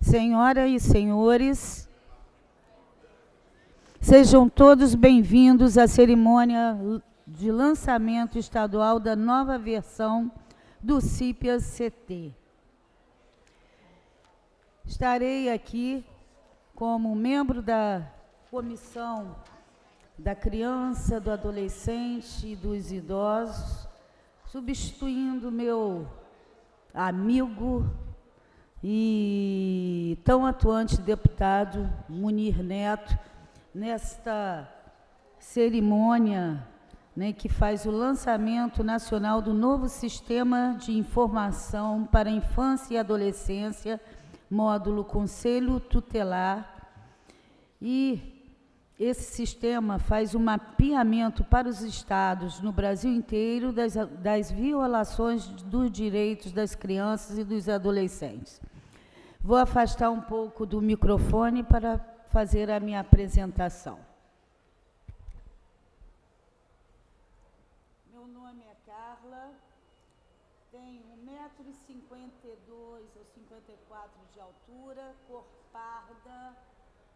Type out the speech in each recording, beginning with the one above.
Senhoras e senhores, sejam todos bem-vindos à cerimônia de lançamento estadual da nova versão do CIPIA-CT. Estarei aqui como membro da Comissão da Criança, do Adolescente e dos Idosos, substituindo meu amigo e tão atuante deputado Munir Neto nesta cerimônia né, que faz o lançamento nacional do novo sistema de informação para infância e adolescência módulo Conselho Tutelar. E esse sistema faz um mapeamento para os estados no Brasil inteiro das, das violações dos direitos das crianças e dos adolescentes. Vou afastar um pouco do microfone para fazer a minha apresentação.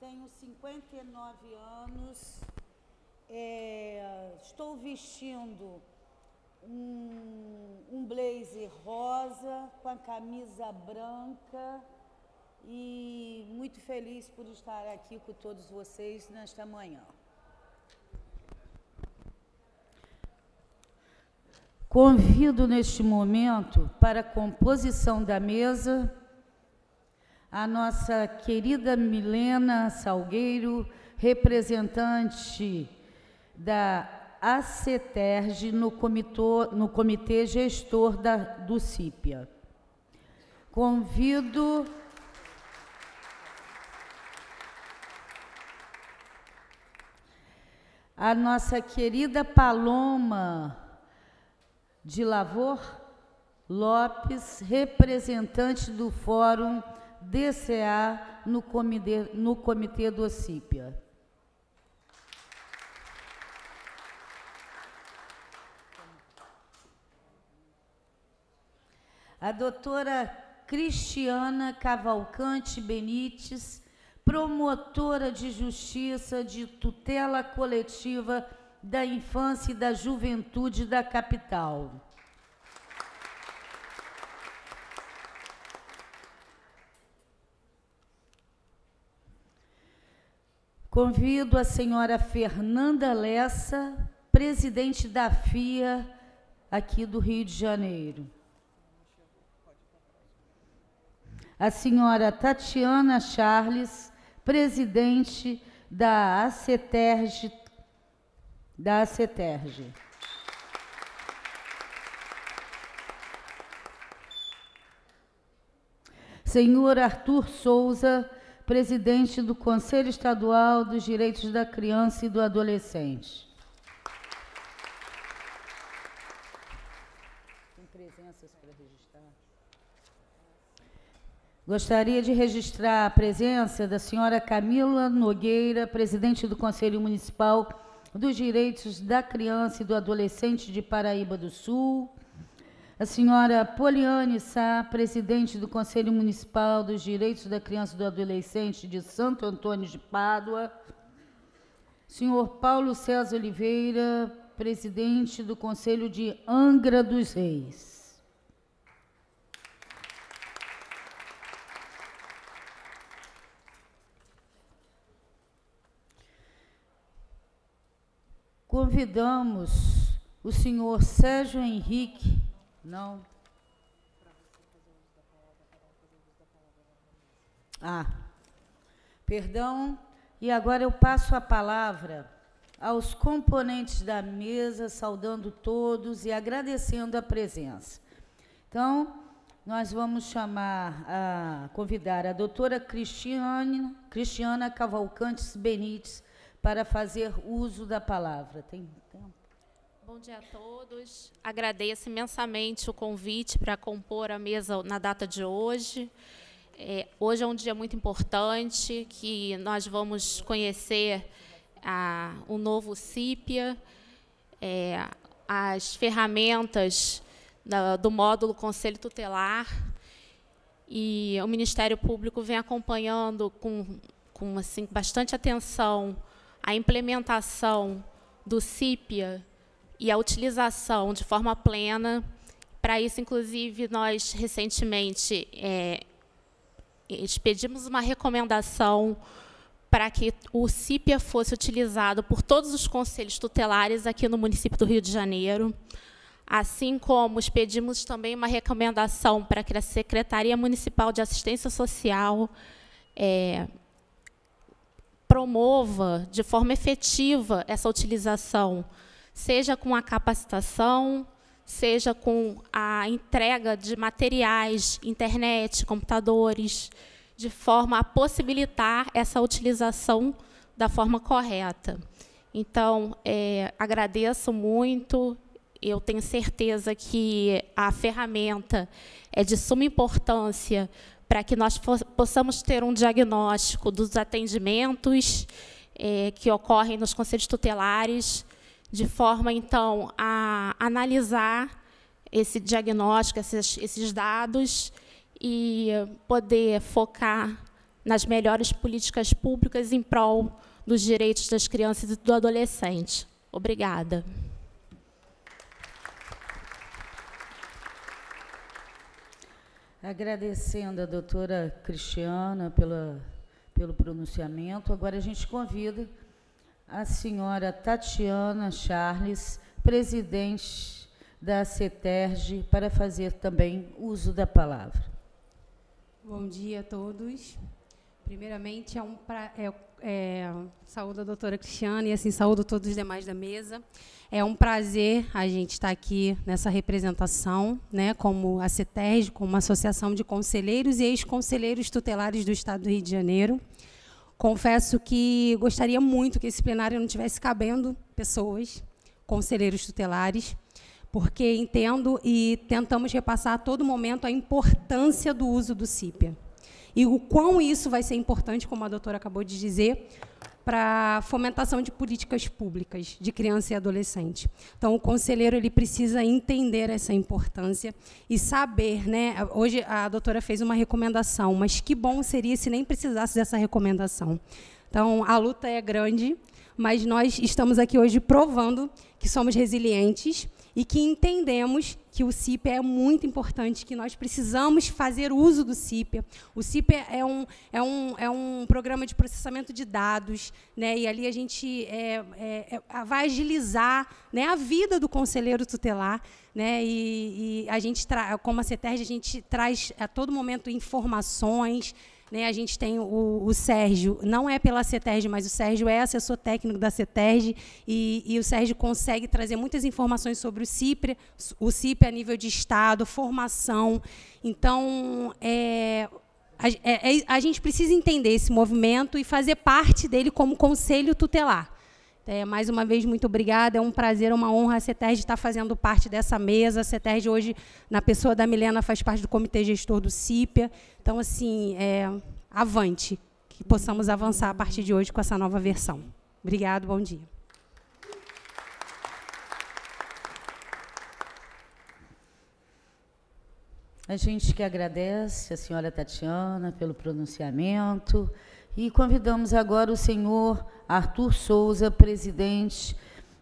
tenho 59 anos, é, estou vestindo um, um blazer rosa com a camisa branca e muito feliz por estar aqui com todos vocês nesta manhã. Convido neste momento para a composição da mesa a nossa querida Milena Salgueiro, representante da ACETERG no, comitô, no Comitê Gestor da, do CIPIA. Convido... A nossa querida Paloma de Lavor Lopes, representante do Fórum DCA no comitê, no comitê do OCIPIA. A doutora Cristiana Cavalcante Benites, promotora de justiça de tutela coletiva da infância e da juventude da capital. Convido a senhora Fernanda Lessa, presidente da FIA aqui do Rio de Janeiro. A senhora Tatiana Charles, presidente da ACETERG. Da ACETERG. Senhor Arthur Souza, presidente presidente do Conselho Estadual dos Direitos da Criança e do Adolescente. Tem presenças para registrar? Gostaria de registrar a presença da senhora Camila Nogueira, presidente do Conselho Municipal dos Direitos da Criança e do Adolescente de Paraíba do Sul. A senhora Poliane Sá, presidente do Conselho Municipal dos Direitos da Criança e do Adolescente de Santo Antônio de Pádua. Senhor Paulo César Oliveira, presidente do Conselho de Angra dos Reis. Convidamos o senhor Sérgio Henrique não? Ah, perdão. E agora eu passo a palavra aos componentes da mesa, saudando todos e agradecendo a presença. Então, nós vamos chamar, a, convidar a doutora Cristiane, Cristiana Cavalcantes Benites para fazer uso da palavra. Tem tempo? Bom dia a todos. Agradeço imensamente o convite para compor a mesa na data de hoje. É, hoje é um dia muito importante que nós vamos conhecer a, o novo CIPIA, é, as ferramentas da, do módulo Conselho Tutelar. E o Ministério Público vem acompanhando com, com assim, bastante atenção a implementação do CIPIA e a utilização de forma plena. Para isso, inclusive, nós recentemente é, expedimos uma recomendação para que o CIPIA fosse utilizado por todos os conselhos tutelares aqui no município do Rio de Janeiro, assim como expedimos também uma recomendação para que a Secretaria Municipal de Assistência Social é, promova de forma efetiva essa utilização seja com a capacitação, seja com a entrega de materiais, internet, computadores, de forma a possibilitar essa utilização da forma correta. Então, é, agradeço muito. Eu tenho certeza que a ferramenta é de suma importância para que nós possamos ter um diagnóstico dos atendimentos é, que ocorrem nos conselhos tutelares, de forma, então, a analisar esse diagnóstico, esses, esses dados e poder focar nas melhores políticas públicas em prol dos direitos das crianças e do adolescente. Obrigada. Agradecendo a doutora Cristiana pela, pelo pronunciamento, agora a gente convida a senhora Tatiana Charles, presidente da CETERG, para fazer também uso da palavra. Bom dia a todos. Primeiramente, é um pra, é, é, saúdo a doutora Cristiane e assim saúdo todos os demais da mesa. É um prazer a gente estar aqui nessa representação, né, como a CETERG, como uma associação de conselheiros e ex-conselheiros tutelares do Estado do Rio de Janeiro. Confesso que gostaria muito que esse plenário não tivesse cabendo pessoas, conselheiros tutelares, porque entendo e tentamos repassar a todo momento a importância do uso do CIPIA. E o quão isso vai ser importante, como a doutora acabou de dizer, para fomentação de políticas públicas de criança e adolescente. Então, o conselheiro ele precisa entender essa importância e saber, né? Hoje a doutora fez uma recomendação, mas que bom seria se nem precisasse dessa recomendação. Então, a luta é grande, mas nós estamos aqui hoje provando que somos resilientes e que entendemos que o CIP é muito importante, que nós precisamos fazer uso do CIP. O CIP é um, é um, é um programa de processamento de dados, né, e ali a gente é, é, é vai agilizar né, a vida do conselheiro tutelar. Né, e, e a gente, como a CETERG, a gente traz a todo momento informações, né, a gente tem o, o, Sérgio, não é pela CETERG, mas o Sérgio é assessor técnico da CETERG e, e o Sérgio consegue trazer muitas informações sobre o CIPRE, o CIPRE a nível de Estado, formação. Então, é, a, é, é a gente precisa entender esse movimento e fazer parte dele como conselho tutelar. É, mais uma vez, muito obrigada. É um prazer, uma honra a CETERG estar fazendo parte dessa mesa. A CETERG hoje, na pessoa da Milena, faz parte do comitê gestor do CIPIA. Então, assim, é, avante, que possamos avançar a partir de hoje com essa nova versão. Obrigado, bom dia. A gente que agradece a senhora Tatiana pelo pronunciamento e convidamos agora o senhor Arthur Souza, presidente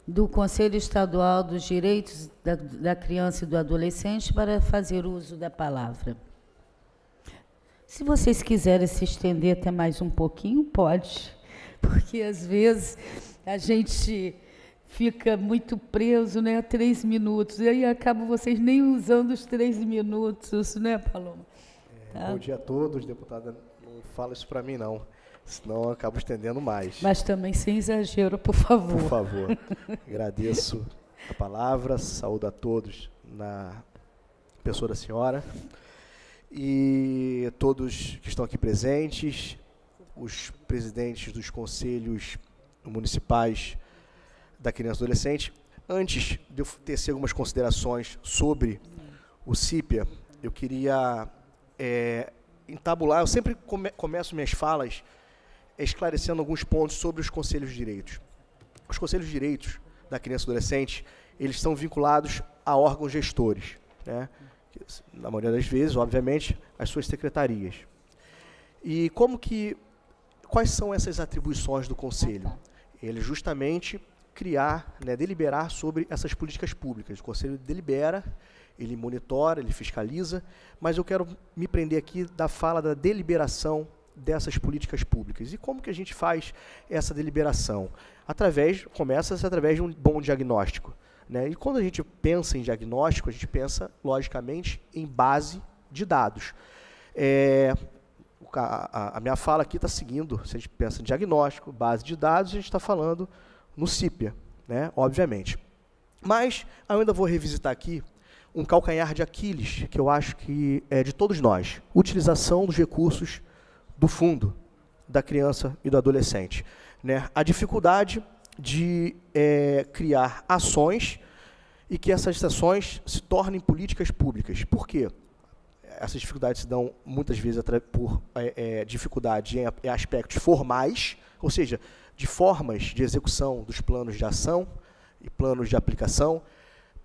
do Conselho Estadual dos Direitos da, da Criança e do Adolescente, para fazer uso da palavra. Se vocês quiserem se estender até mais um pouquinho, pode, porque às vezes a gente fica muito preso né, a três minutos, e aí acabam vocês nem usando os três minutos, né, Paloma? É, tá? Bom dia a todos, deputada. Não fala isso para mim, não senão eu acabo estendendo mais. Mas também sem exagero, por favor. Por favor. Agradeço a palavra, saúdo a todos na pessoa da senhora e todos que estão aqui presentes, os presidentes dos conselhos municipais da criança e adolescente. Antes de eu tecer algumas considerações sobre o CIPIA, eu queria é, entabular, eu sempre come, começo minhas falas esclarecendo alguns pontos sobre os conselhos de direitos. Os conselhos de direitos da criança e adolescente, eles são vinculados a órgãos gestores, né? na maioria das vezes, obviamente, as suas secretarias. E como que quais são essas atribuições do conselho? Ah, tá. Ele justamente criar, né, deliberar sobre essas políticas públicas. O conselho delibera, ele monitora, ele fiscaliza, mas eu quero me prender aqui da fala da deliberação dessas políticas públicas. E como que a gente faz essa deliberação? Através, começa através de um bom diagnóstico. Né? E quando a gente pensa em diagnóstico, a gente pensa, logicamente, em base de dados. É, a, a, minha fala aqui está seguindo, se a gente pensa em diagnóstico, base de dados, a gente está falando no CIPIA, né? obviamente. Mas eu ainda vou revisitar aqui um calcanhar de Aquiles, que eu acho que é de todos nós, utilização dos recursos do fundo da criança e do adolescente. Né? A dificuldade de é, criar ações e que essas ações se tornem políticas públicas. Por quê? Essas dificuldades se dão muitas vezes por é, é, dificuldade em aspectos formais, ou seja, de formas de execução dos planos de ação e planos de aplicação,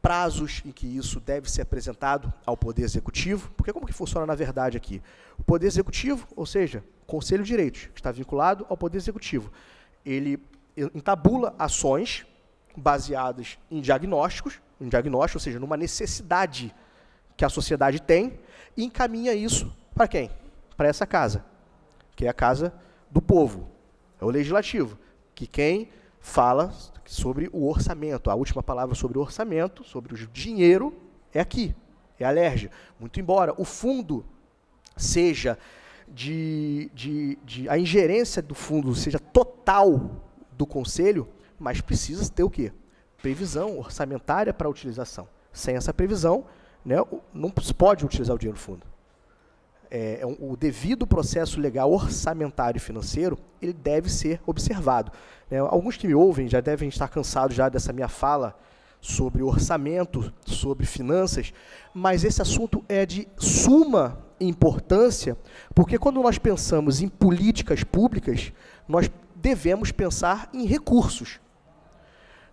prazos em que isso deve ser apresentado ao Poder Executivo, porque como que funciona na verdade aqui? O Poder Executivo, ou seja, Conselho de Direitos, está vinculado ao Poder Executivo. Ele entabula ações baseadas em diagnósticos, em diagnóstico, ou seja, numa necessidade que a sociedade tem, e encaminha isso para quem? Para essa casa, que é a casa do povo, é o legislativo, que quem fala sobre o orçamento. A última palavra sobre o orçamento, sobre o dinheiro, é aqui, é a LERJ. Muito embora o fundo seja de, de, de, a ingerência do fundo seja total do conselho, mas precisa ter o quê? Previsão orçamentária para utilização. Sem essa previsão, né, não se pode utilizar o dinheiro do fundo é, é o devido processo legal orçamentário e financeiro, ele deve ser observado. É, alguns que me ouvem já devem estar cansados já dessa minha fala sobre orçamento, sobre finanças, mas esse assunto é de suma importância, porque quando nós pensamos em políticas públicas, nós devemos pensar em recursos.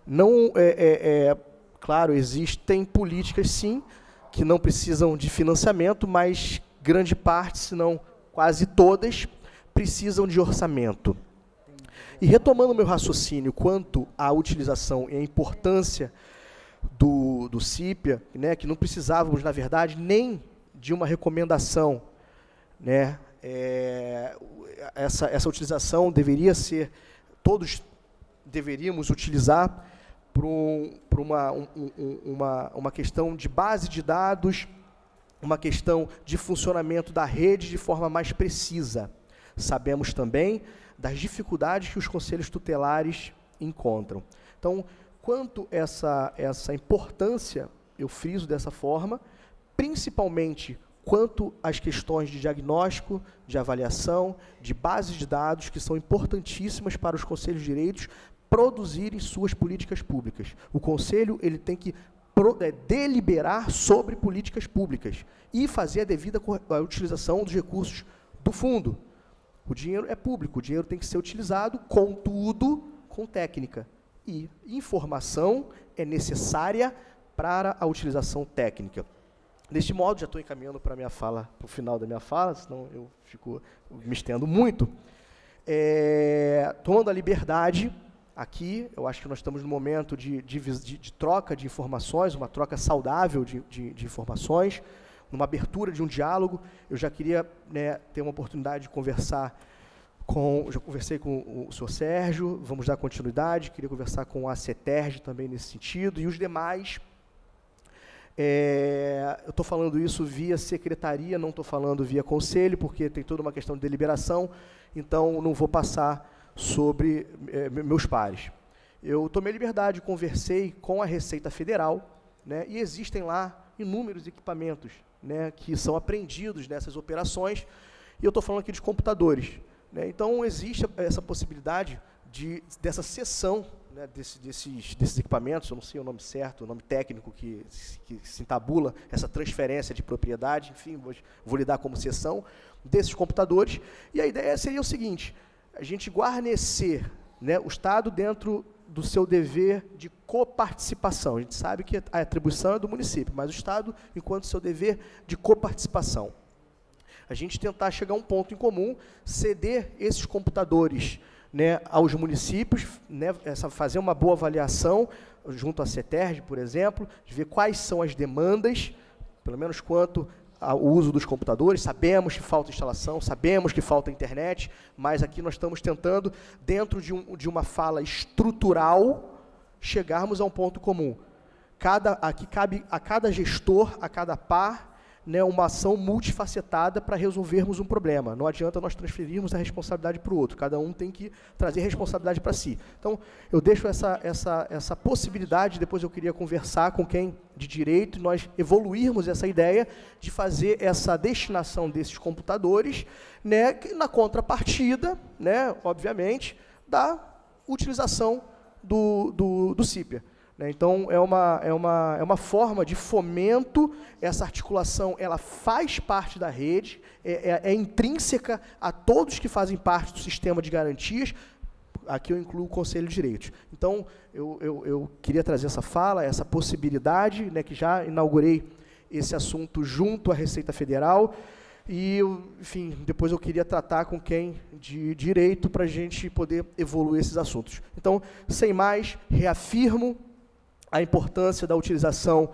Não é, é, é claro, existem políticas sim que não precisam de financiamento, mas grande parte, se não quase todas, precisam de orçamento. E retomando meu raciocínio quanto à utilização e à importância do, do CIPIA, né, que não precisávamos, na verdade, nem de uma recomendação. Né, é, essa, essa utilização deveria ser, todos deveríamos utilizar para um, uma, um, uma, uma questão de base de dados uma questão de funcionamento da rede de forma mais precisa. Sabemos também das dificuldades que os conselhos tutelares encontram. Então, quanto essa, essa importância, eu friso dessa forma, principalmente quanto às questões de diagnóstico, de avaliação, de bases de dados, que são importantíssimas para os conselhos de direitos produzirem suas políticas públicas. O conselho ele tem que pro, é, deliberar sobre políticas públicas e fazer a devida a utilização dos recursos do fundo. O dinheiro é público, o dinheiro tem que ser utilizado, contudo, com técnica. E informação é necessária para a utilização técnica. Deste modo, já estou encaminhando para minha fala, para o final da minha fala, senão eu fico me estendo muito. É, tomando a liberdade aqui. Eu acho que nós estamos no momento de, de, de, troca de informações, uma troca saudável de, informações, numa abertura de um diálogo. Eu já queria né, ter uma oportunidade de conversar com. Já conversei com o senhor Sérgio, vamos dar continuidade. Queria conversar com a CETERG também nesse sentido e os demais. É, eu estou falando isso via secretaria, não estou falando via conselho, porque tem toda uma questão de deliberação, então não vou passar sobre eh, meus pares. Eu tomei liberdade, conversei com a Receita Federal, né, e existem lá inúmeros equipamentos né, que são apreendidos nessas operações, e eu estou falando aqui de computadores. Né, então, existe essa possibilidade de, dessa sessão né, desse, desses, desses, equipamentos, eu não sei o nome certo, o nome técnico que, que se entabula, essa transferência de propriedade, enfim, vou, vou lidar como sessão desses computadores. E a ideia seria o seguinte: a gente guarnecer né, o Estado dentro do seu dever de coparticipação. A gente sabe que a atribuição é do município, mas o Estado, enquanto seu dever de coparticipação. A gente tentar chegar a um ponto em comum, ceder esses computadores né, aos municípios, né, essa, fazer uma boa avaliação junto à CETERG, por exemplo, de ver quais são as demandas, pelo menos quanto o uso dos computadores, sabemos que falta instalação, sabemos que falta internet, mas aqui nós estamos tentando, dentro de, um, de uma fala estrutural, chegarmos a um ponto comum. Cada, aqui cabe a cada gestor, a cada par, né, uma ação multifacetada para resolvermos um problema. Não adianta nós transferirmos a responsabilidade para o outro. Cada um tem que trazer responsabilidade para si. Então, eu deixo essa, essa, essa possibilidade, depois eu queria conversar com quem de direito, nós evoluirmos essa ideia de fazer essa destinação desses computadores né, na contrapartida, né, obviamente, da utilização do, do, do CIPIA. Né? Então, é uma, é, uma, é uma forma de fomento, essa articulação ela faz parte da rede, é, é, é intrínseca a todos que fazem parte do sistema de garantias, aqui eu incluo o Conselho de Direitos. Então, eu, eu, eu queria trazer essa fala, essa possibilidade, né, que já inaugurei esse assunto junto à Receita Federal, e, enfim, depois eu queria tratar com quem de direito para a gente poder evoluir esses assuntos. Então, sem mais, reafirmo a importância da utilização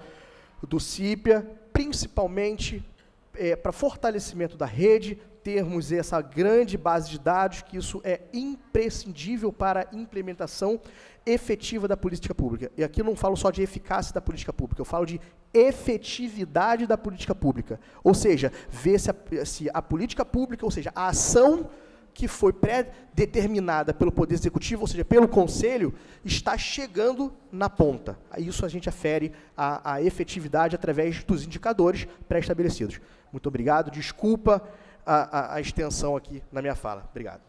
do CIPIA, principalmente é, para fortalecimento da rede, termos essa grande base de dados, que isso é imprescindível para a implementação efetiva da política pública. E aqui eu não falo só de eficácia da política pública, eu falo de efetividade da política pública. Ou seja, ver se a, se a política pública, ou seja, a ação que foi pré-determinada pelo Poder Executivo, ou seja, pelo Conselho, está chegando na ponta. Isso a gente afere à efetividade através dos indicadores pré-estabelecidos. Muito obrigado. Desculpa a, a, a extensão aqui na minha fala. Obrigado.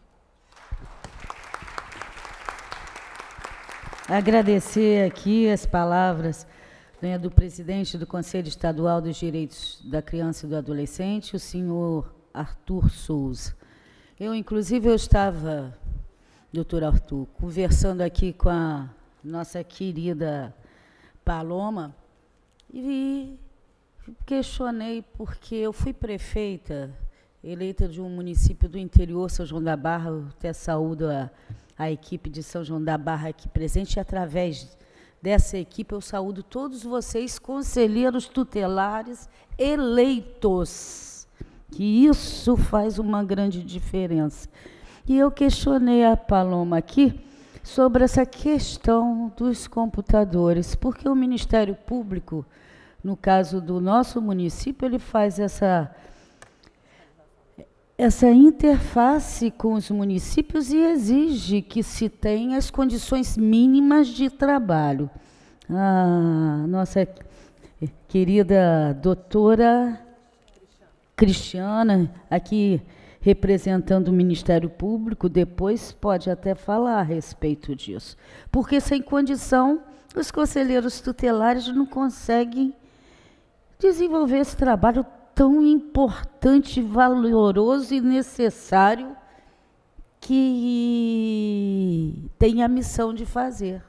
Agradecer aqui as palavras né, do presidente do Conselho Estadual dos Direitos da Criança e do Adolescente, o senhor Arthur Souza. Eu, inclusive, eu estava, doutor Arthur, conversando aqui com a nossa querida Paloma e questionei porque eu fui prefeita eleita de um município do interior, São João da Barra, eu até saúdo a, a equipe de São João da Barra aqui presente, e através dessa equipe eu saúdo todos vocês, conselheiros tutelares eleitos que isso faz uma grande diferença. E eu questionei a Paloma aqui sobre essa questão dos computadores, porque o Ministério Público, no caso do nosso município, ele faz essa essa interface com os municípios e exige que se tenha as condições mínimas de trabalho. A ah, nossa querida doutora Cristiana, aqui representando o Ministério Público, depois pode até falar a respeito disso. Porque sem condição, os conselheiros tutelares não conseguem desenvolver esse trabalho tão importante, valoroso e necessário que tem a missão de fazer.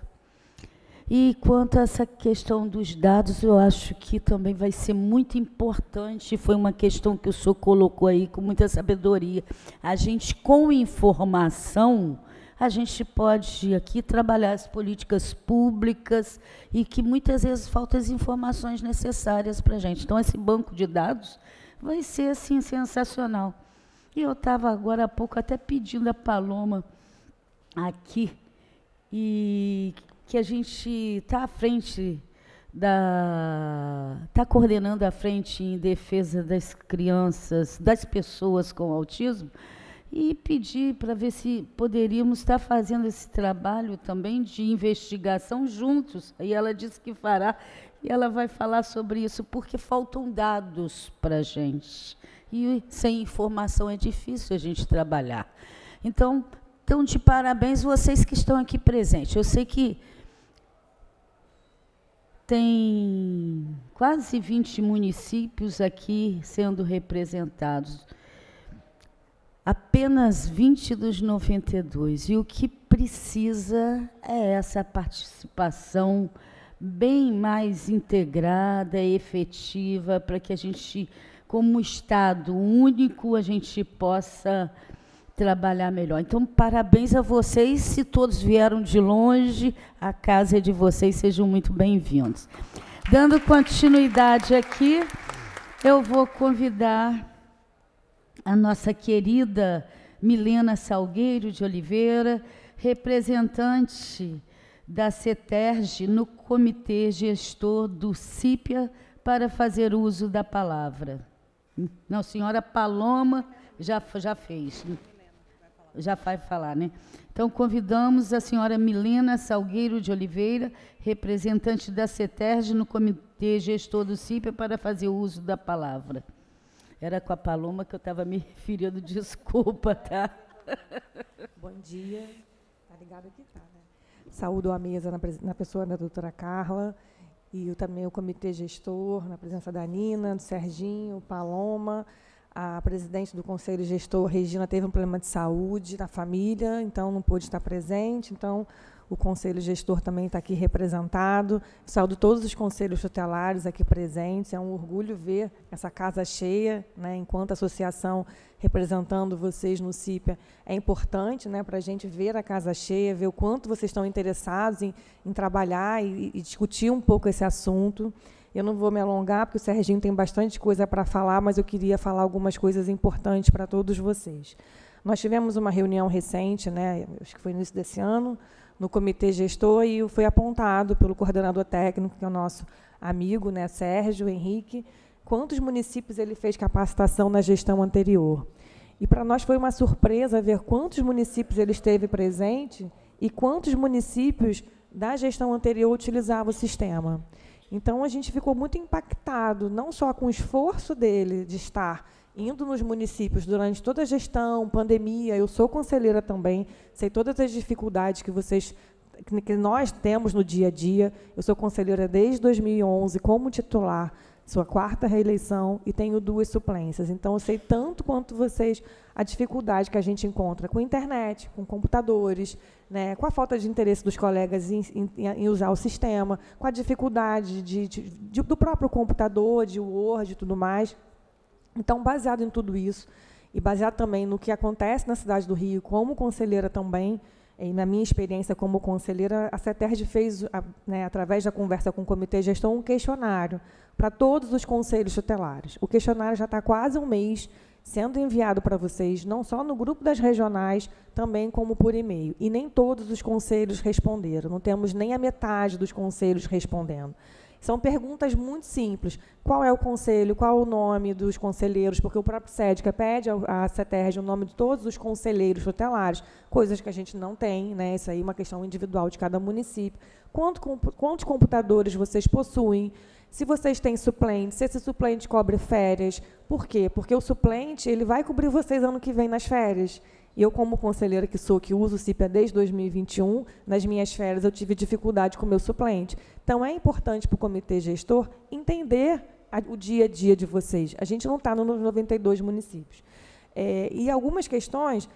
E quanto a essa questão dos dados, eu acho que também vai ser muito importante. Foi uma questão que o senhor colocou aí com muita sabedoria. A gente, com informação, a gente pode aqui trabalhar as políticas públicas e que muitas vezes faltam as informações necessárias para a gente. Então, esse banco de dados vai ser assim sensacional. E eu estava agora há pouco até pedindo a Paloma aqui e que a gente está à frente da está coordenando a frente em defesa das crianças, das pessoas com autismo e pedir para ver se poderíamos estar tá fazendo esse trabalho também de investigação juntos. E ela disse que fará e ela vai falar sobre isso porque faltam dados para a gente. E sem informação é difícil a gente trabalhar. Então, então de parabéns vocês que estão aqui presentes. Eu sei que tem quase 20 municípios aqui sendo representados. Apenas 20 dos 92. E o que precisa é essa participação bem mais integrada, efetiva, para que a gente, como Estado único, a gente possa trabalhar melhor. Então, parabéns a vocês. Se todos vieram de longe, a casa é de vocês, sejam muito bem-vindos. Dando continuidade aqui, eu vou convidar a nossa querida Milena Salgueiro de Oliveira, representante da CETERG no Comitê Gestor do CIPIA, para fazer uso da palavra. Não, senhora Paloma já, já fez já vai falar, né? Então, convidamos a senhora Milena Salgueiro de Oliveira, representante da CETERG no Comitê Gestor do CIPE, para fazer uso da palavra. Era com a Paloma que eu estava me referindo, desculpa, tá? Bom dia. Está ligado aqui, tá, né? Saúdo a mesa na, na pessoa da doutora Carla e eu, também o comitê gestor, na presença da Nina, do Serginho, Paloma, a presidente do Conselho Gestor, Regina, teve um problema de saúde na família, então não pôde estar presente. Então, o Conselho Gestor também está aqui representado. Saúdo todos os conselhos tutelares aqui presentes. É um orgulho ver essa casa cheia, né? enquanto associação representando vocês no CIPIA. É importante né, para a gente ver a casa cheia, ver o quanto vocês estão interessados em, em trabalhar e, e discutir um pouco esse assunto. Eu não vou me alongar, porque o Serginho tem bastante coisa para falar, mas eu queria falar algumas coisas importantes para todos vocês. Nós tivemos uma reunião recente, né, acho que foi no início desse ano, no comitê gestor, e foi apontado pelo coordenador técnico, que é o nosso amigo, né, Sérgio Henrique, quantos municípios ele fez capacitação na gestão anterior. E para nós foi uma surpresa ver quantos municípios ele esteve presente e quantos municípios da gestão anterior utilizavam o sistema. Então a gente ficou muito impactado, não só com o esforço dele de estar indo nos municípios durante toda a gestão, pandemia. Eu sou conselheira também, sei todas as dificuldades que vocês que nós temos no dia a dia. Eu sou conselheira desde 2011 como titular sua quarta reeleição e tenho duas suplências. Então, eu sei tanto quanto vocês a dificuldade que a gente encontra com internet, com computadores, né, com a falta de interesse dos colegas em, em, em usar o sistema, com a dificuldade de, de, de, do próprio computador, de Word e tudo mais. Então, baseado em tudo isso, e baseado também no que acontece na cidade do Rio, como conselheira também, e na minha experiência como conselheira, a CETERD fez, a, né, através da conversa com o comitê de gestão, um questionário para todos os conselhos tutelares. O questionário já está quase um mês sendo enviado para vocês, não só no grupo das regionais, também como por e-mail. E nem todos os conselhos responderam, não temos nem a metade dos conselhos respondendo. São perguntas muito simples. Qual é o conselho? Qual é o nome dos conselheiros? Porque o próprio SEDCA pede à CETERG o nome de todos os conselheiros tutelares, coisas que a gente não tem, né? Isso aí é uma questão individual de cada município. quantos computadores vocês possuem? se vocês têm suplente, se esse suplente cobre férias. Por quê? Porque o suplente ele vai cobrir vocês ano que vem nas férias. E eu, como conselheira que sou, que uso o CIPA desde 2021, nas minhas férias eu tive dificuldade com o meu suplente. Então, é importante para o comitê gestor entender a, o dia a dia de vocês. A gente não está nos 92 municípios. É, e algumas questões,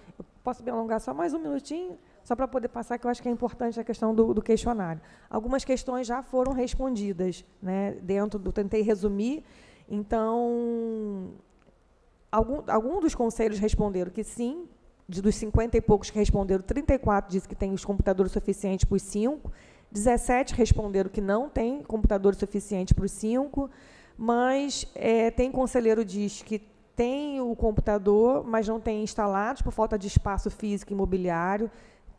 posso me alongar só mais um minutinho? só para poder passar, que eu acho que é importante a questão do, do questionário. Algumas questões já foram respondidas, né, dentro do. Tentei resumir, então. Algum, algum dos conselhos responderam que sim, de, dos 50 e poucos que responderam, 34 disse que tem os computadores suficientes para os 5, 17 responderam que não tem computador suficiente para os 5, mas é, tem conselheiro diz que tem o computador, mas não tem instalados por falta de espaço físico e imobiliário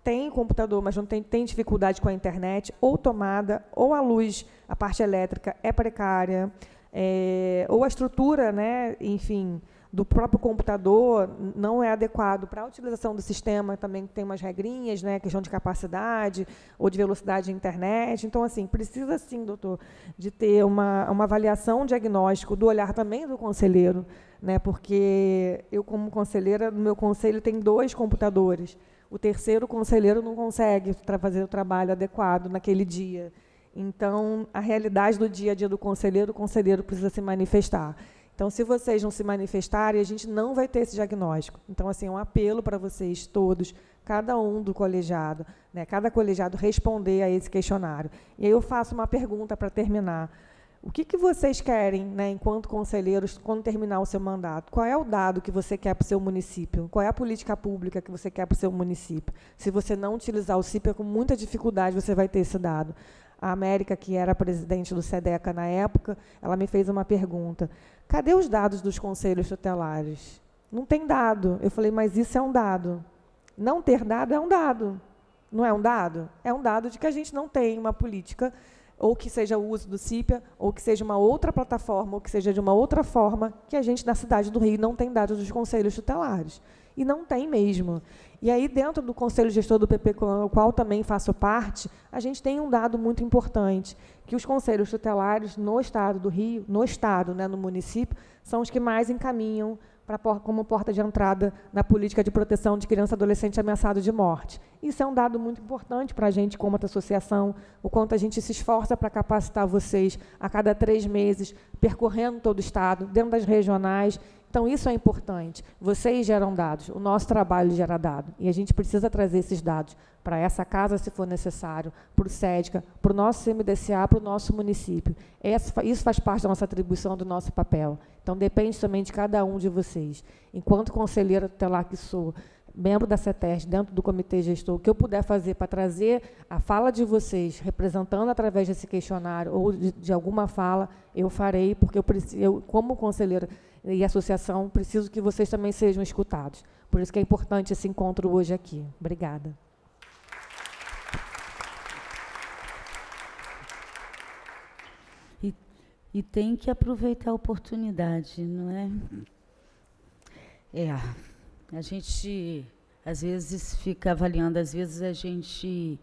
tem computador, mas não tem, tem dificuldade com a internet, ou tomada, ou a luz, a parte elétrica é precária, é, ou a estrutura, né, enfim, do próprio computador não é adequado para a utilização do sistema, também tem umas regrinhas, né, questão de capacidade ou de velocidade de internet. Então, assim, precisa sim, doutor, de ter uma, uma avaliação diagnóstico do olhar também do conselheiro, né, porque eu, como conselheira, no meu conselho tem dois computadores o terceiro conselheiro não consegue fazer o trabalho adequado naquele dia. Então, a realidade do dia a dia do conselheiro, o conselheiro precisa se manifestar. Então, se vocês não se manifestarem, a gente não vai ter esse diagnóstico. Então, assim, é um apelo para vocês todos, cada um do colegiado, né, cada colegiado responder a esse questionário. E aí eu faço uma pergunta para terminar. O que, que vocês querem, né, enquanto conselheiros, quando terminar o seu mandato? Qual é o dado que você quer para o seu município? Qual é a política pública que você quer para o seu município? Se você não utilizar o CIP, é com muita dificuldade você vai ter esse dado. A América, que era presidente do SEDECA na época, ela me fez uma pergunta. Cadê os dados dos conselhos tutelares? Não tem dado. Eu falei, mas isso é um dado. Não ter dado é um dado. Não é um dado? É um dado de que a gente não tem uma política ou que seja o uso do CIPIA, ou que seja uma outra plataforma, ou que seja de uma outra forma, que a gente na cidade do Rio não tem dados dos conselhos tutelares. E não tem mesmo. E aí, dentro do Conselho Gestor do PP, ao qual também faço parte, a gente tem um dado muito importante, que os conselhos tutelares no Estado do Rio, no Estado, né, no município, são os que mais encaminham pra, como porta de entrada na política de proteção de criança e adolescente ameaçado de morte. Isso é um dado muito importante para a gente, como associação, o quanto a gente se esforça para capacitar vocês a cada três meses, percorrendo todo o Estado, dentro das regionais, então, isso é importante. Vocês geram dados, o nosso trabalho gera dados E a gente precisa trazer esses dados para essa casa, se for necessário, para o SEDCA, para o nosso CMDCA, para o nosso município. isso faz parte da nossa atribuição, do nosso papel. Então, depende também de cada um de vocês. Enquanto conselheira tutelar que sou, membro da CETES, dentro do comitê gestor, o que eu puder fazer para trazer a fala de vocês, representando através desse questionário ou de, de alguma fala, eu farei, porque eu, preciso, eu como conselheira e associação, preciso que vocês também sejam escutados. Por isso que é importante esse encontro hoje aqui. Obrigada. E, e tem que aproveitar a oportunidade, não é? É, a gente às vezes fica avaliando, às vezes a gente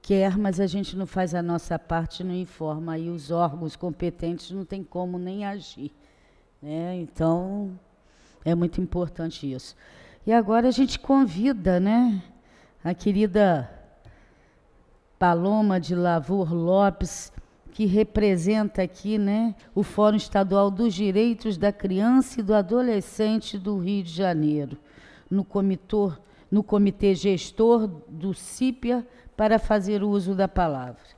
quer, mas a gente não faz a nossa parte, não informa, e os órgãos competentes não tem como nem agir. Né? Então, é muito importante isso. E agora a gente convida né, a querida Paloma de Lavor Lopes, que representa aqui né, o Fórum Estadual dos Direitos da Criança e do Adolescente do Rio de Janeiro, no, no Comitê Gestor do CIPIA, para fazer uso da palavra.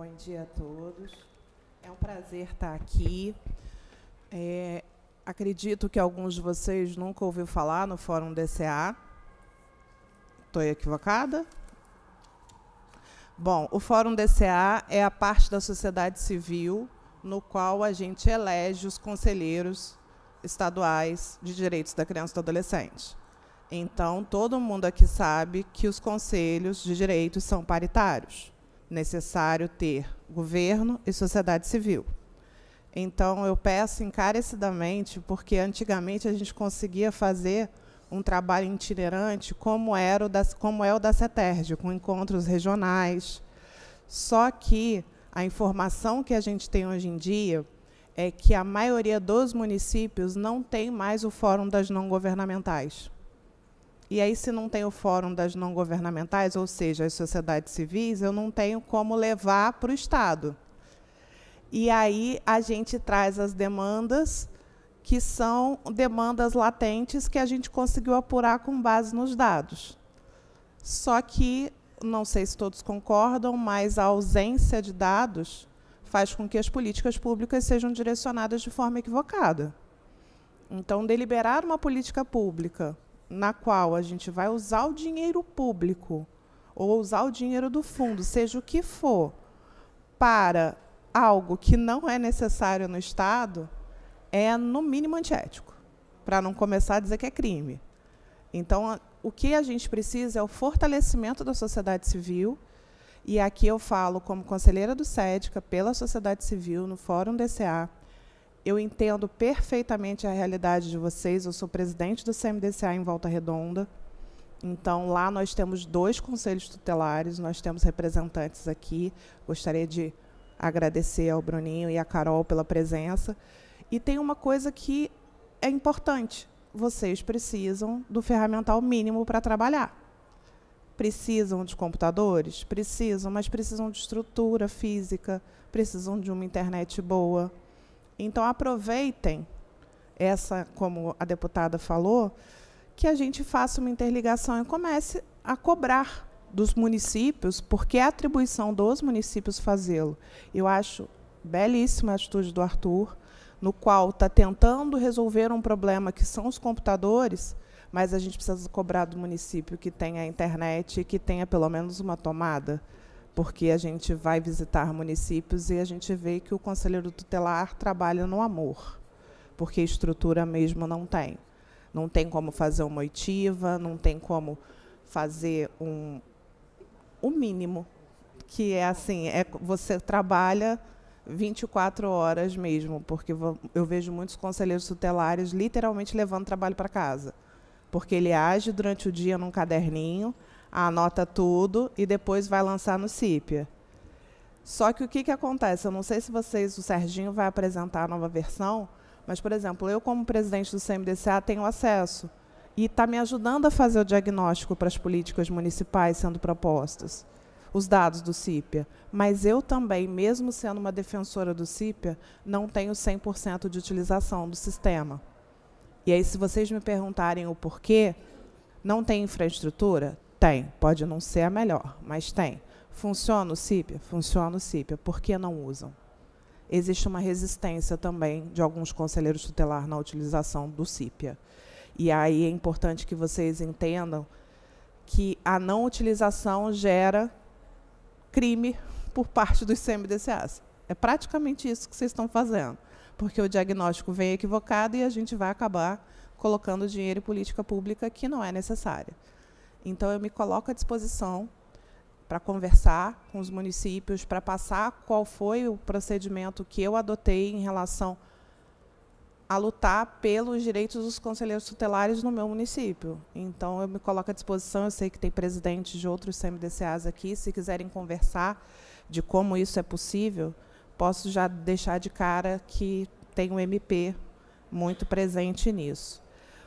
Bom dia a todos. É um prazer estar aqui. É, acredito que alguns de vocês nunca ouviram falar no Fórum DCA. Estou equivocada? Bom, o Fórum DCA é a parte da sociedade civil no qual a gente elege os conselheiros estaduais de direitos da criança e do adolescente. Então, todo mundo aqui sabe que os conselhos de direitos são paritários necessário ter governo e sociedade civil. Então, eu peço encarecidamente, porque antigamente a gente conseguia fazer um trabalho itinerante como, era o da, como é o da CETERG, com encontros regionais. Só que a informação que a gente tem hoje em dia é que a maioria dos municípios não tem mais o Fórum das Não Governamentais. E aí, se não tem o Fórum das Não Governamentais, ou seja, as sociedades civis, eu não tenho como levar para o Estado. E aí a gente traz as demandas, que são demandas latentes que a gente conseguiu apurar com base nos dados. Só que, não sei se todos concordam, mas a ausência de dados faz com que as políticas públicas sejam direcionadas de forma equivocada. Então, deliberar uma política pública na qual a gente vai usar o dinheiro público ou usar o dinheiro do fundo, seja o que for, para algo que não é necessário no Estado, é no mínimo antiético, para não começar a dizer que é crime. Então, o que a gente precisa é o fortalecimento da sociedade civil. E aqui eu falo como conselheira do SEDCA, pela sociedade civil, no Fórum DCA, eu entendo perfeitamente a realidade de vocês. Eu sou presidente do CMDCA em Volta Redonda. Então, lá nós temos dois conselhos tutelares, nós temos representantes aqui. Gostaria de agradecer ao Bruninho e à Carol pela presença. E tem uma coisa que é importante: vocês precisam do ferramental mínimo para trabalhar. Precisam de computadores? Precisam, mas precisam de estrutura física, precisam de uma internet boa então aproveitem essa, como a deputada falou, que a gente faça uma interligação e comece a cobrar dos municípios, porque é atribuição dos municípios fazê-lo. Eu acho belíssima a atitude do Arthur, no qual está tentando resolver um problema que são os computadores, mas a gente precisa cobrar do município que tenha internet, que tenha pelo menos uma tomada porque a gente vai visitar municípios e a gente vê que o conselheiro tutelar trabalha no amor, porque estrutura mesmo não tem. Não tem como fazer uma oitiva, não tem como fazer um o mínimo, que é assim, é você trabalha 24 horas mesmo, porque eu vejo muitos conselheiros tutelares literalmente levando trabalho para casa, porque ele age durante o dia num caderninho, anota tudo e depois vai lançar no CIPIA. Só que o que, que acontece? Eu não sei se vocês, o Serginho vai apresentar a nova versão, mas, por exemplo, eu, como presidente do CMDCA, tenho acesso e está me ajudando a fazer o diagnóstico para as políticas municipais sendo propostas, os dados do CIPIA. Mas eu também, mesmo sendo uma defensora do CIPIA, não tenho 100% de utilização do sistema. E aí, se vocês me perguntarem o porquê, não tem infraestrutura? Tem, pode não ser a melhor, mas tem. Funciona o CIPIA? Funciona o CIPIA. Por que não usam? Existe uma resistência também de alguns conselheiros tutelar na utilização do CIPIA. E aí é importante que vocês entendam que a não utilização gera crime por parte dos CMDCAs. É praticamente isso que vocês estão fazendo, porque o diagnóstico vem equivocado e a gente vai acabar colocando dinheiro e política pública que não é necessária. Então, eu me coloco à disposição para conversar com os municípios, para passar qual foi o procedimento que eu adotei em relação a lutar pelos direitos dos conselheiros tutelares no meu município. Então, eu me coloco à disposição. Eu sei que tem presidentes de outros CMDCAs aqui. Se quiserem conversar de como isso é possível, posso já deixar de cara que tem um MP muito presente nisso.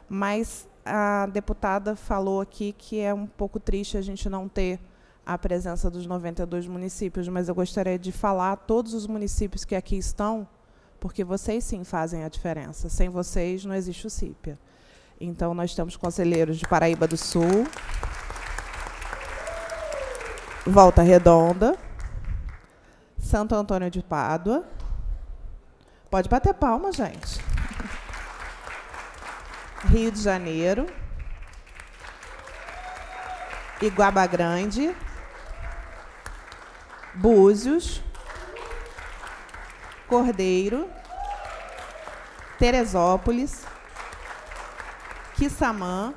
Mas a deputada falou aqui que é um pouco triste a gente não ter a presença dos 92 municípios, mas eu gostaria de falar todos os municípios que aqui estão, porque vocês sim fazem a diferença. Sem vocês não existe o CIPIA. Então nós temos conselheiros de Paraíba do Sul, Volta Redonda, Santo Antônio de Pádua. Pode bater palma, gente. Rio de Janeiro, Iguaba Grande, Búzios, Cordeiro, Teresópolis, Quissamã,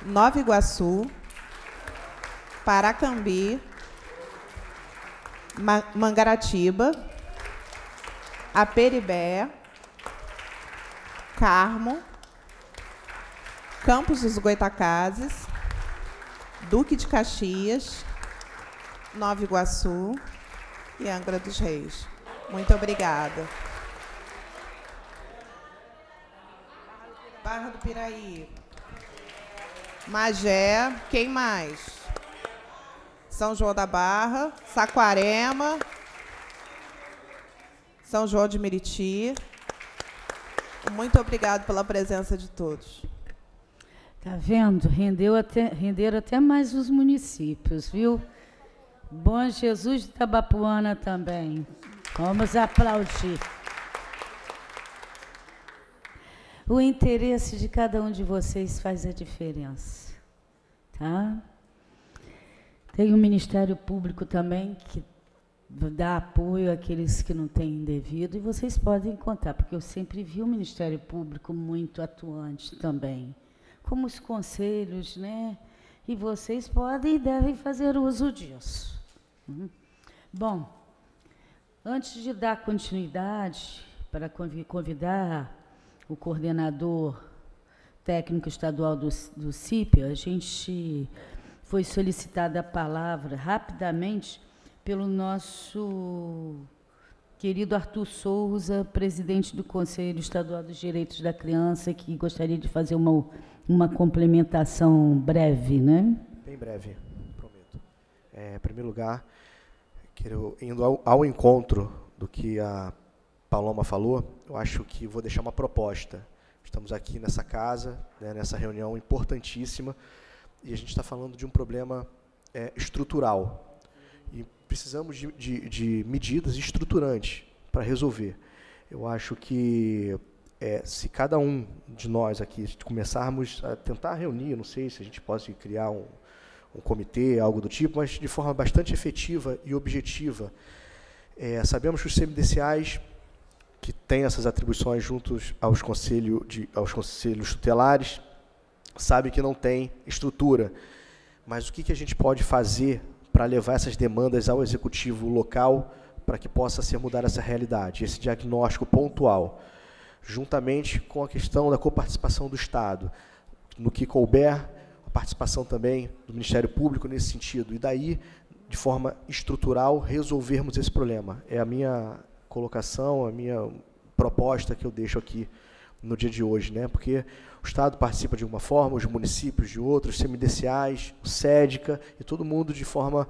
Nova Iguaçu, Paracambi, Mangaratiba, Aperibé, Carmo, Campos dos Goitacazes, Duque de Caxias, Nova Iguaçu e Angra dos Reis. Muito obrigada. Barra do Piraí. Magé, quem mais? São João da Barra, Saquarema, São João de Meriti. Muito obrigado pela presença de todos. Tá vendo? Rendeu até, renderam até mais os municípios, viu? Bom Jesus de Tabapuana também. Vamos aplaudir. O interesse de cada um de vocês faz a diferença, tá? Tem o Ministério Público também que dar apoio àqueles que não têm devido, e vocês podem contar, porque eu sempre vi o Ministério Público muito atuante também, como os conselhos, né? E vocês podem e devem fazer uso disso. Uhum. Bom, antes de dar continuidade, para convidar o coordenador técnico estadual do, do CIP, a gente foi solicitada a palavra rapidamente pelo nosso querido Arthur Souza, presidente do Conselho Estadual dos Direitos da Criança, que gostaria de fazer uma, uma complementação breve, né? Bem breve, prometo. É, em primeiro lugar, quero, indo ao, ao encontro do que a Paloma falou, eu acho que vou deixar uma proposta. Estamos aqui nessa casa, né, nessa reunião importantíssima, e a gente está falando de um problema é, estrutural, precisamos de, de, de medidas estruturantes para resolver. Eu acho que é, se cada um de nós aqui começarmos a tentar reunir, não sei se a gente pode criar um, um comitê, algo do tipo, mas de forma bastante efetiva e objetiva. É, sabemos que os CMDCAs, que têm essas atribuições juntos aos, conselho de, aos conselhos tutelares, sabem que não tem estrutura. Mas o que, que a gente pode fazer para levar essas demandas ao executivo local para que possa ser mudar essa realidade, esse diagnóstico pontual, juntamente com a questão da coparticipação do Estado, no que couber, a participação também do Ministério Público nesse sentido, e daí, de forma estrutural, resolvermos esse problema. É a minha colocação, a minha proposta que eu deixo aqui no dia de hoje, né? Porque o Estado participa de uma forma, os municípios de outros, os o SEDCA, e todo mundo de forma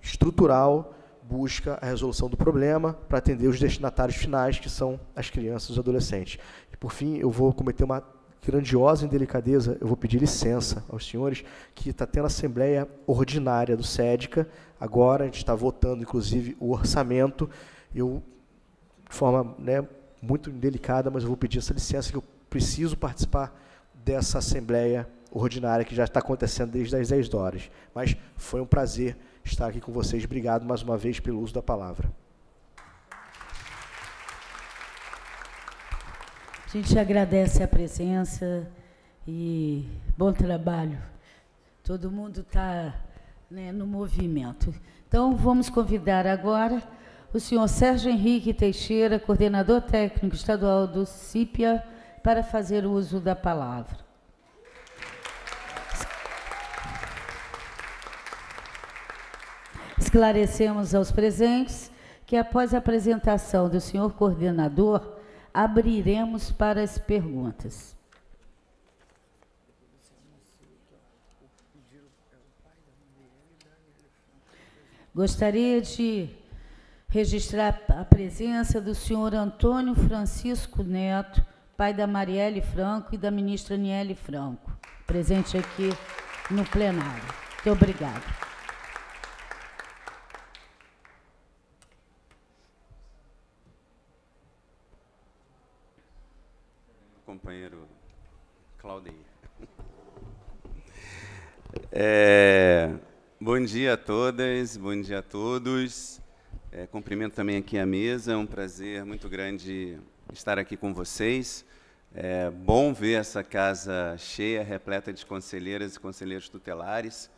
estrutural busca a resolução do problema para atender os destinatários finais, que são as crianças e os adolescentes. E, por fim, eu vou cometer uma grandiosa indelicadeza, eu vou pedir licença aos senhores, que está tendo a Assembleia Ordinária do SEDCA, agora a gente está votando, inclusive, o orçamento, eu, de forma né, muito indelicada, mas eu vou pedir essa licença, que eu preciso participar dessa Assembleia Ordinária que já está acontecendo desde as 10 horas. Mas foi um prazer estar aqui com vocês. Obrigado mais uma vez pelo uso da palavra. A gente agradece a presença e bom trabalho. Todo mundo está né, no movimento. Então, vamos convidar agora o senhor Sérgio Henrique Teixeira, coordenador técnico estadual do CIPIA para fazer uso da palavra. Esclarecemos aos presentes que, após a apresentação do senhor coordenador, abriremos para as perguntas. Gostaria de registrar a presença do senhor Antônio Francisco Neto, pai da Marielle Franco e da ministra Aniele Franco, presente aqui no plenário. Muito obrigada. Companheiro Claudeir. É, bom dia a todas, bom dia a todos. É, cumprimento também aqui a mesa, é um prazer muito grande estar aqui com vocês. É bom ver essa casa cheia, repleta de conselheiras e conselheiros tutelares,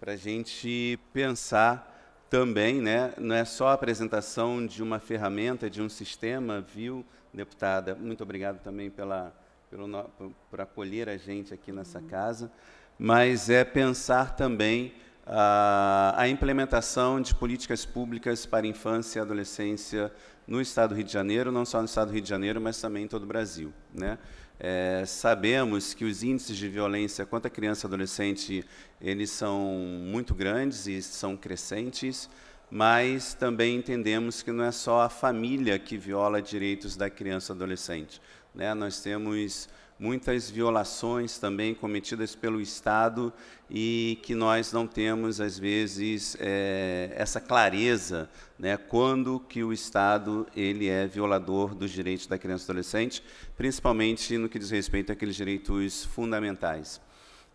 para a gente pensar também, né? não é só a apresentação de uma ferramenta, de um sistema, viu, deputada? Muito obrigado também pela, pelo, por acolher a gente aqui nessa casa, mas é pensar também a, ah, a implementação de políticas públicas para infância e adolescência no estado do Rio de Janeiro, não só no estado do Rio de Janeiro, mas também em todo o Brasil. Né? É, sabemos que os índices de violência contra criança e adolescente eles são muito grandes e são crescentes, mas também entendemos que não é só a família que viola direitos da criança e adolescente. Né? Nós temos muitas violações também cometidas pelo Estado e que nós não temos, às vezes, é, essa clareza, né, quando que o Estado ele é violador dos direitos da criança e adolescente, principalmente no que diz respeito àqueles direitos fundamentais.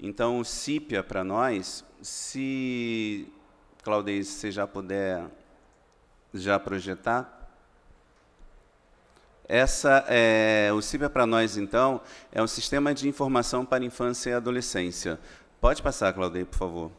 Então, o CIPIA, para nós, se, Claudez, você já puder já projetar, essa, é, o CIPA para nós, então, é um sistema de informação para infância e adolescência. Pode passar, Claudia, por favor.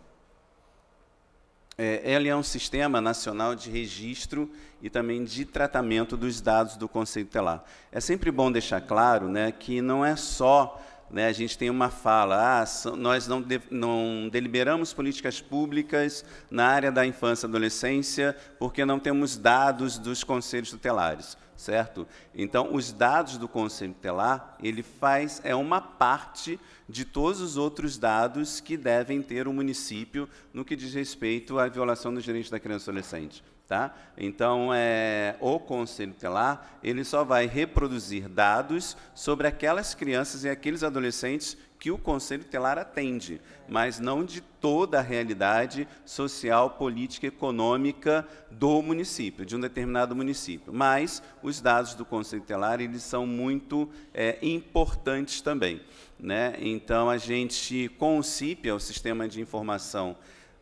É, ele é um sistema nacional de registro e também de tratamento dos dados do Conselho Telar. É sempre bom deixar claro né, que não é só né, a gente tem uma fala, ah, nós não, de, não, deliberamos políticas públicas na área da infância e adolescência porque não temos dados dos conselhos tutelares certo? Então, os dados do conselho telar, ele faz é uma parte de todos os outros dados que devem ter o município no que diz respeito à violação dos direitos da criança e adolescente. Tá? Então, é, o Conselho Telar ele só vai reproduzir dados sobre aquelas crianças e aqueles adolescentes que o Conselho Telar atende, mas não de toda a realidade social, política, econômica do município, de um determinado município. Mas os dados do Conselho Telar eles são muito é, importantes também. Né? Então, a gente, com o CIP, é o Sistema de Informação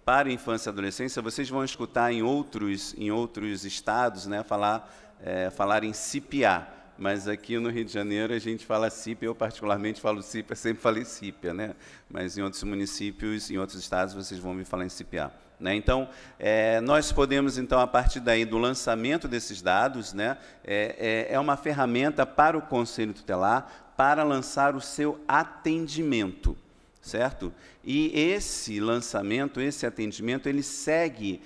para Infância e Adolescência, vocês vão escutar em outros, em outros estados né, falar, é, falar em CIPA mas aqui no Rio de Janeiro a gente fala CIPIA, eu particularmente falo CIPIA, sempre falei CIPIA, né? mas em outros municípios, em outros estados, vocês vão me falar em CIPIA. Né? Então, é, nós podemos, então, a partir daí do lançamento desses dados, né, é, é, é uma ferramenta para o Conselho Tutelar para lançar o seu atendimento certo? E esse lançamento, esse atendimento, ele segue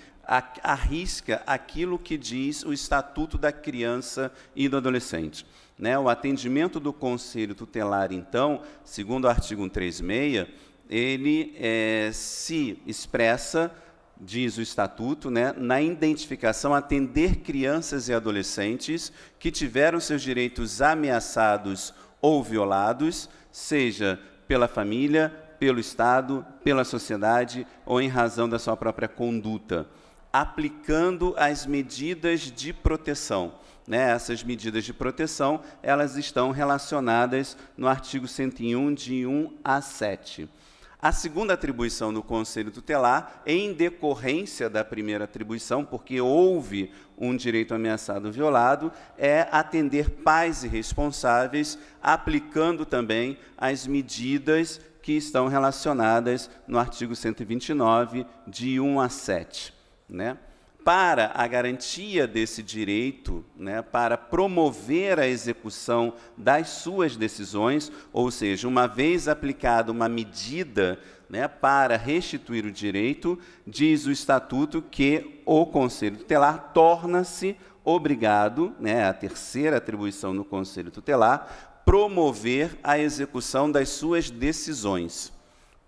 arrisca aquilo que diz o Estatuto da Criança e do Adolescente. Né? O atendimento do Conselho Tutelar, então, segundo o artigo 136, ele é, se expressa, diz o Estatuto, né, na identificação, atender crianças e adolescentes que tiveram seus direitos ameaçados ou violados, seja pela família, pelo Estado, pela sociedade ou em razão da sua própria conduta aplicando as medidas de proteção. Né? Essas medidas de proteção, elas estão relacionadas no artigo 101, de 1 a 7. A segunda atribuição do Conselho Tutelar, em decorrência da primeira atribuição, porque houve um direito ameaçado violado, é atender pais e responsáveis, aplicando também as medidas que estão relacionadas no artigo 129, de 1 a 7 né? para a garantia desse direito, né, para promover a execução das suas decisões, ou seja, uma vez aplicada uma medida né, para restituir o direito, diz o estatuto que o Conselho Tutelar torna-se obrigado, né, a terceira atribuição no Conselho Tutelar, promover a execução das suas decisões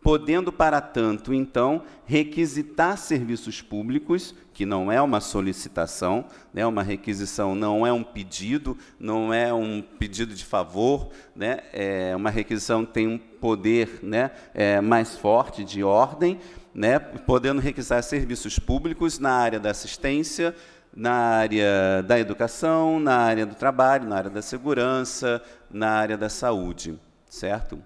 podendo para tanto, então, requisitar serviços públicos, que não é uma solicitação, né, uma requisição não é um pedido, não é um pedido de favor, né, é uma requisição tem um poder né, é, mais forte de ordem, né, podendo requisitar serviços públicos na área da assistência, na área da educação, na área do trabalho, na área da segurança, na área da saúde, certo?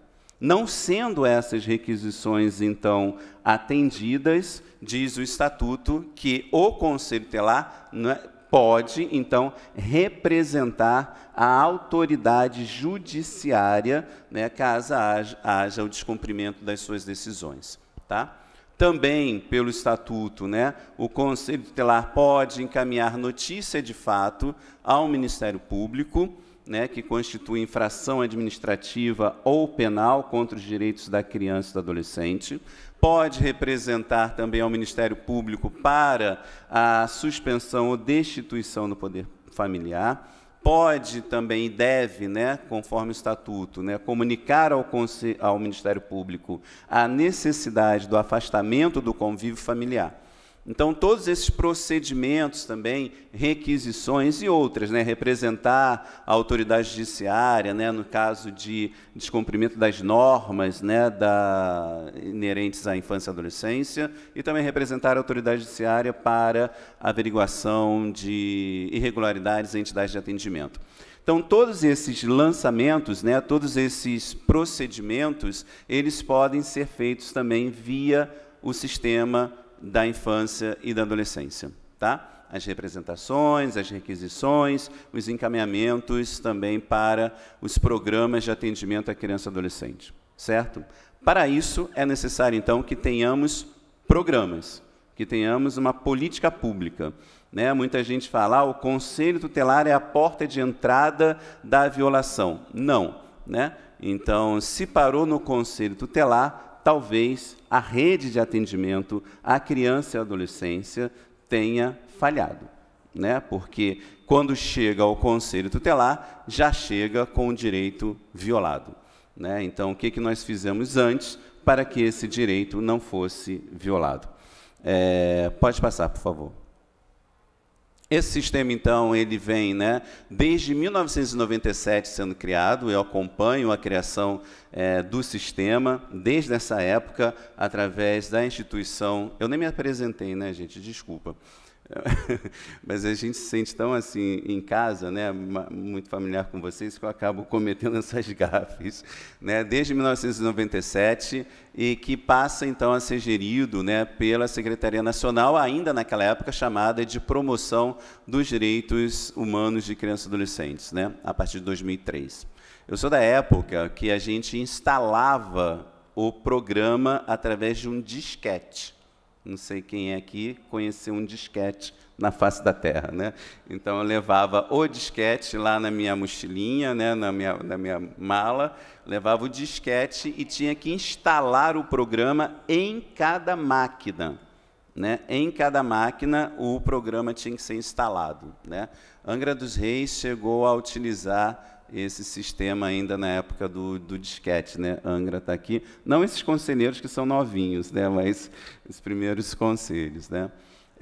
Não sendo essas requisições, então, atendidas, diz o estatuto que o Conselho Telar né, pode, então, representar a autoridade judiciária, né, caso haja, haja o descumprimento das suas decisões. Tá? Também, pelo estatuto, né, o Conselho telar pode encaminhar notícia de fato ao Ministério Público né, que constitui infração administrativa ou penal contra os direitos da criança e do adolescente, pode representar também ao Ministério Público para a suspensão ou destituição do poder familiar, pode também e deve, né, conforme o estatuto, né, comunicar ao, ao Ministério Público a necessidade do afastamento do convívio familiar. Então, todos esses procedimentos também, requisições e outras, né? representar a autoridade judiciária, né? no caso de descumprimento das normas né? da, inerentes à infância e adolescência, e também representar a autoridade judiciária para averiguação de irregularidades em entidades de atendimento. Então, todos esses lançamentos, né, todos esses procedimentos, eles podem ser feitos também via o sistema da infância e da adolescência, tá? As representações, as requisições, os encaminhamentos também para os programas de atendimento à criança e adolescente, certo? Para isso é necessário então que tenhamos programas, que tenhamos uma política pública. Né? Muita gente fala, ah, o conselho tutelar é a porta de entrada da violação. Não. Né? Então, se parou no conselho tutelar, talvez a rede de atendimento à criança e à adolescência tenha falhado. Né? Porque quando chega ao conselho tutelar, já chega com o direito violado. Né? Então, o que, que nós fizemos antes para que esse direito não fosse violado? É, pode passar, por favor. Esse sistema, então, ele vem né, desde 1997 sendo criado, eu acompanho a criação é, do sistema desde essa época, através da instituição. Eu nem me apresentei, né, gente? Desculpa. Mas a gente se sente tão assim em casa, né, muito familiar com vocês, que eu acabo cometendo essas gafes, né, desde 1997 e que passa então a ser gerido, né, pela Secretaria Nacional, ainda naquela época chamada de Promoção dos Direitos Humanos de Crianças e Adolescentes, né, a partir de 2003. Eu sou da época que a gente instalava o programa através de um disquete não sei quem é aqui, conheceu um disquete na face da Terra. Né? Então eu levava o disquete lá na minha mochilinha, né? na, minha, na minha mala, levava o disquete e tinha que instalar o programa em cada máquina. Né? Em cada máquina o programa tinha que ser instalado. Né? Angra dos Reis chegou a utilizar esse sistema ainda na época do, do disquete, né? Angra está aqui. Não esses conselheiros que são novinhos, né? Mas os primeiros conselhos, né?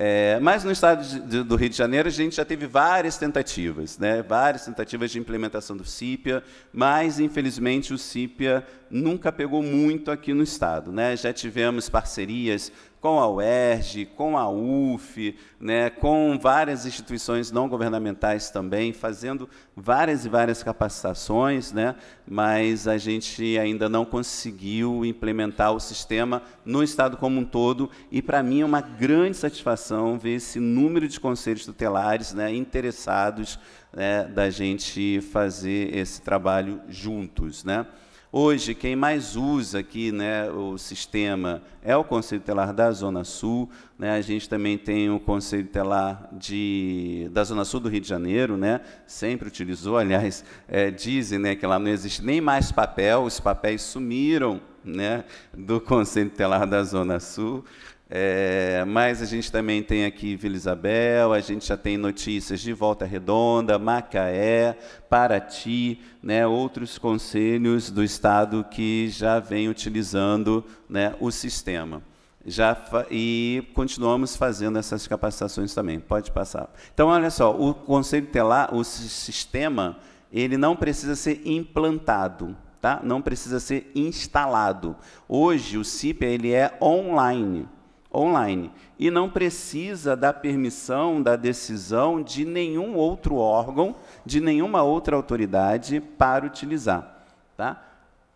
É, mas no estado de, de, do Rio de Janeiro, a gente já teve várias tentativas, né? várias tentativas de implementação do CIPIA, mas, infelizmente, o CIPIA nunca pegou muito aqui no estado. Né? Já tivemos parcerias com a UERJ, com a UF, né, com várias instituições não governamentais também, fazendo várias e várias capacitações, né, mas a gente ainda não conseguiu implementar o sistema no Estado como um todo, e para mim é uma grande satisfação ver esse número de conselhos tutelares né, interessados né, da gente fazer esse trabalho juntos. Né? Hoje, quem mais usa aqui né, o sistema é o Conselho Telar da Zona Sul. Né? A gente também tem o Conselho Telar de, da Zona Sul do Rio de Janeiro, né? sempre utilizou. Aliás, é, dizem né, que lá não existe nem mais papel, os papéis sumiram né, do Conselho Telar da Zona Sul. É, mas a gente também tem aqui Vila Isabel, a gente já tem notícias de Volta Redonda, Macaé, Paraty, né, outros conselhos do Estado que já vêm utilizando né, o sistema. Já e continuamos fazendo essas capacitações também. Pode passar. Então, olha só, o Conselho Telar, o sistema, ele não precisa ser implantado tá? Não precisa ser instalado. Hoje o CIP ele é online, online e não precisa da permissão, da decisão de nenhum outro órgão, de nenhuma outra autoridade para utilizar. Tá?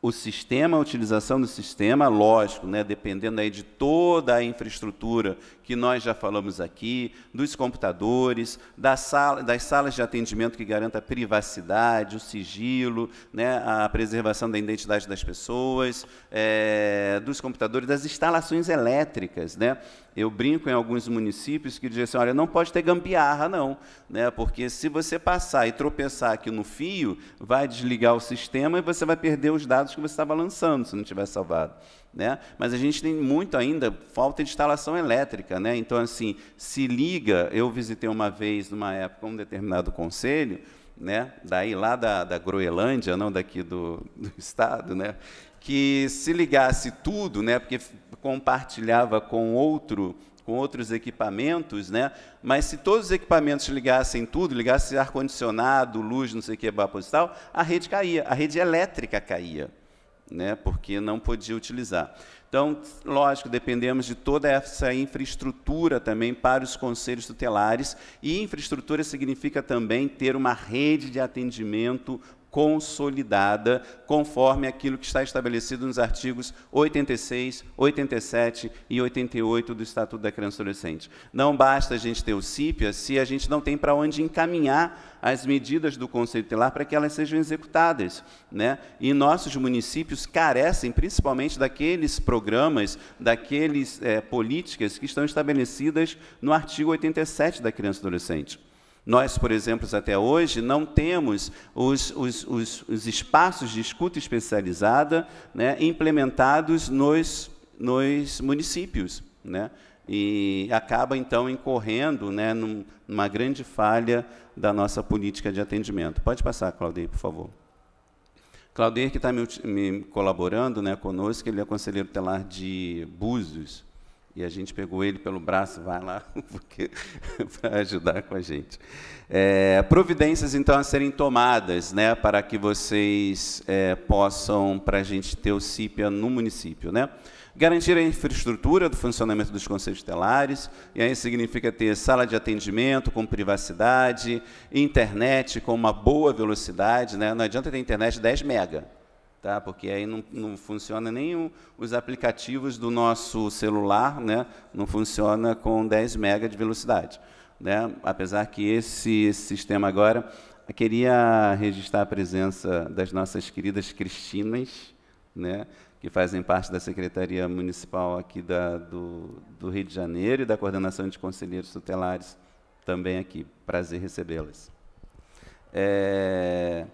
o sistema, a utilização do sistema, lógico, né, dependendo aí de toda a infraestrutura que nós já falamos aqui, dos computadores, da sala, das salas de atendimento que garanta a privacidade, o sigilo, né, a preservação da identidade das pessoas, é, dos computadores, das instalações elétricas. Né? Eu brinco em alguns municípios que dizem assim, olha, não pode ter gambiarra, não, né? porque se você passar e tropeçar aqui no fio, vai desligar o sistema e você vai perder os dados que você estava lançando, se não tiver salvado. Né? Mas a gente tem muito ainda falta de instalação elétrica. Né? Então, assim, se liga, eu visitei uma vez, numa época, um determinado conselho, né? Daí lá da, da Groenlândia, não daqui do, do estado, né? que se ligasse tudo, né, porque compartilhava com outro com outros equipamentos, né? Mas se todos os equipamentos ligassem tudo, ligasse ar condicionado, luz, não sei o que, vapor e a rede caía, a rede elétrica caía, né? Porque não podia utilizar. Então, lógico, dependemos de toda essa infraestrutura também para os conselhos tutelares, e infraestrutura significa também ter uma rede de atendimento consolidada, conforme aquilo que está estabelecido nos artigos 86, 87 e 88 do Estatuto da Criança e Adolescente. Não basta a gente ter o CIPIA se a gente não tem para onde encaminhar as medidas do Conselho Tutelar para que elas sejam executadas. Né? E nossos municípios carecem principalmente daqueles programas, daqueles é, políticas que estão estabelecidas no artigo 87 da Criança e Adolescente. Nós, por exemplo, até hoje, não temos os, os, os, os espaços de escuta especializada né, implementados nos, nos municípios. Né? E acaba, então, incorrendo né, numa grande falha da nossa política de atendimento. Pode passar, Claudir, por favor. Claudir, que está me, me, colaborando né, conosco, ele é conselheiro telar de Búzios. E a gente pegou ele pelo braço, vai lá, para ajudar com a gente. É, providências, então, a serem tomadas né, para que vocês é, possam, para a gente ter o CIPIA no município. Né? Garantir a infraestrutura do funcionamento dos conselhos telares, e aí significa ter sala de atendimento com privacidade, internet com uma boa velocidade. Né? Não adianta ter internet 10 mega tá? porque aí não, não funciona nem o, os aplicativos do nosso celular, né? não funciona com 10 MB de velocidade. Né? Apesar que esse, esse sistema agora, queria registrar a presença das nossas queridas Cristinas, né? que fazem parte da Secretaria Municipal aqui da, do, do Rio de Janeiro e da Coordenação de Conselheiros Tutelares também aqui. Prazer recebê-las. É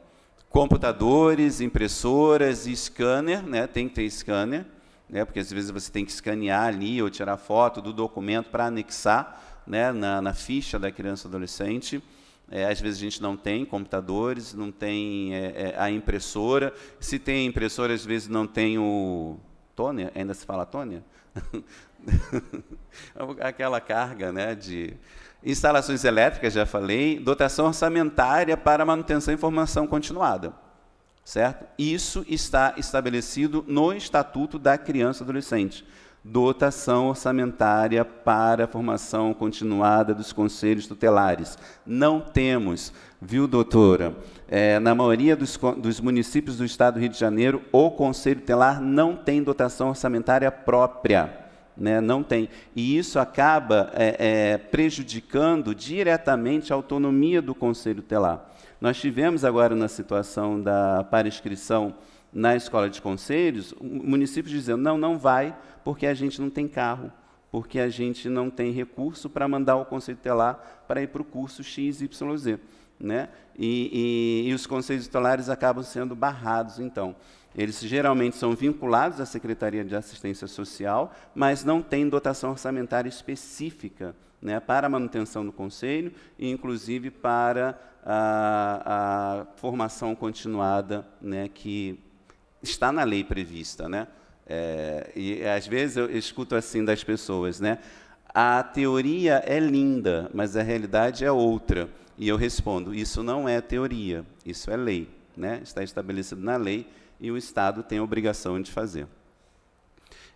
computadores, impressoras e scanner, né? Tem que ter scanner, né? Porque às vezes você tem que escanear ali ou tirar foto do documento para anexar, né? Na, na, ficha da criança ou adolescente. É, às vezes a gente não tem computadores, não tem é, é, a impressora. Se tem impressora, às vezes não tem o Tônia? Ainda se fala Tônia? Aquela carga, né? De instalações elétricas, já falei, dotação orçamentária para manutenção e formação continuada. Certo? Isso está estabelecido no Estatuto da Criança e Adolescente. Dotação orçamentária para formação continuada dos conselhos tutelares. Não temos, viu, doutora? É, na maioria dos, dos municípios do estado do Rio de Janeiro, o conselho tutelar não tem dotação orçamentária própria né? não tem. E isso acaba é, é, prejudicando diretamente a autonomia do Conselho Telar. Nós tivemos agora na situação da para-inscrição na escola de conselhos, o município dizendo: não, não vai, porque a gente não tem carro, porque a gente não tem recurso para mandar o conselho telar para ir para o curso XYZ. Né? E, e, e os conselhos tutelares acabam sendo barrados, então. Eles geralmente são vinculados à Secretaria de Assistência Social, mas não têm dotação orçamentária específica né, para a manutenção do conselho e, inclusive, para a, a formação continuada né, que está na lei prevista. Né? É, e às vezes eu escuto assim das pessoas, né? A teoria é linda, mas a realidade é outra. E eu respondo: isso não é teoria, isso é lei, né? Está estabelecido na lei e o Estado tem a obrigação de fazer.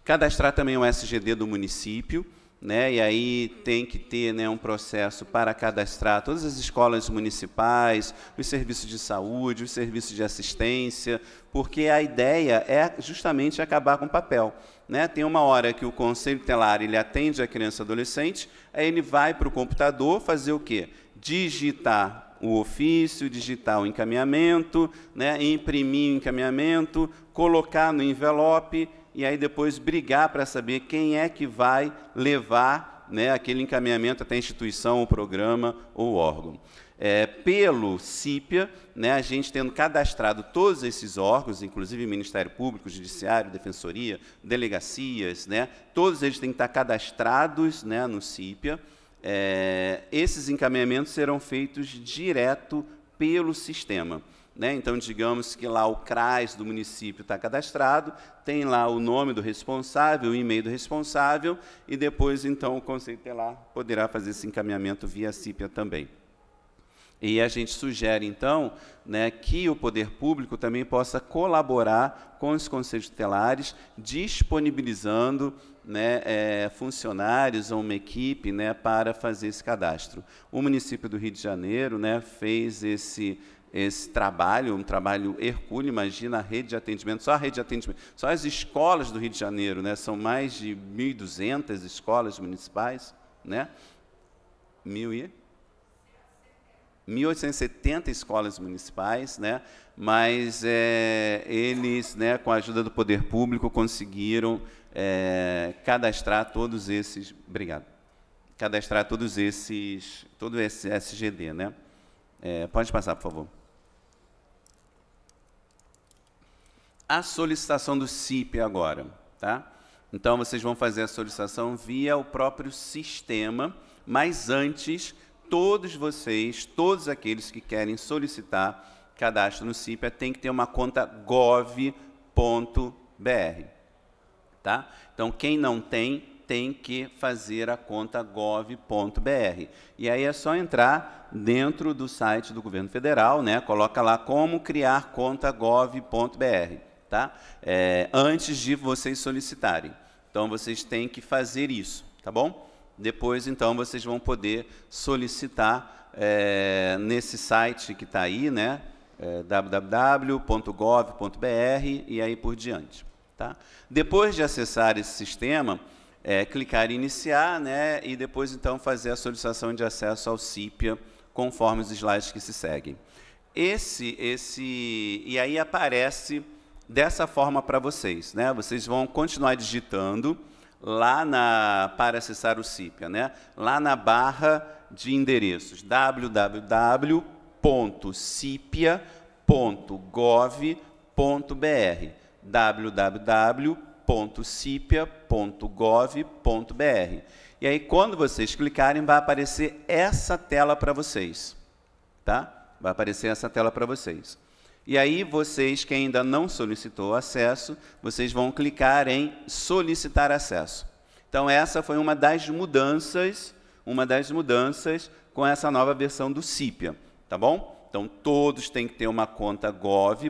Cadastrar também o SGD do município, né, e aí tem que ter né, um processo para cadastrar todas as escolas municipais, os serviços de saúde, os serviços de assistência, porque a ideia é justamente acabar com o papel. Né? Tem uma hora que o conselho telar ele atende a criança e adolescente, aí ele vai para o computador fazer o quê? Digitar o ofício, digitar o encaminhamento, né, imprimir o encaminhamento, colocar no envelope e aí depois brigar para saber quem é que vai levar né, aquele encaminhamento até a instituição, o programa ou órgão. É, pelo CIPIA, né, a gente tendo cadastrado todos esses órgãos, inclusive Ministério Público, Judiciário, Defensoria, delegacias, né, todos eles têm que estar cadastrados né, no CIPIA é, esses encaminhamentos serão feitos direto pelo sistema. Né? Então, digamos que lá o CRAS do município está cadastrado, tem lá o nome do responsável, o e-mail do responsável, e depois, então, o Conselho Telar poderá fazer esse encaminhamento via CIPIA também. E a gente sugere, então, né, que o poder público também possa colaborar com os conselhos tutelares, disponibilizando né, é, funcionários ou uma equipe né, para fazer esse cadastro. O município do Rio de Janeiro né, fez esse, esse trabalho, um trabalho hercúleo, imagina a rede de atendimento, só a rede de atendimento, só as escolas do Rio de Janeiro, né, são mais de 1.200 escolas municipais, né, mil e... 1.870 escolas municipais, né? mas é, eles, né, com a ajuda do poder público, conseguiram é, cadastrar todos esses, obrigado, cadastrar todos esses, todo esse SGD, né? É, pode passar, por favor. A solicitação do CIP agora, tá? Então, vocês vão fazer a solicitação via o próprio sistema, mas antes, todos vocês, todos aqueles que querem solicitar cadastro no CIPA, tem que ter uma conta gov.br tá? Então quem não tem tem que fazer a conta gov.br. E aí é só entrar dentro do site do governo federal, né? Coloca lá como criar conta gov.br, tá? É, antes de vocês solicitarem. Então vocês têm que fazer isso, tá bom? Depois então vocês vão poder solicitar é, nesse site que está aí, né? É, www.gov.br e aí por diante. Tá? Depois de acessar esse sistema, é, clicar em iniciar né, e depois então fazer a solicitação de acesso ao CIPIA conforme os slides que se seguem. Esse, esse e aí aparece dessa forma para vocês, né? Vocês vão continuar digitando lá na para acessar o CIPIA, né? Lá na barra de endereços www.cipia.gov.br www.cipia.gov.br. E aí, quando vocês clicarem, vai aparecer essa tela para vocês. Tá? Vai aparecer essa tela para vocês. E aí, vocês que ainda não solicitou acesso, vocês vão clicar em solicitar acesso. Então, essa foi uma das mudanças, uma das mudanças com essa nova versão do CIPIA, tá bom? Então, todos têm que ter uma conta gov.br,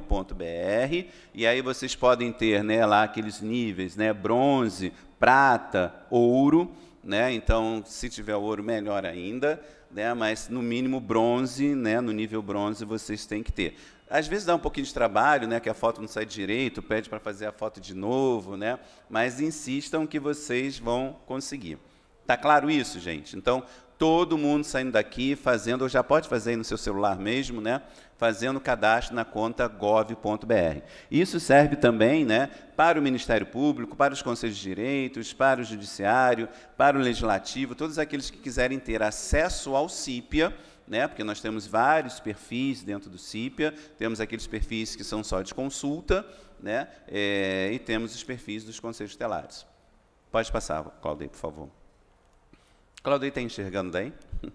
e aí vocês podem ter né, lá aqueles níveis, né, bronze, prata, ouro, né? Então, se tiver ouro, melhor ainda, né? Mas no mínimo bronze, né? No nível bronze vocês têm que ter. Às vezes dá um pouquinho de trabalho, né? Que a foto não sai direito, pede para fazer a foto de novo, né? Mas insistam que vocês vão conseguir. Tá claro isso, gente? Então, todo mundo saindo daqui fazendo, ou já pode fazer aí no seu celular mesmo, né? Fazendo cadastro na conta gov.br. Isso serve também, né, para o Ministério Público, para os Conselhos de Direitos, para o Judiciário, para o Legislativo, todos aqueles que quiserem ter acesso ao CIPIA, né, porque nós temos vários perfis dentro do CIPIA, temos aqueles perfis que são só de consulta, né, é, e temos os perfis dos conselhos Telares. Pode passar, Claudio, por favor. Claudio está enxergando daí?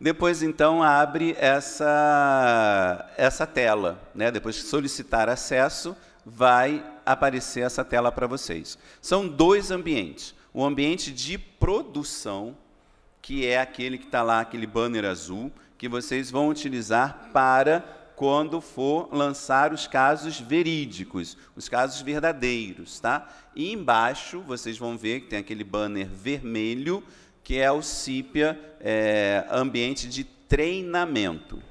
Depois, então, abre essa, essa tela. Né? Depois de solicitar acesso, vai aparecer essa tela para vocês. São dois ambientes. O ambiente de produção, que é aquele que está lá, aquele banner azul, que vocês vão utilizar para quando for lançar os casos verídicos, os casos verdadeiros, tá? E embaixo vocês vão ver que tem aquele banner vermelho que é o CIPIA, é, ambiente de treinamento.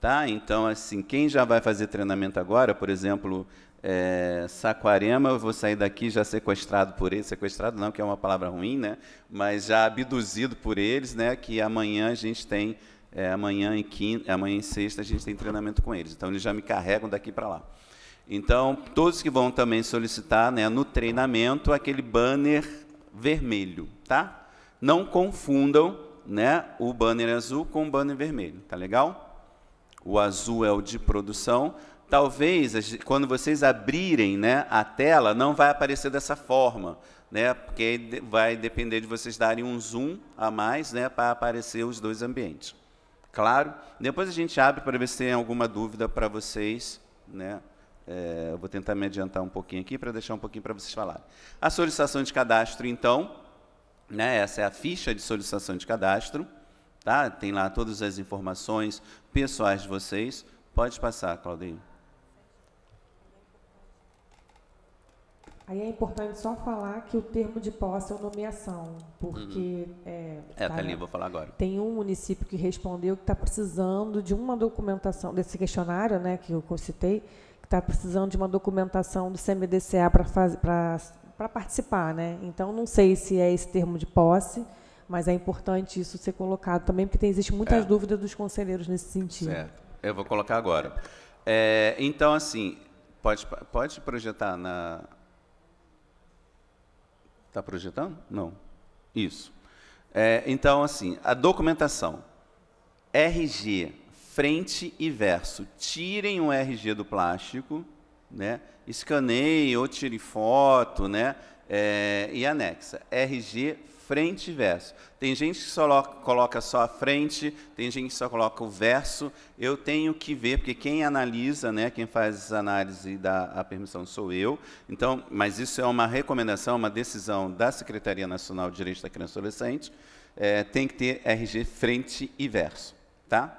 Tá? Então, assim, quem já vai fazer treinamento agora, por exemplo, é, Saquarema, eu vou sair daqui já sequestrado por eles, sequestrado não, que é uma palavra ruim, né? Mas já abduzido por eles, né? Que amanhã a gente tem, é, amanhã em quinta, amanhã em sexta a gente tem treinamento com eles. Então eles já me carregam daqui para lá. Então todos que vão também solicitar, né? No treinamento aquele banner vermelho, tá? Não confundam né, o banner azul com o banner vermelho, tá legal? O azul é o de produção. Talvez, quando vocês abrirem né, a tela, não vai aparecer dessa forma, né, porque vai depender de vocês darem um zoom a mais né, para aparecer os dois ambientes. Claro? Depois a gente abre para ver se tem alguma dúvida para vocês. Né? É, eu vou tentar me adiantar um pouquinho aqui para deixar um pouquinho para vocês falarem. A solicitação de cadastro, então, né? Essa é a ficha de solicitação de cadastro. Tá? Tem lá todas as informações pessoais de vocês. Pode passar, Claudinho. Aí é importante só falar que o termo de posse é nomeação, porque. Uhum. É, é tá, tá ali, vou falar agora. Tem um município que respondeu que está precisando de uma documentação, desse questionário né, que eu citei, que está precisando de uma documentação do CMDCA para para participar, né? Então não sei se é esse termo de posse, mas é importante isso ser colocado também, porque tem, existe muitas é. dúvidas dos conselheiros nesse sentido. Certo. Eu vou colocar agora. É, então, assim, pode, pode projetar na. Está projetando? Não. Isso. É, então, assim, a documentação. RG, frente e verso. Tirem o RG do plástico, né? escaneie ou tire foto, né? É, e anexa. RG frente e verso. Tem gente que só coloca só a frente, tem gente que só coloca o verso. Eu tenho que ver, porque quem analisa, né, quem faz análise da permissão sou eu. Então, mas isso é uma recomendação, uma decisão da Secretaria Nacional de Direitos da Criança e Adolescente. É, tem que ter RG frente e verso, tá?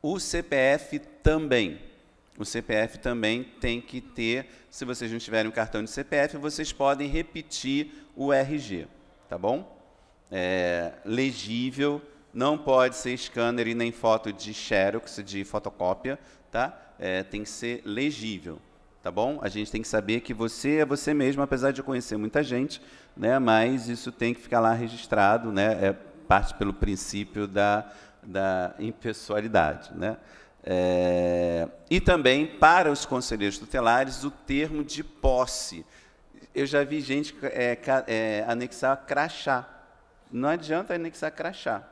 O CPF também o CPF também tem que ter, se vocês não tiverem um cartão de CPF, vocês podem repetir o RG, tá bom? É, legível, não pode ser scanner e nem foto de xerox, de fotocópia, tá? É, tem que ser legível, tá bom? A gente tem que saber que você é você mesmo, apesar de eu conhecer muita gente, né? Mas isso tem que ficar lá registrado, né? É parte pelo princípio da, da impessoalidade, né? É, e também para os conselheiros tutelares o termo de posse. Eu já vi gente é, é, anexar crachá. Não adianta anexar crachá.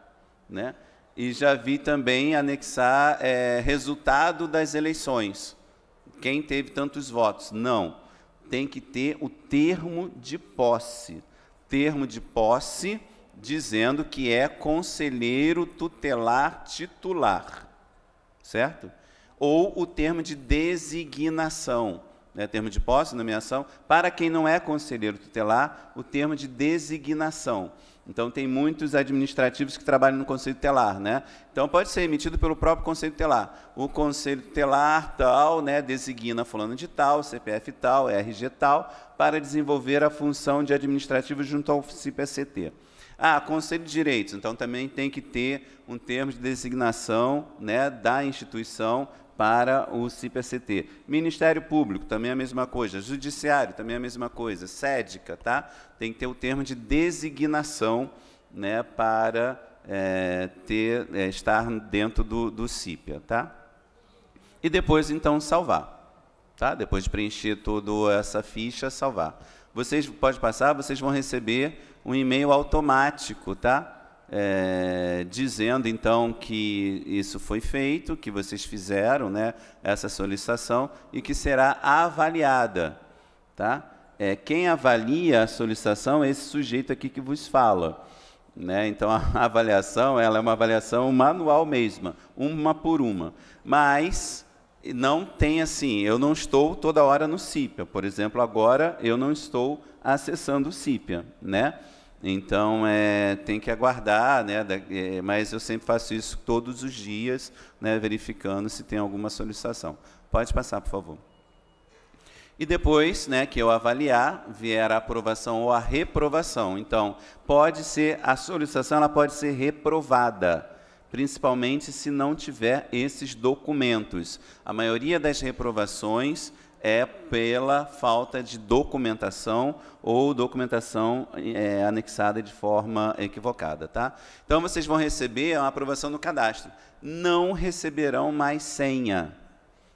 Né? E já vi também anexar é, resultado das eleições. Quem teve tantos votos? Não. Tem que ter o termo de posse. Termo de posse dizendo que é conselheiro tutelar titular certo? Ou o termo de designação, né, termo de posse, nomeação, para quem não é conselheiro tutelar, o termo de designação. Então, tem muitos administrativos que trabalham no Conselho Tutelar, né? Então, pode ser emitido pelo próprio Conselho Tutelar. O Conselho Tutelar tal, né, designa fulano de tal, CPF tal, RG tal, para desenvolver a função de administrativo junto ao CPCT. Ah, Conselho de Direitos, então também tem que ter um termo de designação né, da instituição para o CIPCT. Ministério Público, também é a mesma coisa. Judiciário, também é a mesma coisa. Sédica tá? Tem que ter o termo de designação né, para é, ter, é, estar dentro do, do CIPIA, tá? E depois, então, salvar. Tá? Depois de preencher toda essa ficha, salvar. Vocês, pode passar, vocês vão receber um e-mail automático, tá? É, dizendo então que isso foi feito, que vocês fizeram né, essa solicitação e que será avaliada. Tá? É, quem avalia a solicitação é esse sujeito aqui que vos fala. Né? Então a avaliação ela é uma avaliação manual mesma, uma por uma. Mas não tem assim, eu não estou toda hora no CIPIA. Por exemplo, agora eu não estou acessando o CIPIA. Né? Então, é, tem que aguardar, né? É, mas eu sempre faço isso todos os dias, né? verificando se tem alguma solicitação. Pode passar, por favor. E depois, né, que eu avaliar, vier a aprovação ou a reprovação. Então, pode ser a solicitação, ela pode ser reprovada, principalmente se não tiver esses documentos. A maioria das reprovações é pela falta de documentação ou documentação é, anexada de forma equivocada, tá? Então vocês vão receber a aprovação do cadastro. Não receberão mais senha.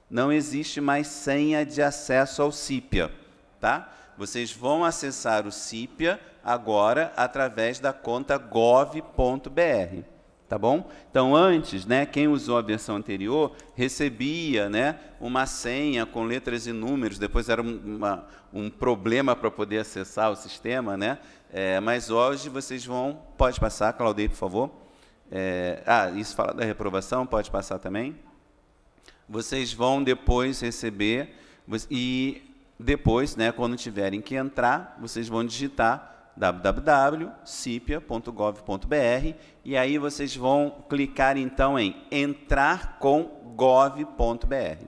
Não existe mais senha de acesso ao CIPIA, tá? Vocês vão acessar o CIPIA agora através da conta gov.br tá bom? Então antes, né, quem usou a versão anterior recebia, né, uma senha com letras e números. Depois era uma, um problema para poder acessar o sistema, né? É, mas hoje vocês vão, pode passar, Claudei, por favor. É, ah, isso fala da reprovação, pode passar também. Vocês vão depois receber e depois, né, quando tiverem que entrar, vocês vão digitar www.cipia.gov.br e aí vocês vão clicar então em entrar com gov.br.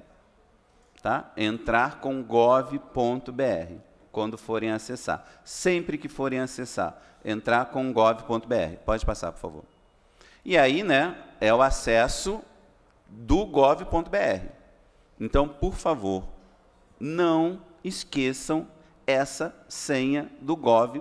Tá? Entrar com gov.br quando forem acessar. Sempre que forem acessar, entrar com gov.br. Pode passar, por favor. E aí, né, é o acesso do gov.br. Então, por favor, não esqueçam essa senha do gov.br.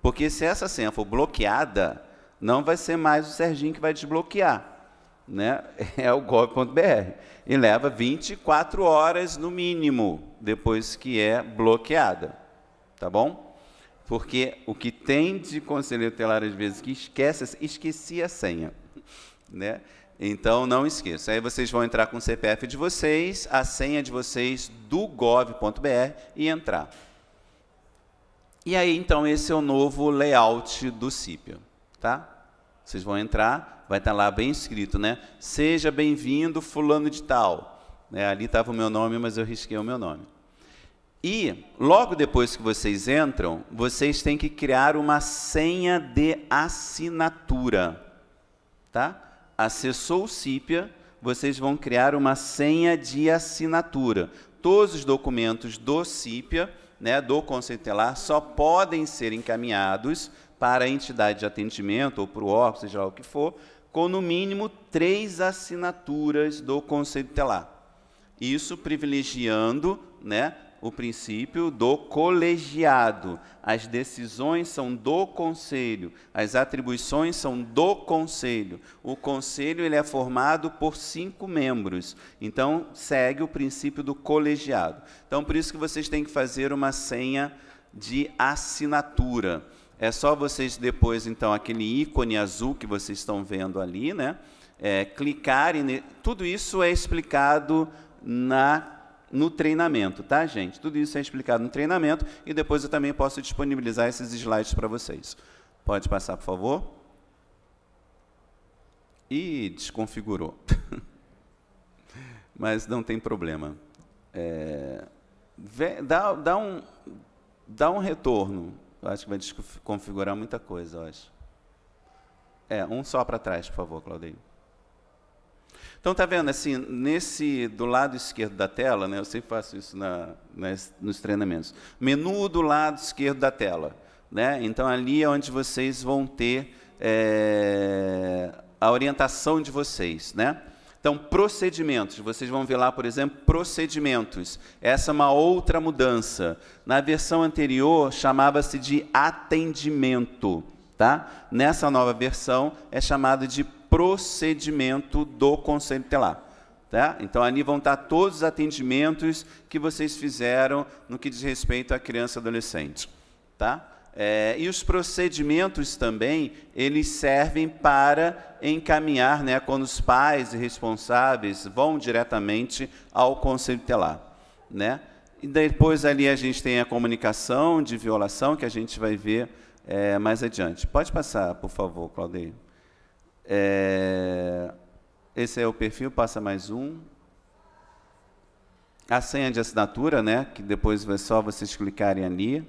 Porque se essa senha for bloqueada, não vai ser mais o Serginho que vai desbloquear. Né? É o gov.br. E leva 24 horas no mínimo depois que é bloqueada. Tá bom? Porque o que tem de conselheiro telar às vezes que esquece, esqueci a senha. Né? Então não esqueça. Aí vocês vão entrar com o CPF de vocês, a senha de vocês do gov.br e entrar. E aí então esse é o novo layout do CIPIO, tá? Vocês vão entrar, vai estar tá lá bem escrito, né? Seja bem-vindo fulano de tal. É, ali estava o meu nome, mas eu risquei o meu nome. E logo depois que vocês entram, vocês têm que criar uma senha de assinatura, tá? acessou o CIPIA, vocês vão criar uma senha de assinatura. Todos os documentos do CIPIA, né, do Conselho Telar, só podem ser encaminhados para a entidade de atendimento ou para o órgão, seja lá o que for, com no mínimo três assinaturas do Conselho Telar. Isso privilegiando né, o princípio do colegiado. As decisões são do conselho, as atribuições são do conselho. O conselho ele é formado por cinco membros, então segue o princípio do colegiado. Então, por isso que vocês têm que fazer uma senha de assinatura. É só vocês depois, então, aquele ícone azul que vocês estão vendo ali, né? É, clicarem. Ne... Tudo isso é explicado na no treinamento, tá, gente? Tudo isso é explicado no treinamento e depois eu também posso disponibilizar esses slides para vocês. Pode passar, por favor. E desconfigurou. Mas não tem problema. É, dá, dá, um, dá um retorno. Eu acho que vai desconfigurar muita coisa, eu acho. É, um só para trás, por favor, Claudio. Então, tá vendo, assim, nesse, do lado esquerdo da tela, né, eu sempre faço isso na, nas, nos treinamentos, menu do lado esquerdo da tela. Né? Então, ali é onde vocês vão ter é, a orientação de vocês. Né? Então, procedimentos. Vocês vão ver lá, por exemplo, procedimentos. Essa é uma outra mudança. Na versão anterior, chamava-se de atendimento. Tá? Nessa nova versão, é chamado de procedimento do Conselho Telar. Tá? Então, ali vão estar todos os atendimentos que vocês fizeram no que diz respeito à criança e adolescente. Tá? É, e os procedimentos também, eles servem para encaminhar, né, quando os pais e responsáveis vão diretamente ao Conselho Telar. Né? E depois ali a gente tem a comunicação de violação, que a gente vai ver é, mais adiante. Pode passar, por favor, Claudio. É, esse é o perfil, passa mais um. A senha de assinatura, né? Que depois é só vocês clicarem ali.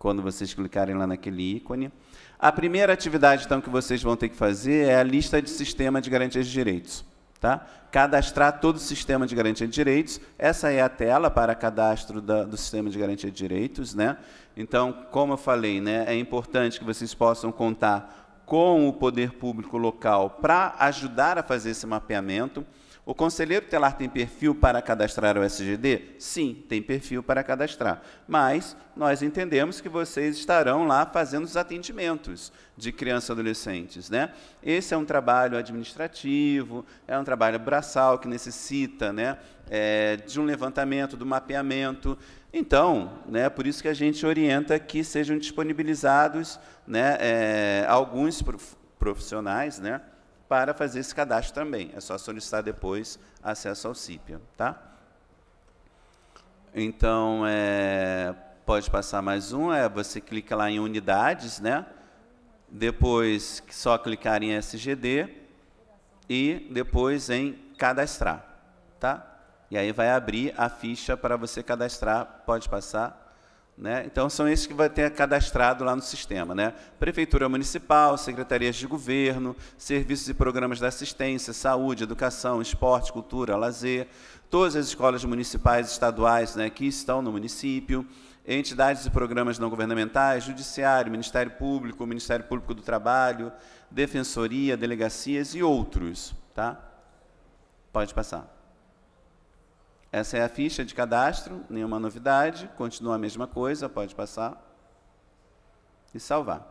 Quando vocês clicarem lá naquele ícone. A primeira atividade, então, que vocês vão ter que fazer é a lista de sistema de garantia de direitos. Tá? Cadastrar todo o sistema de garantia de direitos. Essa é a tela para cadastro da, do sistema de garantia de direitos. Né? Então, como eu falei, né, é importante que vocês possam contar com o poder público local para ajudar a fazer esse mapeamento. O conselheiro telar tem perfil para cadastrar o SGD? Sim, tem perfil para cadastrar. Mas nós entendemos que vocês estarão lá fazendo os atendimentos de crianças e adolescentes. Né? Esse é um trabalho administrativo, é um trabalho braçal que necessita né, é, de um levantamento, do mapeamento. Então, né, por isso que a gente orienta que sejam disponibilizados né, é, alguns profissionais né, para fazer esse cadastro também. É só solicitar depois acesso ao CIPIA. Tá? Então, é, pode passar mais um. É, você clica lá em unidades, né? depois só clicar em SGD e depois em cadastrar. Tá? E aí vai abrir a ficha para você cadastrar, pode passar. Né? Então, são esses que vai ter cadastrado lá no sistema. Né? Prefeitura Municipal, Secretarias de Governo, Serviços e Programas de Assistência, Saúde, Educação, Esporte, Cultura, Lazer, todas as escolas municipais estaduais né, que estão no município, entidades e programas não governamentais, Judiciário, Ministério Público, Ministério Público do Trabalho, Defensoria, Delegacias e outros. Tá? Pode passar. Essa é a ficha de cadastro, nenhuma novidade, continua a mesma coisa, pode passar e salvar.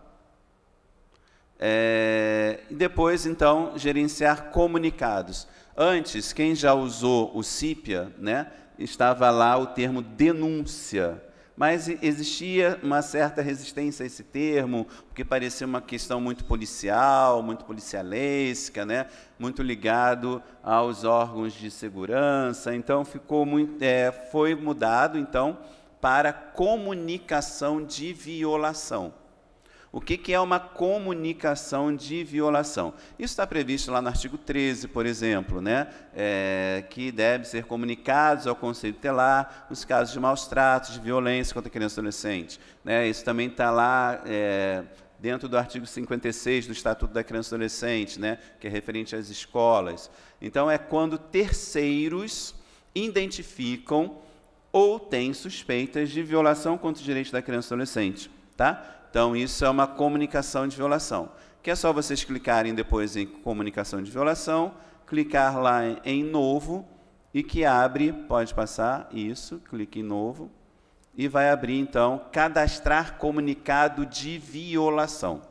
É, e depois, então, gerenciar comunicados. Antes, quem já usou o CIPIA, né, estava lá o termo denúncia mas existia uma certa resistência a esse termo, porque parecia uma questão muito policial, muito policialesca, né? muito ligado aos órgãos de segurança. Então ficou muito, é, foi mudado então para comunicação de violação. O que, que é uma comunicação de violação? Isso está previsto lá no artigo 13, por exemplo, né? É, que deve ser comunicados ao Conselho Telar os casos de maus tratos, de violência contra criança e adolescente. Né? Isso também está lá. É, dentro do artigo 56 do Estatuto da Criança e Adolescente, né, que é referente às escolas. Então, é quando terceiros identificam ou têm suspeitas de violação contra os direitos da criança e adolescente. Tá? Então, isso é uma comunicação de violação, que é só vocês clicarem depois em comunicação de violação, clicar lá em novo e que abre, pode passar, isso, clique em novo, e vai abrir então cadastrar comunicado de violação.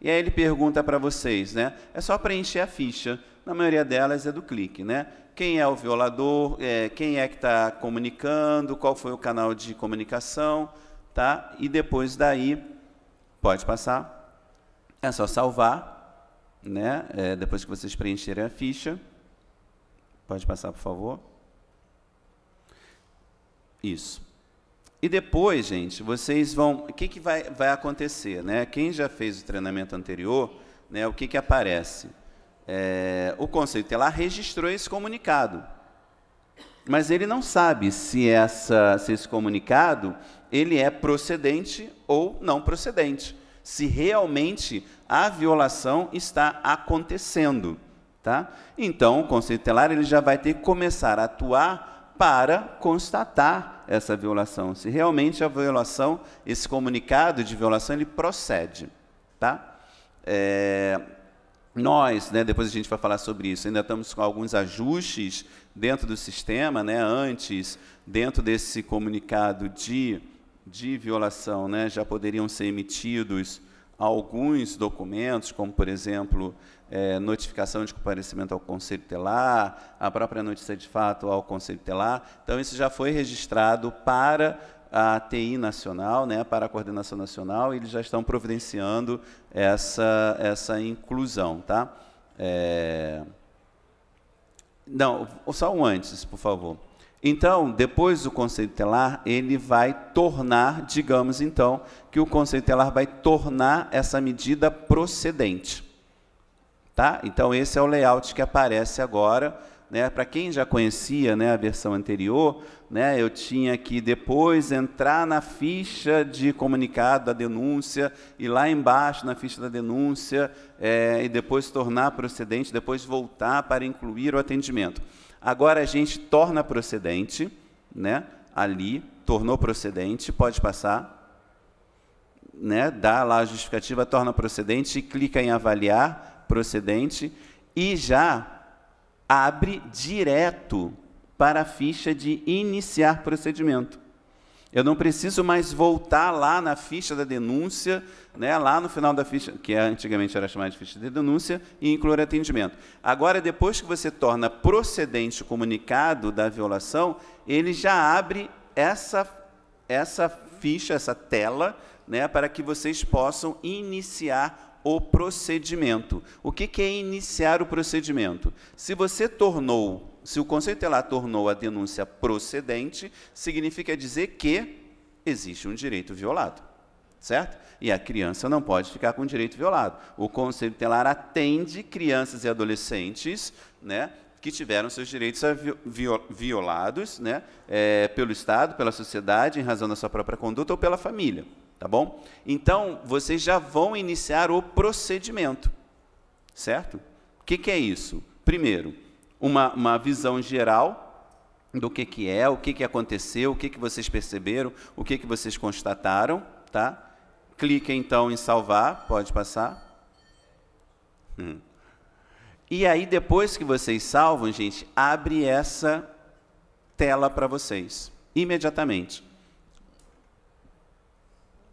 E aí ele pergunta para vocês, né? É só preencher a ficha. Na maioria delas é do clique, né? Quem é o violador? É, quem é que está comunicando? Qual foi o canal de comunicação? Tá? E depois daí Pode passar. É só salvar, né? É, depois que vocês preencherem a ficha. Pode passar, por favor. Isso. E depois, gente, vocês vão. O que, que vai, vai acontecer? Né? Quem já fez o treinamento anterior, né, o que, que aparece? É, o Conselho lá registrou esse comunicado. Mas ele não sabe se, essa, se esse comunicado ele é procedente ou não procedente se realmente a violação está acontecendo, tá? Então, o conselho tutelar ele já vai ter que começar a atuar para constatar essa violação, se realmente a violação, esse comunicado de violação, ele procede, tá? É, nós, né, depois a gente vai falar sobre isso, ainda estamos com alguns ajustes dentro do sistema, né, antes, dentro desse comunicado de de violação, né, já poderiam ser emitidos alguns documentos, como, por exemplo, é, notificação de comparecimento ao Conselho Telar, a própria notícia de fato ao Conselho Telar. Então, isso já foi registrado para a TI Nacional, né, para a Coordenação Nacional, eles já estão providenciando essa, essa inclusão. Tá? É... Não, só um antes, por favor. Então, depois do conselho telar, ele vai tornar, digamos então, que o conselho telar vai tornar essa medida procedente. Tá? Então, esse é o layout que aparece agora. Né? Para quem já conhecia né, a versão anterior, né, eu tinha que depois entrar na ficha de comunicado da denúncia, e lá embaixo na ficha da denúncia, é, e depois tornar procedente, depois voltar para incluir o atendimento. Agora a gente torna procedente, né? Ali, tornou procedente, pode passar. Né, dá lá a justificativa, torna procedente, clica em avaliar procedente e já abre direto para a ficha de iniciar procedimento. Eu não preciso mais voltar lá na ficha da denúncia, né, lá no final da ficha, que é, antigamente era chamada de ficha de denúncia, e incluir atendimento. Agora, depois que você torna procedente o comunicado da violação, ele já abre essa, essa ficha, essa tela, né, para que vocês possam iniciar o procedimento. O que, que é iniciar o procedimento? Se você tornou se o Conselho Telar tornou a denúncia procedente, significa dizer que existe um direito violado, certo? E a criança não pode ficar com o direito violado. O Conselho Telar atende crianças e adolescentes, né, que tiveram seus direitos violados né, é, pelo Estado, pela sociedade, em razão da sua própria conduta ou pela família. Tá bom? Então, vocês já vão iniciar o procedimento, certo? O que, que é isso? Primeiro, uma, uma visão geral do que, que é, o que, que aconteceu, o que, que vocês perceberam, o que, que vocês constataram, tá? Clique então em salvar, pode passar. Hum. E aí, depois que vocês salvam, gente, abre essa tela para vocês, imediatamente.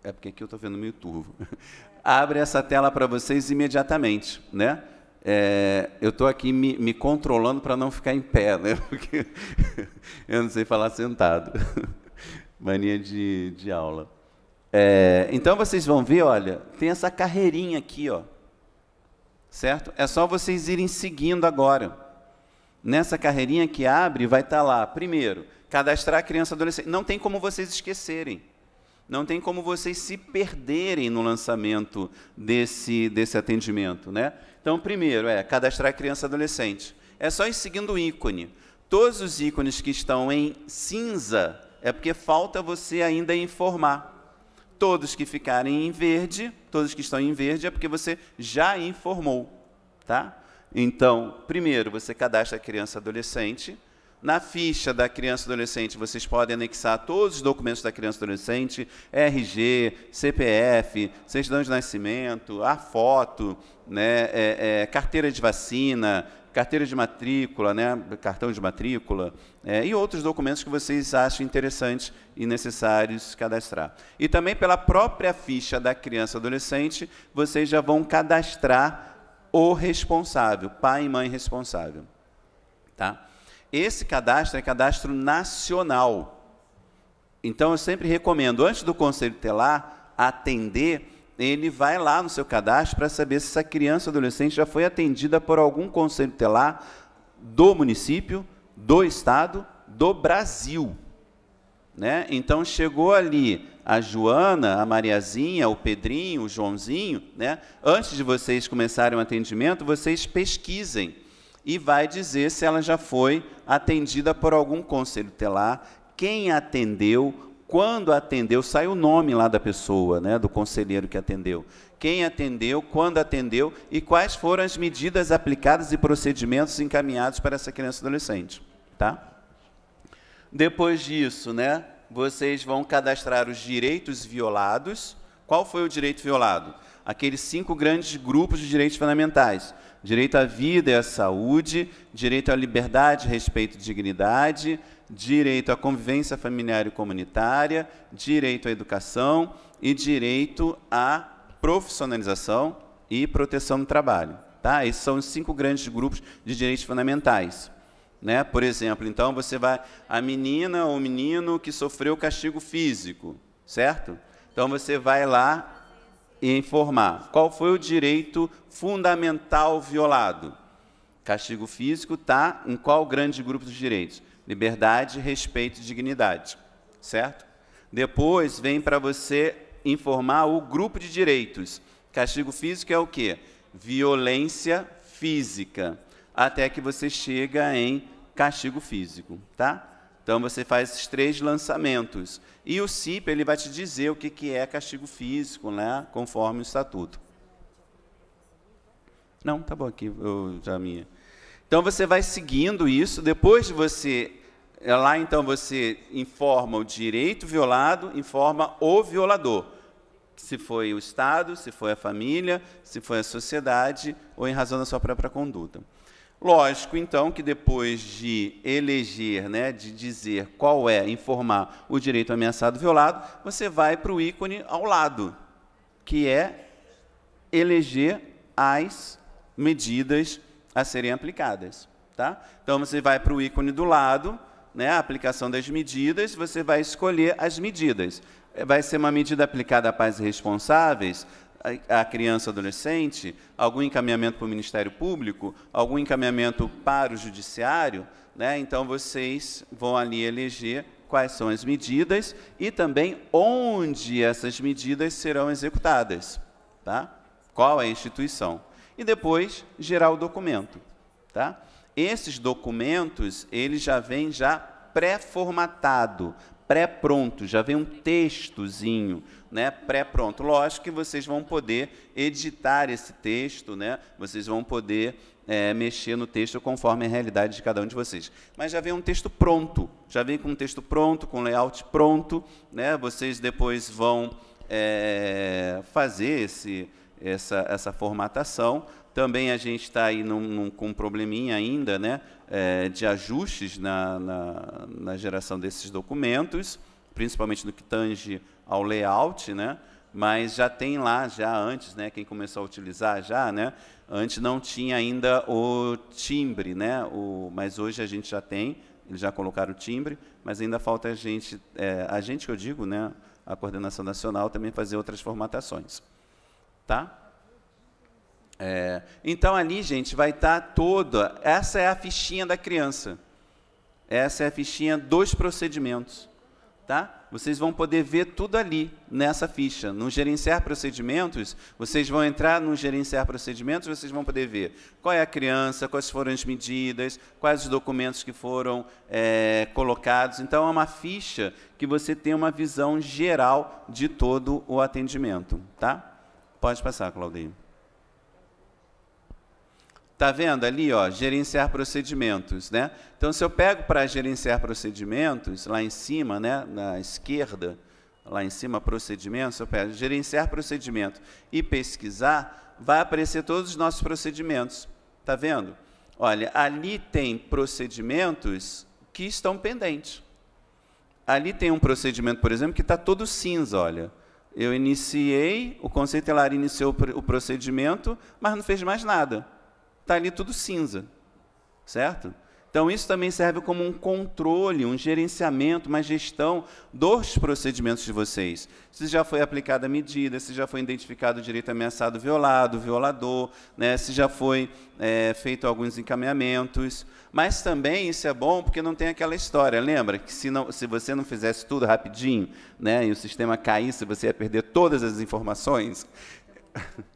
É porque aqui eu estou vendo meio turvo. abre essa tela para vocês imediatamente, né? É, eu estou aqui me, me controlando para não ficar em pé, né? Porque eu não sei falar sentado. Mania de, de aula. É, então vocês vão ver, olha, tem essa carreirinha aqui, ó. Certo? É só vocês irem seguindo agora. Nessa carreirinha que abre, vai estar tá lá, primeiro, cadastrar a criança e adolescente. Não tem como vocês esquecerem. Não tem como vocês se perderem no lançamento desse, desse atendimento. Né? Então, primeiro é cadastrar criança e adolescente. É só ir seguindo o ícone. Todos os ícones que estão em cinza é porque falta você ainda informar. Todos que ficarem em verde, todos que estão em verde é porque você já informou, tá? Então, primeiro você cadastra a criança e adolescente, na ficha da criança e adolescente, vocês podem anexar todos os documentos da criança e adolescente, RG, CPF, certidão de nascimento, a foto, né, é, é, carteira de vacina, carteira de matrícula, né, cartão de matrícula, é, e outros documentos que vocês achem interessantes e necessários cadastrar. E também pela própria ficha da criança e adolescente, vocês já vão cadastrar o responsável, pai e mãe responsável. Tá? Esse cadastro é cadastro nacional. Então eu sempre recomendo, antes do conselho telar atender, ele vai lá no seu cadastro para saber se essa criança ou adolescente já foi atendida por algum conselho telar do município, do estado, do Brasil. Né? Então chegou ali a Joana, a Mariazinha, o Pedrinho, o Joãozinho, né? Antes de vocês começarem o atendimento, vocês pesquisem e vai dizer se ela já foi atendida por algum conselho tutelar, quem atendeu, quando atendeu, sai o nome lá da pessoa, né, do conselheiro que atendeu. Quem atendeu, quando atendeu e quais foram as medidas aplicadas e procedimentos encaminhados para essa criança e adolescente, tá? Depois disso, né, vocês vão cadastrar os direitos violados. Qual foi o direito violado? Aqueles cinco grandes grupos de direitos fundamentais: Direito à vida e à saúde, direito à liberdade, respeito e dignidade, direito à convivência familiar e comunitária, direito à educação e direito à profissionalização e proteção do trabalho. Tá? Esses são os cinco grandes grupos de direitos fundamentais. Né? Por exemplo, então você vai a menina ou menino que sofreu castigo físico, certo? Então você vai lá e informar. Qual foi o direito fundamental violado? Castigo físico está em qual grande grupo dos direitos? Liberdade, respeito e dignidade, certo? Depois vem para você informar o grupo de direitos. Castigo físico é o quê? Violência física, até que você chega em castigo físico, tá? Então você faz esses três lançamentos. E o CIP ele vai te dizer o que, que é castigo físico, né? conforme o estatuto. Não, tá bom aqui, eu, já minha. Então você vai seguindo isso, depois de você. É lá então você informa o direito violado, informa o violador. Se foi o Estado, se foi a família, se foi a sociedade, ou em razão da sua própria conduta. Lógico, então, que depois de eleger, né, de dizer qual é, informar o direito ameaçado violado, você vai para o ícone ao lado, que é eleger as medidas a serem aplicadas. Tá? Então, você vai para o ícone do lado, né, a aplicação das medidas, você vai escolher as medidas. Vai ser uma medida aplicada a pais responsáveis? a criança adolescente, algum encaminhamento para o Ministério Público, algum encaminhamento para o Judiciário, né? então vocês vão ali eleger quais são as medidas e também onde essas medidas serão executadas. Tá? Qual é a instituição? E depois gerar o documento. Tá? Esses documentos, eles já vêm já pré-formatado, pré-pronto, já vem um textozinho, né, pré-pronto. Lógico que vocês vão poder editar esse texto, né? Vocês vão poder é, mexer no texto conforme a realidade de cada um de vocês. Mas já vem um texto pronto, já vem com um texto pronto, com layout pronto, né? Vocês depois vão é, fazer esse, essa, essa formatação também a gente está aí num, num, com um probleminha ainda né, é, de ajustes na, na, na, geração desses documentos, principalmente no que tange ao layout, né, mas já tem lá, já antes, né, quem começou a utilizar já, né, antes não tinha ainda o timbre, né, o, mas hoje a gente já tem, eles já colocaram o timbre, mas ainda falta a gente, é, a gente que eu digo, né, a coordenação nacional também fazer outras formatações. Tá? É, então ali, gente, vai estar tá toda. Essa é a fichinha da criança. Essa é a fichinha dos procedimentos, tá? Vocês vão poder ver tudo ali nessa ficha. No gerenciar procedimentos, vocês vão entrar no gerenciar procedimentos, vocês vão poder ver qual é a criança, quais foram as medidas, quais os documentos que foram é, colocados. Então é uma ficha que você tem uma visão geral de todo o atendimento, tá? Pode passar, Claudinho. Está vendo ali, ó, gerenciar procedimentos, né? Então, se eu pego para gerenciar procedimentos, lá em cima, né, na esquerda, lá em cima, procedimentos, eu pego gerenciar procedimento e pesquisar, vai aparecer todos os nossos procedimentos. Está vendo? Olha, ali tem procedimentos que estão pendentes. Ali tem um procedimento, por exemplo, que está todo cinza, olha. Eu iniciei, o lá iniciou o procedimento, mas não fez mais nada está ali tudo cinza, certo? Então, isso também serve como um controle, um gerenciamento, uma gestão dos procedimentos de vocês. Se já foi aplicada a medida, se já foi identificado o direito ameaçado violado, violador, né? se já foi é, feito alguns encaminhamentos. Mas também isso é bom porque não tem aquela história. Lembra que se, não, se você não fizesse tudo rapidinho né? e o sistema caísse, você ia perder todas as informações?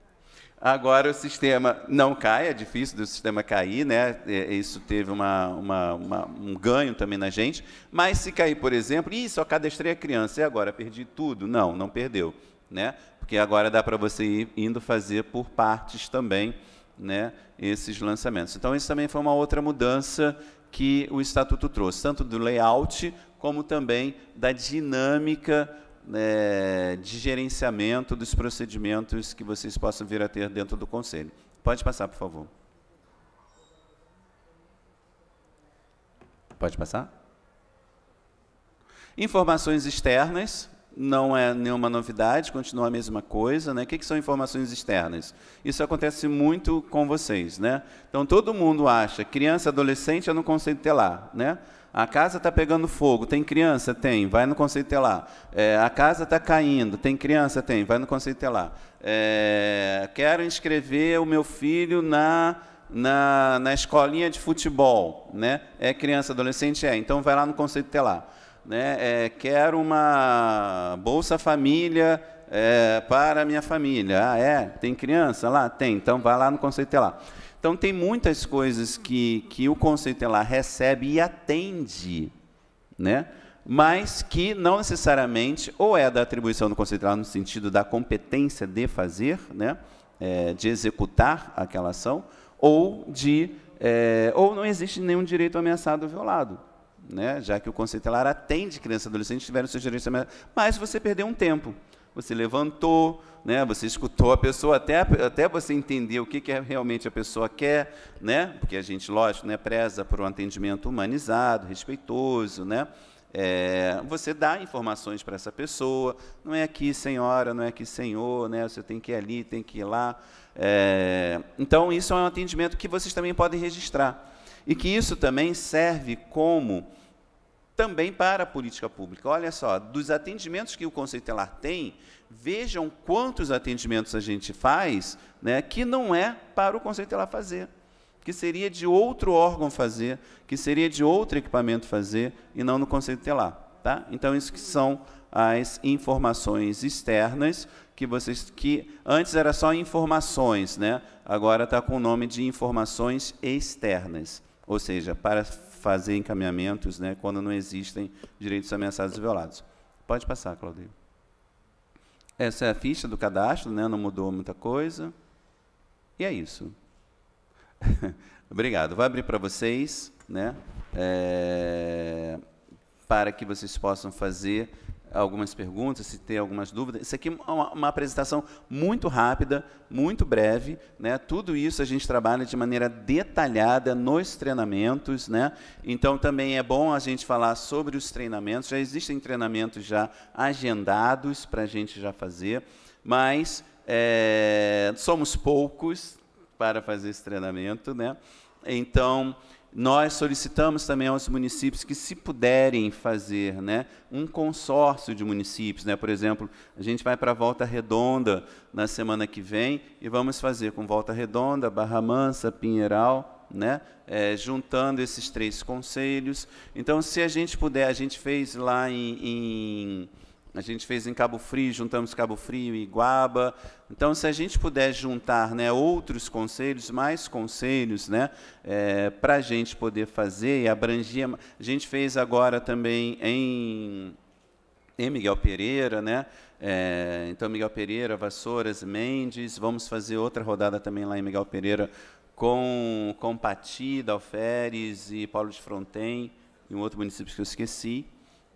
Agora o sistema não cai, é difícil do sistema cair, né? É, isso teve uma, uma, uma, um ganho também na gente. Mas se cair, por exemplo, e só cadastrei a criança e agora perdi tudo. Não, não perdeu, né? Porque agora dá para você ir indo fazer por partes também, né? Esses lançamentos. Então isso também foi uma outra mudança que o estatuto trouxe, tanto do layout como também da dinâmica é, de gerenciamento dos procedimentos que vocês possam vir a ter dentro do Conselho. Pode passar, por favor. Pode passar? Informações externas, não é nenhuma novidade, continua a mesma coisa. Né? O que, que, são informações externas? Isso acontece muito com vocês. Né? Então, todo mundo acha, criança, adolescente é no conceito telar. Né? A casa está pegando fogo, tem criança? Tem, vai no Conceito telar. É, a casa está caindo, tem criança? Tem, vai no Conceito telar. É, quero inscrever o meu filho na, na, na escolinha de futebol. Né? É criança, adolescente? É, então vai lá no Conceito telar. Né? É, quero uma Bolsa Família é, para minha família. Ah, é? Tem criança lá? Tem, então vai lá no Conceito telar. Então, tem muitas coisas que, que o conceito lá recebe e atende, né? mas que não necessariamente ou é da atribuição do conceito Tutelar no sentido da competência de fazer, né? É, de executar aquela ação, ou de é, ou não existe nenhum direito ameaçado ou violado. Né? Já que o conceito Tutelar atende criança e adolescente tiveram seus direitos ameaçados. Mas você perdeu um tempo. Você levantou, né? Você escutou a pessoa até, até você entender o que, que é realmente a pessoa quer, né? Porque a gente, lógico, né, preza por um atendimento humanizado, respeitoso, né? É, você dá informações para essa pessoa, não é aqui senhora, não é aqui senhor, né? você tem que ir ali, tem que ir lá. É, então, isso é um atendimento que vocês também podem registrar. E que isso também serve como também para a política pública. Olha só, dos atendimentos que o Conselho Telar tem, vejam quantos atendimentos a gente faz, né, que não é para o Conselho fazer, que seria de outro órgão fazer, que seria de outro equipamento fazer, e não no Conselho Telar. Tá? Então, isso que são as informações externas que vocês que antes era só informações, né? Agora está com o nome de informações externas, ou seja, para fazer encaminhamentos, né? Quando não existem direitos ameaçados e violados. Pode passar, Claudio. Essa é a ficha do cadastro, né? não mudou muita coisa. E é isso. Obrigado. Vou abrir para vocês, né? É, para que vocês possam fazer algumas perguntas, se tem algumas dúvidas. Isso aqui é uma, uma, apresentação muito rápida, muito breve. Né? Tudo isso a gente trabalha de maneira detalhada nos treinamentos. Né? Então, também é bom a gente falar sobre os treinamentos. Já existem treinamentos já agendados para a gente já fazer, mas é, somos poucos para fazer esse treinamento. Né? Então, nós solicitamos também aos municípios que, se puderem fazer né, um consórcio de municípios, né, por exemplo, a gente vai para Volta Redonda na semana que vem e vamos fazer com Volta Redonda, Barra Mansa, Pinheiral, né, é, juntando esses três conselhos. Então, se a gente puder, a gente fez lá em, em a gente fez em Cabo Frio, juntamos Cabo Frio e Iguaba. Então, se a gente puder juntar né, outros conselhos, mais conselhos, né, é, para a gente poder fazer e abranger. A gente fez agora também em, em Miguel Pereira, né? É, então, Miguel Pereira, Vassouras, Mendes. Vamos fazer outra rodada também lá em Miguel Pereira com, com Pati, Dalferes e Paulo de Frontem, e um outro município que eu esqueci.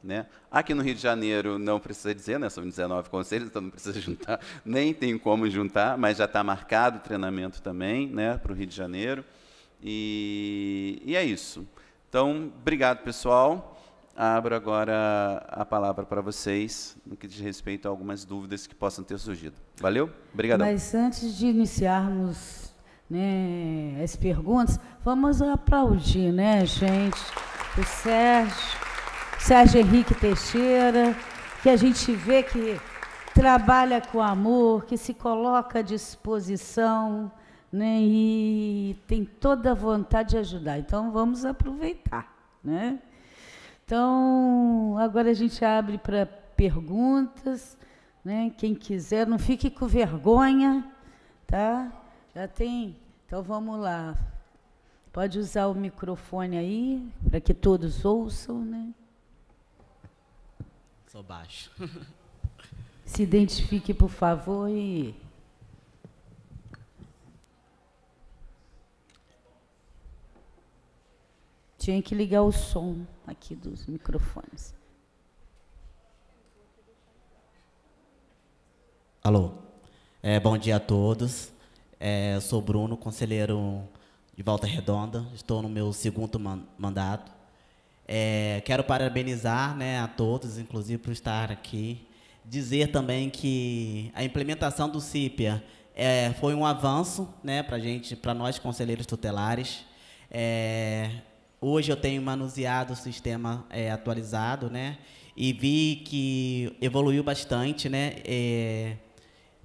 Né? Aqui no Rio de Janeiro não precisa dizer, né? são 19 conselhos, então não precisa juntar, nem tem como juntar, mas já está marcado o treinamento também né? para o Rio de Janeiro. E, e, é isso. Então, obrigado pessoal. Abro agora a palavra para vocês no que diz respeito a algumas dúvidas que possam ter surgido. Valeu? Obrigado. Mas antes de iniciarmos né, as perguntas, vamos aplaudir, né, gente? O Sérgio. Sérgio Henrique Teixeira, que a gente vê que trabalha com amor, que se coloca à disposição né, e tem toda a vontade de ajudar. Então, vamos aproveitar. Né? Então, agora a gente abre para perguntas. Né? Quem quiser, não fique com vergonha. Tá? Já tem? Então, vamos lá. Pode usar o microfone aí, para que todos ouçam, né? Sou baixo. Se identifique, por favor, e. Tinha que ligar o som aqui dos microfones. Alô. É, bom dia a todos. É, sou Bruno, conselheiro de Volta Redonda. Estou no meu segundo mandato. É, quero parabenizar né, a todos, inclusive, por estar aqui. Dizer também que a implementação do CIPIA é, foi um avanço né, para gente, para nós conselheiros tutelares. É, hoje eu tenho manuseado o sistema é, atualizado, né? E vi que evoluiu bastante, né? É,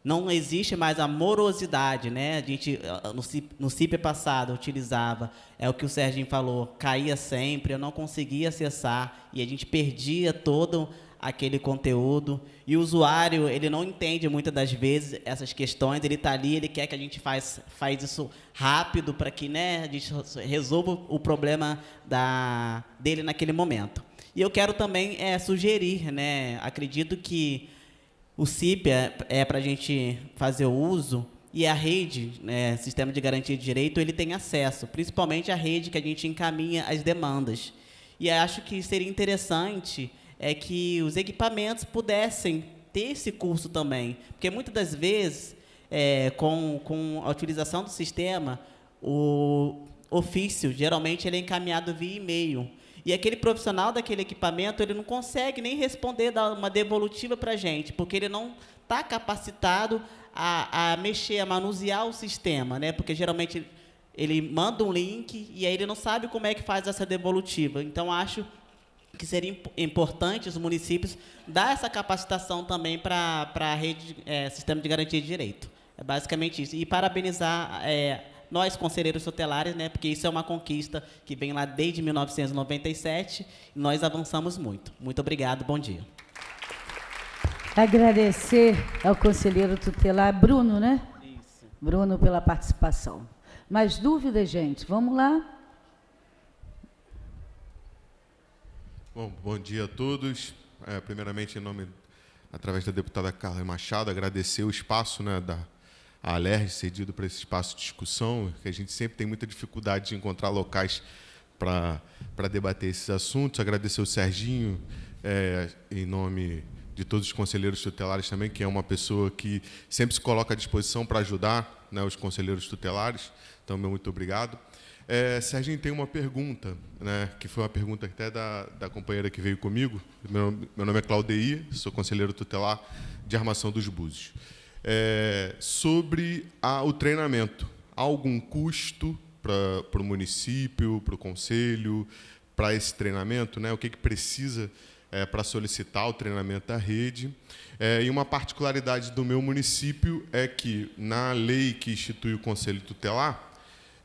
não existe mais a morosidade, né? A gente, ah, ah, no CIP, é passado, utilizava, é o que o Serginho falou, caía sempre, eu não conseguia acessar e a gente perdia todo aquele conteúdo. E o usuário, ele não entende muitas das vezes essas questões, ele está ali, ele quer que a gente faz, faz isso rápido para que né, a gente resolva o problema da, dele naquele momento. E eu quero também é, sugerir, né? Acredito que o CIP é, é para a gente fazer o uso e a rede, né, Sistema de Garantia de Direito, ele tem acesso, principalmente a rede que a gente encaminha as demandas. E acho que seria interessante é que os equipamentos pudessem ter esse curso também, porque muitas das vezes, é, com, com a utilização do sistema, o ofício geralmente ele é encaminhado via e-mail. E aquele profissional daquele equipamento, ele não consegue nem responder, dar uma devolutiva para a gente, porque ele não está capacitado a, a, mexer, a manusear o sistema, né? porque geralmente ele manda um link e aí ele não sabe como é que faz essa devolutiva. Então, acho que seria importante os municípios dar essa capacitação também para a rede, é, sistema de garantia de direito. É basicamente isso. E parabenizar... É, nós, conselheiros tutelares, né, porque isso é uma conquista que vem lá desde 1997, e nós avançamos muito. Muito obrigado, bom dia. Agradecer ao conselheiro tutelar Bruno, né? Isso. Bruno pela participação. Mais dúvidas, gente? Vamos lá. Bom, bom dia a todos. É, primeiramente, em nome, através da deputada Carla Machado, agradecer o espaço né, da, a Alerj cedido para esse espaço de discussão, que a gente sempre tem muita dificuldade de encontrar locais para debater esses assuntos. Agradecer o Serginho, é, em nome de todos os conselheiros tutelares também, que é uma pessoa que sempre se coloca à disposição para ajudar né, os conselheiros tutelares. Então, meu muito obrigado. É, Serginho, tem uma pergunta, né, que foi uma pergunta até da, da companheira que veio comigo. Meu, meu nome é Claudeir, sou conselheiro tutelar de Armação dos Búzios é, sobre a, o treinamento. Há algum custo para o município, para o conselho, para esse treinamento? Né? O que, que precisa é, para solicitar o treinamento da rede? É, e uma particularidade do meu município é que, na lei que institui o conselho tutelar,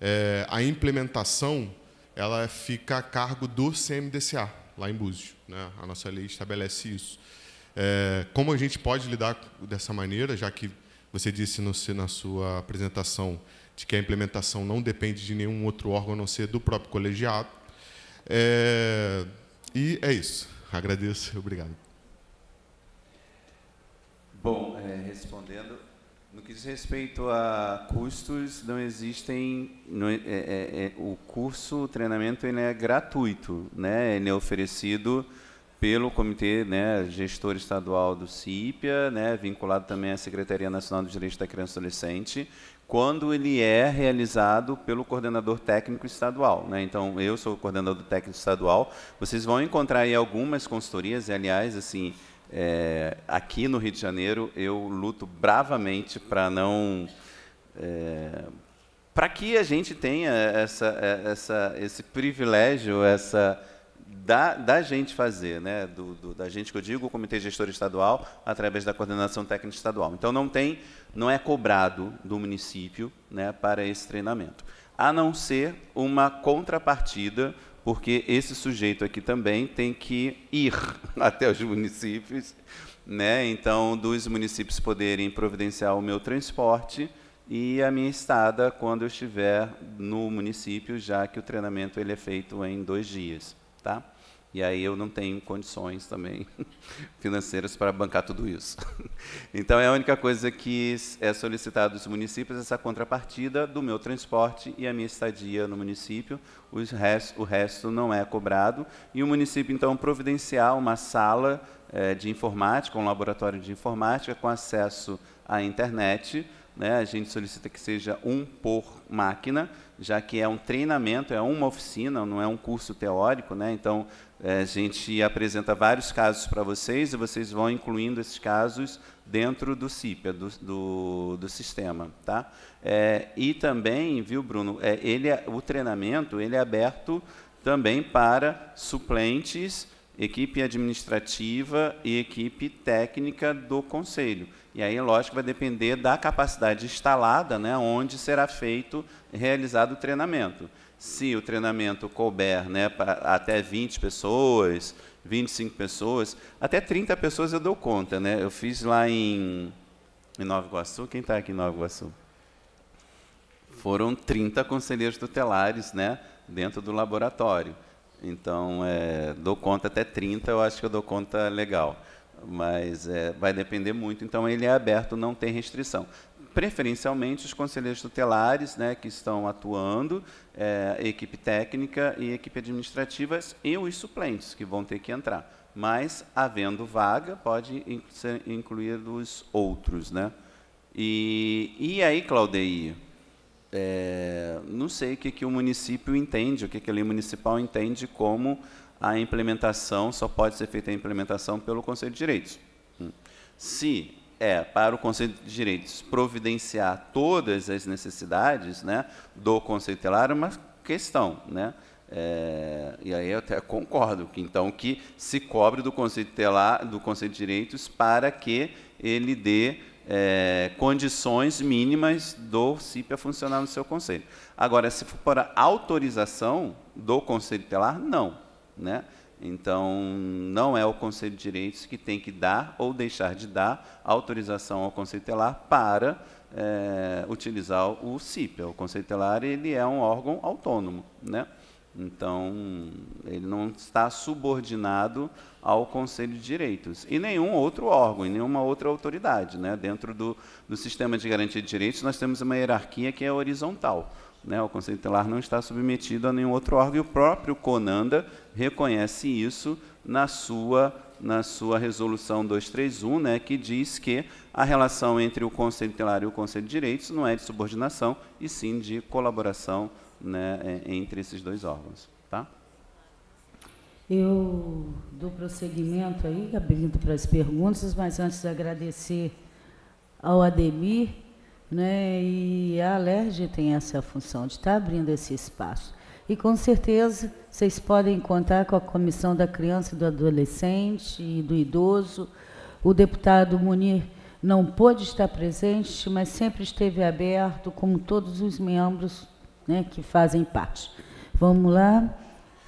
é, a implementação ela fica a cargo do CMDCA, lá em Búzios. Né? A nossa lei estabelece isso. É, como a gente pode lidar dessa maneira, já que você disse no, na sua apresentação de que a implementação não depende de nenhum outro órgão a não ser do próprio colegiado. É, e é isso. Agradeço. Obrigado. Bom, é, respondendo, no que diz respeito a custos, não existem. É, é, é, o curso, o treinamento, ele é gratuito, né? ele é oferecido pelo Comitê né, Gestor Estadual do CIPIA, né, vinculado também à Secretaria Nacional dos Direitos da Criança e Adolescente, quando ele é realizado pelo coordenador técnico estadual. Né? Então, eu sou o coordenador técnico estadual. Vocês vão encontrar aí algumas consultorias, e, aliás, assim, é, aqui no Rio de Janeiro, eu luto bravamente para não... É, para que a gente tenha essa, é, essa, esse privilégio, essa da, da gente fazer, né? Do, do, da gente que eu digo, o Comitê Gestor Estadual, através da coordenação técnica estadual. Então não tem, não é cobrado do município né, para esse treinamento. A não ser uma contrapartida, porque esse sujeito aqui também tem que ir até os municípios, né? Então, dos municípios poderem providenciar o meu transporte e a minha estada quando eu estiver no município, já que o treinamento ele é feito em dois dias, tá? E aí eu não tenho condições também financeiras para bancar tudo isso. Então é a única coisa que é solicitada dos municípios essa contrapartida do meu transporte e a minha estadia no município. o resto não é cobrado e o município então providenciar uma sala é, de informática, um laboratório de informática com acesso à internet. Né? A gente solicita que seja um por máquina, já que é um treinamento, é uma oficina, não é um curso teórico, né? Então é, a gente apresenta vários casos para vocês e vocês vão incluindo esses casos dentro do CIPA, do, do, do sistema. Tá? É, e também, viu, Bruno, é, ele, é, o treinamento ele é aberto também para suplentes, equipe administrativa e equipe técnica do conselho. E aí, lógico, vai depender da capacidade instalada, né, onde será feito, realizado o treinamento se o treinamento couber né, para até 20 pessoas, 25 pessoas, até 30 pessoas eu dou conta. Né? Eu fiz lá em, em Nova Iguaçu. Quem está aqui em Nova Iguaçu? Foram 30 conselheiros tutelares né, dentro do laboratório. Então, é, dou conta até 30, eu acho que eu dou conta legal. Mas é, vai depender muito. Então, ele é aberto, não tem restrição preferencialmente os conselheiros tutelares né, que estão atuando, é, equipe técnica e equipe administrativa, e os suplentes que vão ter que entrar. Mas, havendo vaga, pode ser ser os outros. Né? E, e aí, Claudei, é, não sei o que, que o município entende, o que, que a lei municipal entende como a implementação, só pode ser feita a implementação pelo Conselho de Direitos. Hum. Se é para o Conselho de Direitos providenciar todas as necessidades né, do Conselho Telar é uma questão, né? É, e aí eu até concordo que então que se cobre do Conselho Telar, do Conselho de Direitos para que ele dê é, condições mínimas do CIP a funcionar no seu conselho. Agora, se for para autorização do Conselho Telar, não. Né? Então, não é o Conselho de Direitos que tem que dar ou deixar de dar autorização ao Conselho Telar para é, utilizar o CIPE. O Conselho Telar ele é um órgão autônomo, né? Então, ele não está subordinado ao Conselho de Direitos e nenhum outro órgão, e nenhuma outra autoridade. Né? Dentro do, do sistema de garantia de direitos, nós temos uma hierarquia que é horizontal. Né? O Conselho Tutelar não está submetido a nenhum outro órgão, e o próprio Conanda reconhece isso na sua na sua resolução 231, né, que diz que a relação entre o Conselho Tutelar e o Conselho de Direitos não é de subordinação, e sim de colaboração né, é, entre esses dois órgãos. Tá? Eu dou prosseguimento aí, abrindo para as perguntas, mas antes agradecer ao Ademir né? E a LERJ tem essa função de estar tá abrindo esse espaço. E com certeza vocês podem contar com a Comissão da Criança, do Adolescente e do Idoso. O deputado Munir não pôde estar presente, mas sempre esteve aberto, como todos os membros né, que fazem parte. Vamos lá,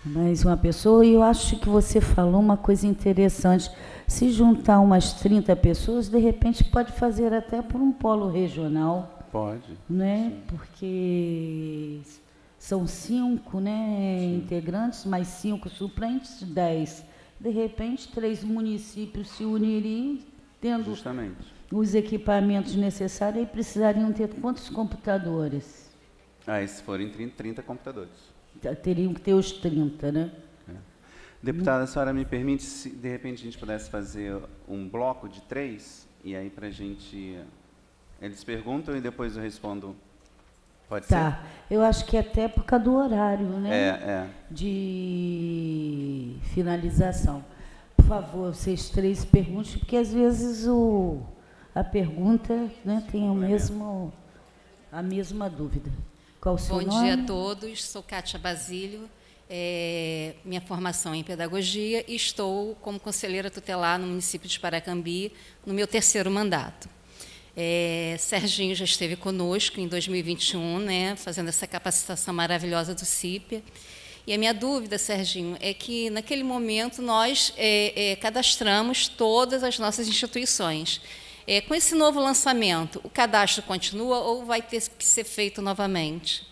mais uma pessoa. E eu acho que você falou uma coisa interessante se juntar umas 30 pessoas, de repente pode fazer até por um polo regional. Pode. Né? Porque são cinco né, integrantes, mais cinco suplentes, dez. De repente, três municípios se uniriam, tendo Justamente. os equipamentos necessários, e precisariam ter quantos computadores? Ah, se forem 30, 30 computadores. Teriam que ter os 30, né? Deputada, a senhora me permite, se de repente a gente pudesse fazer um bloco de três, e aí para a gente... Eles perguntam e depois eu respondo. Pode tá. ser? Eu acho que é até por causa do horário, né? É, é. De finalização. Por favor, vocês três perguntem, porque às vezes o, a pergunta né, tem o é mesmo, a mesma dúvida. Qual o seu Bom nome? dia a todos, sou Kátia Basílio, é, minha formação é em pedagogia e estou como conselheira tutelar no município de Paracambi no meu terceiro mandato. É, Serginho já esteve conosco em 2021, né, fazendo essa capacitação maravilhosa do CIP. E a minha dúvida, Serginho, é que naquele momento nós é, é, cadastramos todas as nossas instituições. É, com esse novo lançamento, o cadastro continua ou vai ter que ser feito novamente?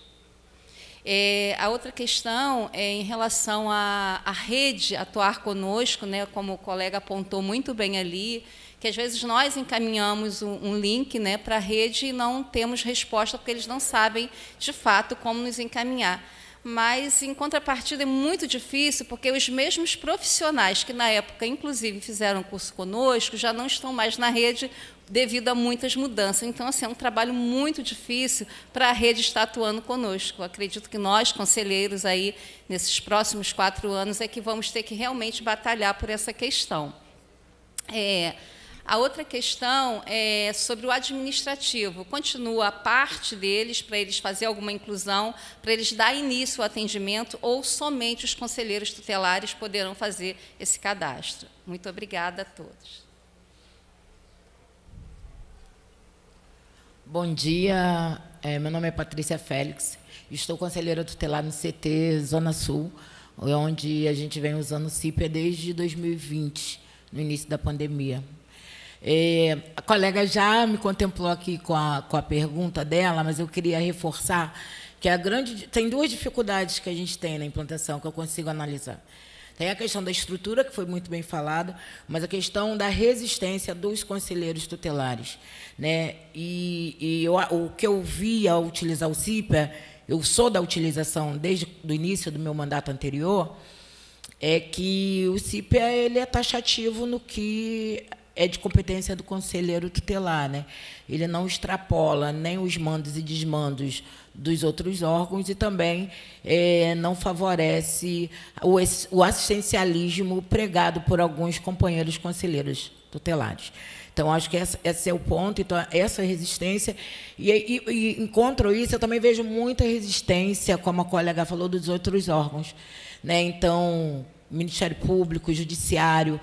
É, a outra questão é em relação à rede atuar conosco, né, como o colega apontou muito bem ali, que às vezes nós encaminhamos um, um link né, para a rede e não temos resposta, porque eles não sabem, de fato, como nos encaminhar mas em contrapartida é muito difícil porque os mesmos profissionais que na época inclusive fizeram curso conosco já não estão mais na rede devido a muitas mudanças. Então, assim, é um trabalho muito difícil para a rede estar atuando conosco. Eu acredito que nós, conselheiros, aí, nesses próximos quatro anos, é que vamos ter que realmente batalhar por essa questão. É, a outra questão é sobre o administrativo. Continua a parte deles para eles fazer alguma inclusão, para eles dar início ao atendimento ou somente os conselheiros tutelares poderão fazer esse cadastro. Muito obrigada a todos. Bom dia, é, meu nome é Patrícia Félix, estou conselheira tutelar no CT Zona Sul, é onde a gente vem usando o CIPA desde 2020, no início da pandemia. É, a colega já me contemplou aqui com a, com a pergunta dela, mas eu queria reforçar que a grande tem duas dificuldades que a gente tem na implantação que eu consigo analisar. Tem a questão da estrutura, que foi muito bem falada, mas a questão da resistência dos conselheiros tutelares. Né? E, e eu, o que eu vi ao utilizar o CIPA, eu sou da utilização desde o início do meu mandato anterior, é que o CIPA ele é taxativo no que é de competência do conselheiro tutelar, né? Ele não extrapola nem os mandos e desmandos dos outros órgãos e também é, não favorece o, o assistencialismo pregado por alguns companheiros conselheiros tutelares. Então, acho que essa, esse é o ponto, então, essa resistência. E, e, e encontro isso, eu também vejo muita resistência, como a colega falou, dos outros órgãos. Né? Então, Ministério Público, Judiciário,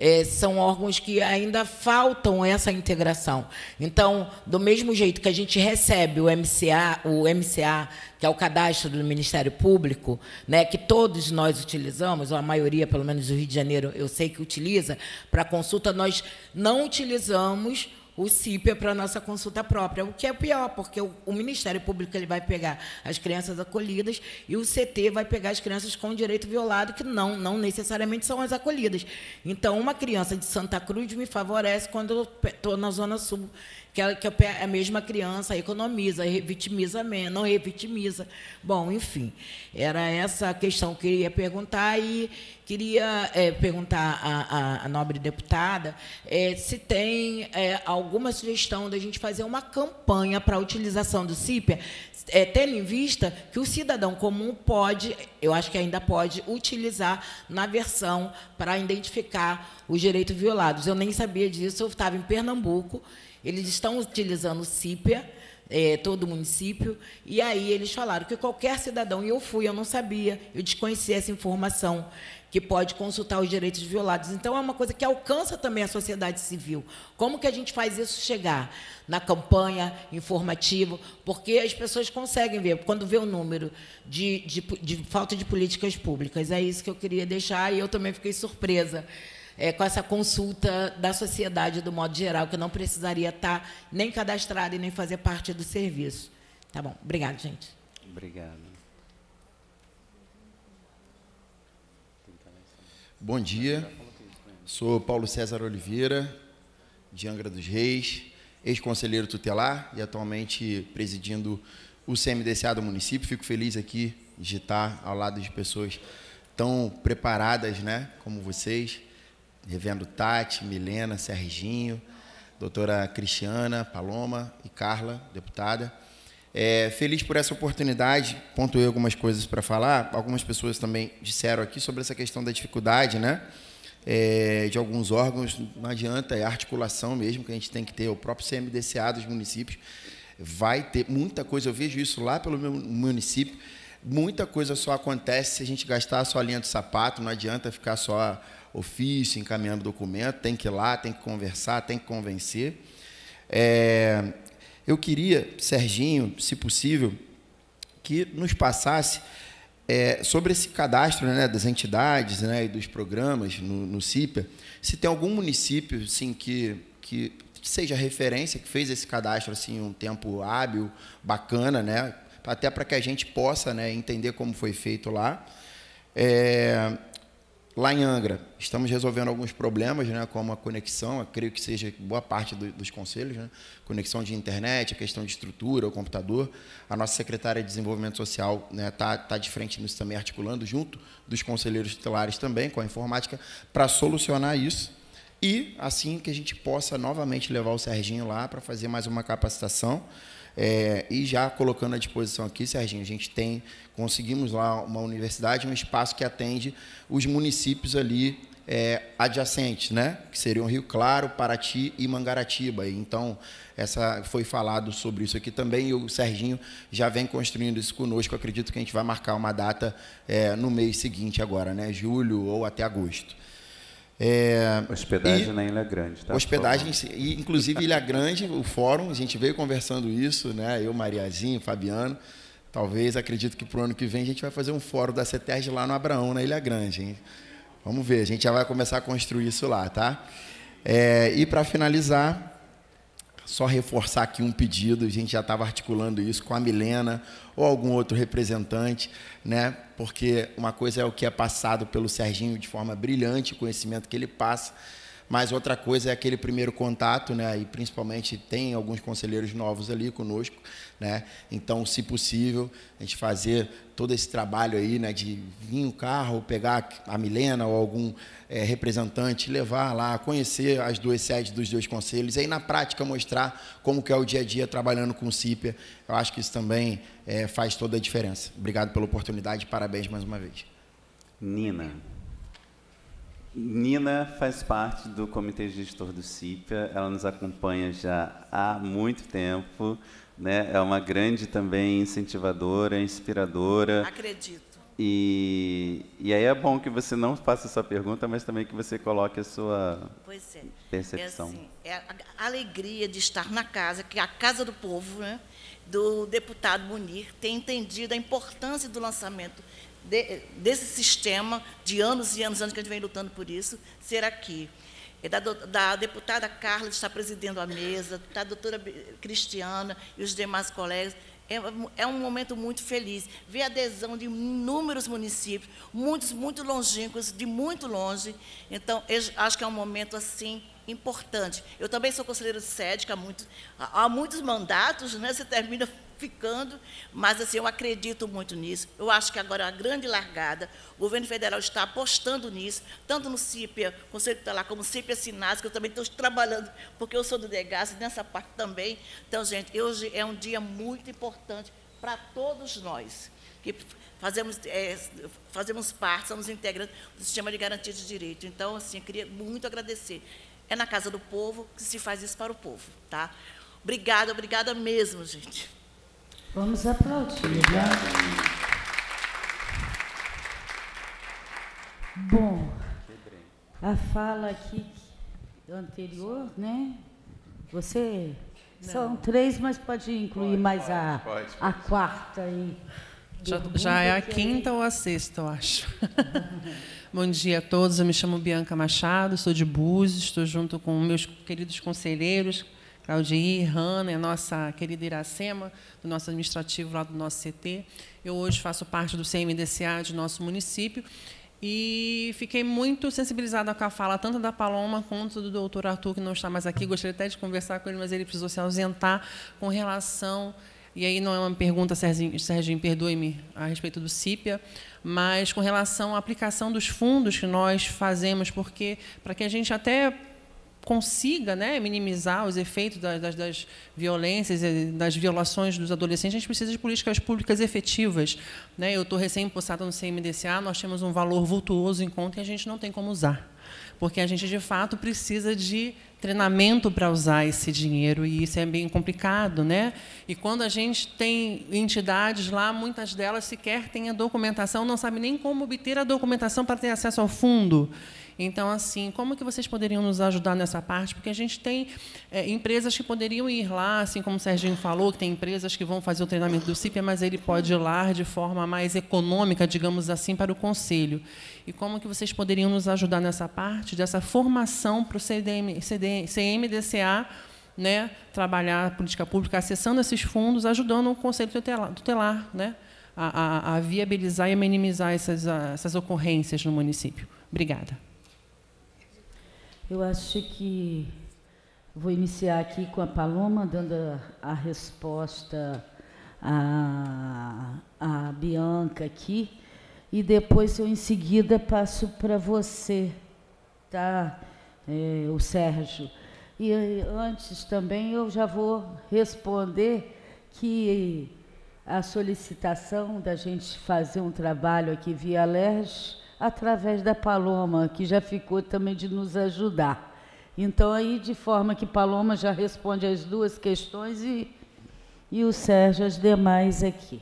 é, são órgãos que ainda faltam essa integração. Então, do mesmo jeito que a gente recebe o MCA, o MCA que é o cadastro do Ministério Público, né, que todos nós utilizamos, ou a maioria, pelo menos do Rio de Janeiro, eu sei que utiliza, para consulta, nós não utilizamos o CIP é para nossa consulta própria, o que é pior, porque o, o, Ministério Público ele vai pegar as crianças acolhidas e o CT vai pegar as crianças com direito violado, que não, não necessariamente são as acolhidas. Então, uma criança de Santa Cruz me favorece quando eu estou na Zona Sul que a, é, que é é a mesma criança economiza, revitimiza menos, não revitimiza. Bom, enfim, era essa a questão que eu queria perguntar e queria é, perguntar à, à, à, nobre deputada é, se tem é, alguma sugestão da gente fazer uma campanha para a utilização do CIPIA, tendo em vista que o cidadão comum pode, eu acho que ainda pode, utilizar na versão para identificar os direitos violados. Eu nem sabia disso, eu estava em Pernambuco eles estão utilizando CIPIA, é, todo o município, e aí eles falaram que qualquer cidadão, e eu fui, eu não sabia, eu desconhecia essa informação, que pode consultar os direitos violados. Então, é uma coisa que alcança também a sociedade civil. Como que a gente faz isso chegar? Na campanha, informativo, porque as pessoas conseguem ver, quando vê o número de, de, de falta de políticas públicas. É isso que eu queria deixar, e eu também fiquei surpresa é, com essa consulta da sociedade do modo geral, que não precisaria estar nem cadastrada e nem fazer parte do serviço. Tá bom. Obrigado, gente. Obrigado. Bom dia, sou Paulo César Oliveira, de Angra dos Reis, ex-conselheiro tutelar e atualmente presidindo o CMDCA do município. Fico feliz aqui de estar ao lado de pessoas tão preparadas né, como vocês, Revendo Tati, Milena, Serginho, doutora Cristiana, Paloma e Carla, deputada. É, feliz por essa oportunidade, pontuei algumas coisas para falar. Algumas pessoas também disseram aqui sobre essa questão da dificuldade, né? É, de alguns órgãos, não adianta, é articulação mesmo que a gente tem que ter, o próprio CMDCA dos municípios vai ter muita coisa, eu vejo isso lá pelo meu município, muita coisa só acontece se a gente gastar só a linha de sapato, não adianta ficar só ofício, encaminhando documento, tem que ir lá, tem que conversar, tem que convencer. É, eu queria, Serginho, se possível, que nos passasse é, sobre esse cadastro né, das entidades né, e dos programas no, no CIPA, se tem algum município assim, que, que seja referência, que fez esse cadastro assim um tempo hábil, bacana, né, até para que a gente possa né, entender como foi feito lá. É, lá em Angra, estamos resolvendo alguns problemas, né, como a conexão, creio que seja boa parte do, dos conselhos, né, conexão de internet, a questão de estrutura, o computador. A nossa secretária de Desenvolvimento Social está né, tá, tá de frente nisso também, articulando junto dos conselheiros titulares também, com a informática, para solucionar isso. E assim que a gente possa novamente levar o Serginho lá para fazer mais uma capacitação é, e já colocando à disposição aqui, Serginho, a gente tem, conseguimos lá uma universidade, um espaço que atende os municípios ali é, adjacentes, né? que seriam Rio Claro, Paraty e Mangaratiba. Então, essa foi falado sobre isso aqui também, e o Serginho já vem construindo isso conosco. Acredito que a gente vai marcar uma data é, no mês seguinte agora, né? julho ou até agosto. É, hospedagem e, na Ilha Grande, tá? Hospedagem, e, inclusive Ilha Grande, o fórum, a gente veio conversando isso, né? Eu, Mariazinho, Fabiano. Talvez, acredito que para o ano que vem a gente vai fazer um fórum da CETERG lá no Abraão, na Ilha Grande. Hein? Vamos ver, a gente já vai começar a construir isso lá, tá? É, e para finalizar, só reforçar aqui um pedido, a gente já estava articulando isso com a Milena ou algum outro representante, né? porque uma coisa é o que é passado pelo Serginho de forma brilhante, o conhecimento que ele passa, mas outra coisa é aquele primeiro contato, né? E principalmente tem alguns conselheiros novos ali conosco, né? Então, se possível, a gente fazer todo esse trabalho aí, né? De vir o carro, pegar a Milena ou algum é, representante, levar lá, conhecer as duas sedes dos dois conselhos, e aí na prática mostrar como que é o dia a dia trabalhando com o CIPIA. Eu acho que isso também é, faz toda a diferença. Obrigado pela oportunidade, parabéns mais uma vez. Nina. Nina faz parte do comitê gestor do CIPIA, ela nos acompanha já há muito tempo, né? é uma grande também incentivadora, inspiradora. Acredito. E, e aí é bom que você não faça essa pergunta, mas também que você coloque a sua pois é. percepção. É, assim, é a alegria de estar na casa, que é a casa do povo, né? do deputado Munir, tem entendido a importância do lançamento de, desse sistema de anos e anos e anos que a gente vem lutando por isso, ser aqui. Da, da, deputada Carla está presidindo a mesa, da doutora Cristiana e os demais colegas. É, é, um momento muito feliz. Ver a adesão de inúmeros municípios, muitos muito longínquos, de muito longe. Então, acho que é um momento assim importante. Eu também sou conselheiro de sede, há, muito, há muitos mandatos, né? Você termina ficando, mas assim, eu acredito muito nisso. Eu acho que agora é uma grande largada. O governo federal está apostando nisso, tanto no CIPIA, Conselho Tutelar, como no CIPIA Sinais, que eu também estou trabalhando, porque eu sou do DEGAS, nessa parte também. Então, gente, hoje é um dia muito importante para todos nós, que fazemos, é, fazemos parte, somos integrantes do sistema de garantia de direito. Então, assim, eu queria muito agradecer. É na casa do povo que se faz isso para o povo, tá? Obrigada, obrigada mesmo, gente. Vamos aplaudir. Obrigado. Bom, a fala aqui anterior, né? Você Não. são três, mas pode incluir pode, mais pode, a, pode, a quarta aí. Já, já, é a quinta ou a sexta, eu acho. Bom dia a todos. Eu me chamo Bianca Machado, sou de Búzios, estou junto com meus queridos conselheiros, Claudir, Hanna, nossa querida Iracema, do nosso administrativo lá do nosso CT. Eu hoje faço parte do CMDCA de nosso município e fiquei muito sensibilizada com a fala tanto da Paloma quanto do doutor Arthur, que não está mais aqui. Gostaria até de conversar com ele, mas ele precisou se ausentar com relação. E aí não é uma pergunta, Serginho, Serginho perdoe-me, a respeito do CIPIA, mas com relação à aplicação dos fundos que nós fazemos, porque para que a gente até consiga né, minimizar os efeitos das, das, das, violências, das violações dos adolescentes, a gente precisa de políticas públicas efetivas. Né? Eu estou recém-impulsada no CMDCA, nós temos um valor vultuoso em conta e a gente não tem como usar, porque a gente, de fato, precisa de treinamento para usar esse dinheiro e isso é bem complicado, né? E quando a gente tem entidades lá, muitas delas sequer têm a documentação, não sabem nem como obter a documentação para ter acesso ao fundo. Então, assim, como que vocês poderiam nos ajudar nessa parte? Porque a gente tem é, empresas que poderiam ir lá, assim como o Serginho falou, que tem empresas que vão fazer o treinamento do Cipe, mas ele pode ir lá de forma mais econômica, digamos assim, para o conselho. E como que vocês poderiam nos ajudar nessa parte dessa formação para o CDM, CMDCA? Né, trabalhar a política pública acessando esses fundos, ajudando o Conselho Tutelar, tutelar né, a, a, a, viabilizar e minimizar essas, a, essas ocorrências no município. Obrigada. Eu acho que vou iniciar aqui com a Paloma, dando a, a resposta à, a Bianca aqui, e depois eu em seguida passo para você, tá, é, o Sérgio. E antes também eu já vou responder que a solicitação da gente fazer um trabalho aqui via LERJ através da Paloma, que já ficou também de nos ajudar. Então, aí, de forma que Paloma já responde as duas questões e, e o Sérgio as demais aqui.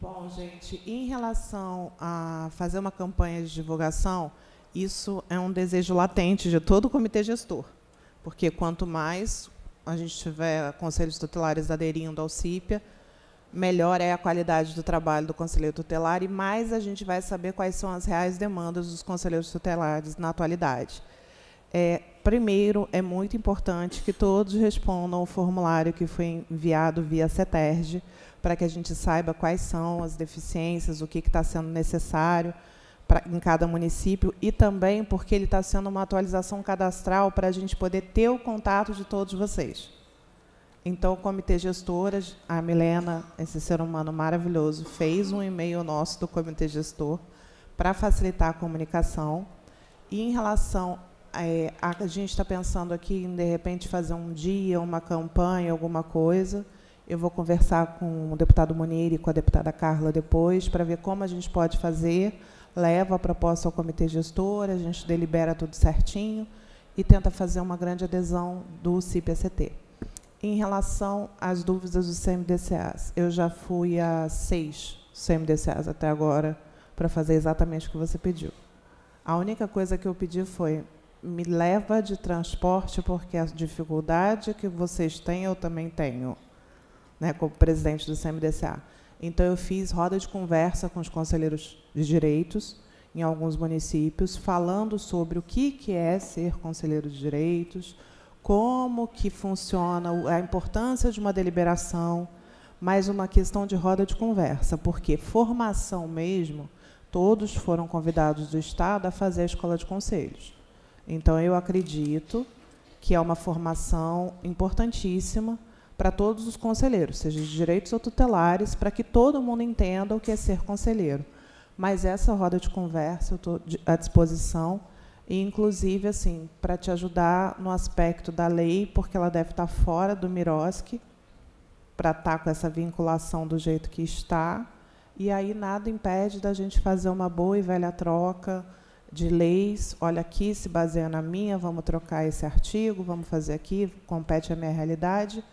Bom, gente, em relação a fazer uma campanha de divulgação, isso é um desejo latente de todo o comitê gestor, porque quanto mais a gente tiver conselhos tutelares aderindo ao CIPIA, melhor é a qualidade do trabalho do conselheiro tutelar e mais a gente vai saber quais são as reais demandas dos conselheiros tutelares na atualidade. É, primeiro, é muito importante que todos respondam o formulário que foi enviado via CETERG, para que a gente saiba quais são as deficiências, o que está sendo necessário pra, em cada município, e também porque ele está sendo uma atualização cadastral para a gente poder ter o contato de todos vocês. Então, o comitê gestor, a Milena, esse ser humano maravilhoso, fez um e-mail nosso do comitê gestor para facilitar a comunicação. E em relação é, a gente está pensando aqui em de repente fazer um dia, uma campanha, alguma coisa. Eu vou conversar com o deputado Munir e com a deputada Carla depois para ver como a gente pode fazer. Leva a proposta ao comitê gestor, a gente delibera tudo certinho e tenta fazer uma grande adesão do CIPACT. Em relação às dúvidas do CMDCAs, eu já fui a seis CMDCAs até agora para fazer exatamente o que você pediu. A única coisa que eu pedi foi me leva de transporte porque a dificuldade que vocês têm eu também tenho, né, como presidente do CMDCA. Então eu fiz roda de conversa com os conselheiros de direitos em alguns municípios, falando sobre o que que é ser conselheiro de direitos, como que funciona a importância de uma deliberação, mais uma questão de roda de conversa, porque formação mesmo, todos foram convidados do Estado a fazer a escola de conselhos. Então, eu acredito que é uma formação importantíssima para todos os conselheiros, seja de direitos ou tutelares, para que todo mundo entenda o que é ser conselheiro. Mas essa roda de conversa eu estou à disposição e inclusive assim para te ajudar no aspecto da lei, porque ela deve estar tá fora do Miroski para estar tá com essa vinculação do jeito que está. E aí nada impede da gente fazer uma boa e velha troca de leis. Olha aqui, se baseia na minha, vamos trocar esse artigo, vamos fazer aqui, compete à minha realidade.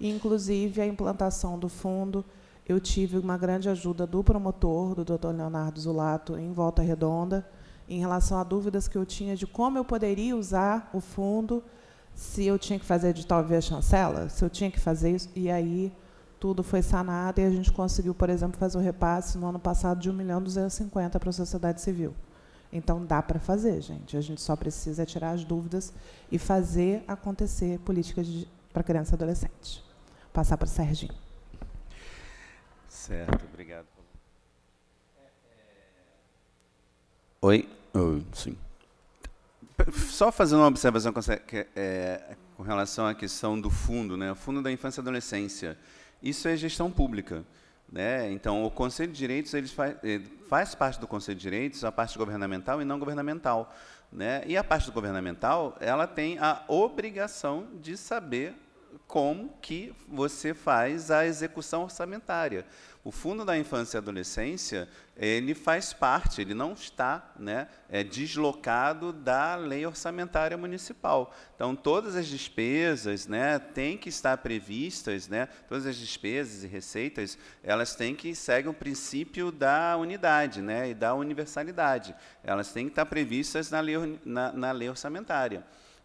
E, inclusive a implantação do fundo, eu tive uma grande ajuda do promotor, do Dr. Leonardo Zulato, em Volta Redonda em relação a dúvidas que eu tinha de como eu poderia usar o fundo, se eu tinha que fazer edital via chancela, se eu tinha que fazer isso. E aí tudo foi sanado e a gente conseguiu, por exemplo, fazer o um repasse no ano passado de 1 milhão 250 para a sociedade civil. Então dá para fazer, gente. A gente só precisa tirar as dúvidas e fazer acontecer políticas para criança e adolescente. Passar para o Serginho. Certo, obrigado. É, é... Oi. Ah, sim. Só fazendo uma observação com, é, com relação à questão do fundo, né? o fundo da infância e adolescência. Isso é gestão pública. Né? Então, o Conselho de Direitos eles faz, eh, faz parte do Conselho de Direitos a parte governamental e não governamental. Né? E a parte governamental ela tem a obrigação de saber como que você faz a execução orçamentária o fundo da infância e adolescência, ele faz parte, ele não está né, é, deslocado da lei orçamentária municipal. Então, todas as despesas né, têm que estar previstas, né, todas as despesas e receitas, elas têm que seguir o princípio da unidade né, e da universalidade. Elas têm que estar previstas na lei, na, na lei orçamentária.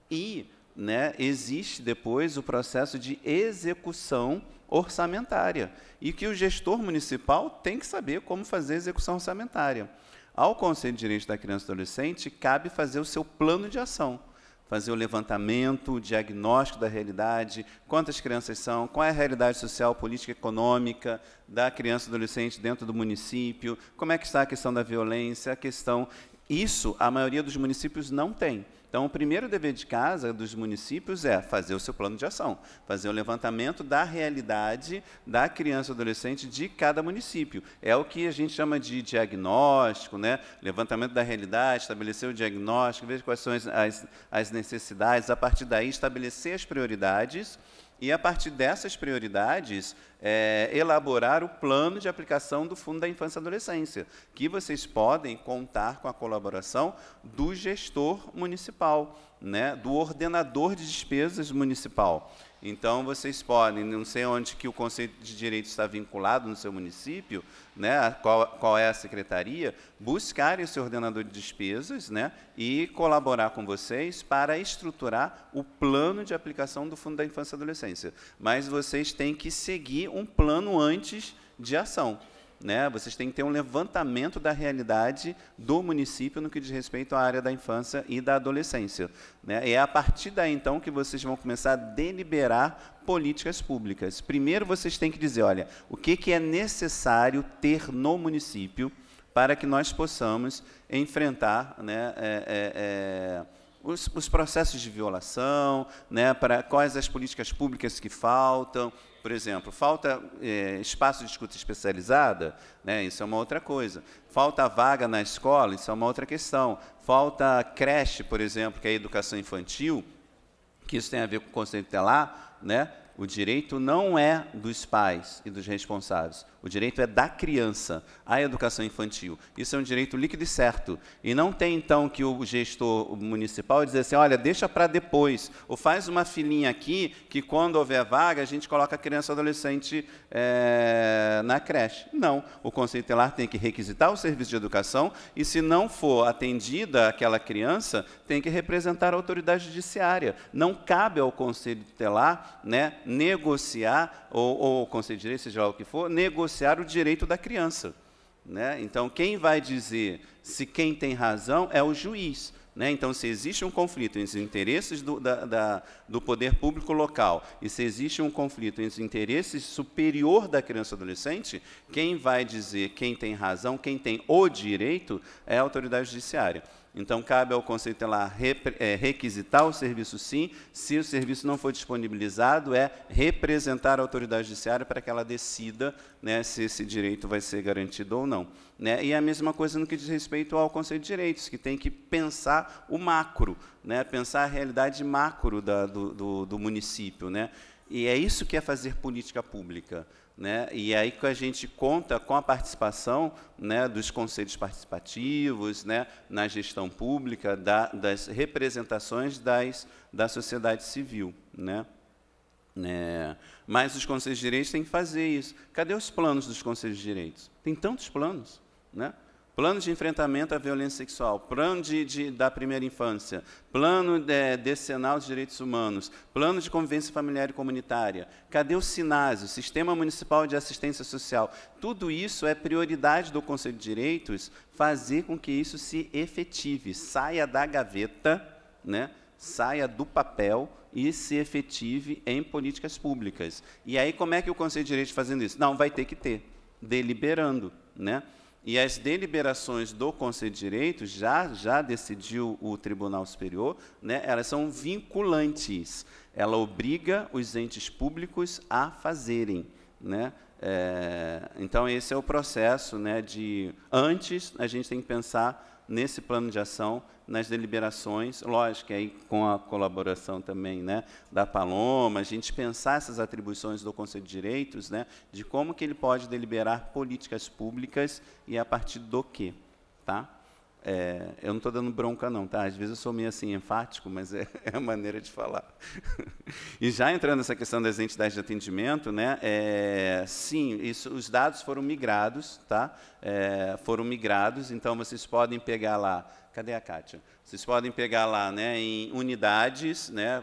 E né, existe depois o processo de execução orçamentária e que o gestor municipal tem que saber como fazer a execução orçamentária. Ao Conselho de Direitos da Criança e Adolescente, cabe fazer o seu plano de ação fazer o levantamento, o diagnóstico da realidade, quantas crianças são, qual é a realidade social, política e econômica da criança e adolescente dentro do município, como é que está a questão da violência, a questão... Isso a maioria dos municípios não tem. Então, o primeiro dever de casa dos municípios é fazer o seu plano de ação, fazer o levantamento da realidade da criança e adolescente de cada município. É o que a gente chama de diagnóstico, né? levantamento da realidade, estabelecer o diagnóstico, ver quais são as, as necessidades, a partir daí estabelecer as prioridades e, a partir dessas prioridades, é, elaborar o plano de aplicação do Fundo da Infância e Adolescência, que vocês podem contar com a colaboração do gestor municipal, né, do ordenador de despesas municipal. Então vocês podem, não sei onde que o conceito de direito está vinculado no seu município, né, qual, qual é a secretaria, buscar esse ordenador de despesas né, e colaborar com vocês para estruturar o plano de aplicação do Fundo da Infância e Adolescência. Mas vocês têm que seguir um plano antes de ação. Né? Vocês têm que ter um levantamento da realidade do município no que diz respeito à área da infância e da adolescência. Né? E é a partir daí, então, que vocês vão começar a deliberar políticas públicas. Primeiro, vocês têm que dizer, olha, o que, que é necessário ter no município para que nós possamos enfrentar... Né, é, é, é, os, os, processos de violação, né, para quais as políticas públicas que faltam, por exemplo, falta é, espaço de escuta especializada, né, isso é uma outra coisa. Falta vaga na escola, isso é uma outra questão. Falta creche, por exemplo, que é a educação infantil, que isso tem a ver com o conceito telar, né? O direito não é dos pais e dos responsáveis. O direito é da criança à educação infantil. Isso é um direito líquido e certo. E não tem, então, que o gestor municipal dizer assim, olha, deixa para depois, ou faz uma filinha aqui, que quando houver vaga, a gente coloca a criança e adolescente é, na creche. Não. O Conselho Telar é tem que requisitar o serviço de educação e, se não for atendida aquela criança, tem que representar a autoridade judiciária. Não cabe ao Conselho Telar né, negociar, ou, ou Conselho de Direito, seja lá o que for, negociar negociar o direito da criança. Né? Então, quem vai dizer se quem tem razão é o juiz. Né? Então, se existe um conflito entre os interesses do, da, da, do, poder público local e se existe um conflito entre os interesses superior da criança e adolescente, quem vai dizer quem tem razão, quem tem o direito, é a autoridade judiciária. Então, cabe ao Conselho Tutelar é, requisitar o serviço sim, se o serviço não for disponibilizado, é representar a autoridade judiciária para que ela decida né, se esse direito vai ser garantido ou não. Né? E a mesma coisa no que diz respeito ao Conselho de Direitos, que tem que pensar o macro, né, pensar a realidade macro da, do, do, do município. Né? E é isso que é fazer política pública. Né? E aí que a gente conta com a participação né, dos conselhos participativos, né, na gestão pública, da, das representações das, da sociedade civil. Né? É, mas os conselhos de direitos têm que fazer isso. Cadê os planos dos conselhos de direitos? Tem tantos planos. Né? plano de enfrentamento à violência sexual, plano de, de da primeira infância, plano de é, decenal de direitos humanos, plano de convivência familiar e comunitária, cadê o SINAS, o Sistema Municipal de Assistência Social? Tudo isso é prioridade do Conselho de Direitos fazer com que isso se efetive, saia da gaveta, né, saia do papel e se efetive em políticas públicas. E aí, como é que o Conselho de Direitos fazendo isso? Não, vai ter que ter, deliberando, né? e as deliberações do Conselho de Direito, já, já decidiu o Tribunal Superior, né, elas são vinculantes. Ela obriga os entes públicos a fazerem. Né? É, então, esse é o processo né, de. Antes, a gente tem que pensar nesse plano de ação nas deliberações, lógico, aí com a colaboração também né, da Paloma, a gente pensar essas atribuições do Conselho de Direitos, né, de como que ele pode deliberar políticas públicas e a partir do quê. Tá? É, eu não estou dando bronca, não, tá? Às vezes eu sou meio assim enfático, mas é, é a maneira de falar. e já entrando nessa questão das entidades de atendimento, né? É, sim, isso, os dados foram migrados, tá? É, foram migrados, então vocês podem pegar lá Cadê a Kátia? Vocês podem pegar lá né, em unidades, né,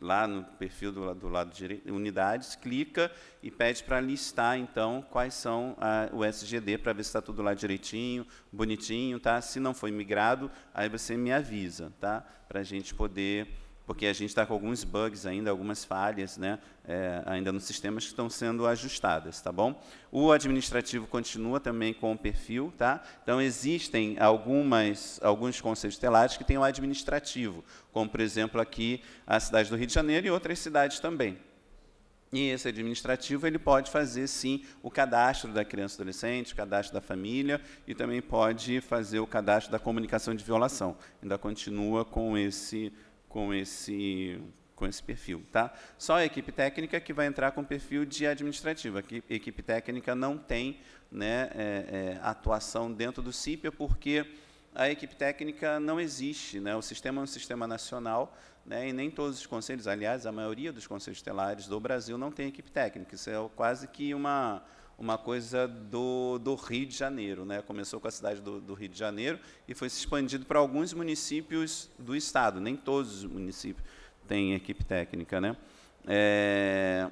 lá no perfil do, do lado direito, unidades, clica e pede para listar, então, quais são a, o SGD, para ver se está tudo lá direitinho, bonitinho. Tá? Se não foi migrado, aí você me avisa, tá? para a gente poder porque a gente está com alguns bugs ainda, algumas falhas, né, é, ainda nos sistemas que estão sendo ajustadas, tá bom? O administrativo continua também com o perfil, tá? Então, existem algumas, alguns conselhos telares que têm o administrativo, como, por exemplo, aqui a cidade do Rio de Janeiro e outras cidades também, e esse administrativo ele pode fazer sim o cadastro da criança e adolescente, o cadastro da família e também pode fazer o cadastro da comunicação de violação. Ainda continua com esse com esse com esse perfil, tá? Só a equipe técnica que vai entrar com perfil de administrativa. A equipe técnica não tem né, é, é, atuação dentro do CIPIA porque a equipe técnica não existe, né? O sistema é um sistema nacional, né? E nem todos os conselhos, aliás, a maioria dos conselhos estelares do Brasil não tem equipe técnica. Isso é quase que uma uma coisa do, do Rio de Janeiro. Né? Começou com a cidade do, do Rio de Janeiro e foi se expandido para alguns municípios do estado. Nem todos os municípios têm equipe técnica. Né? É,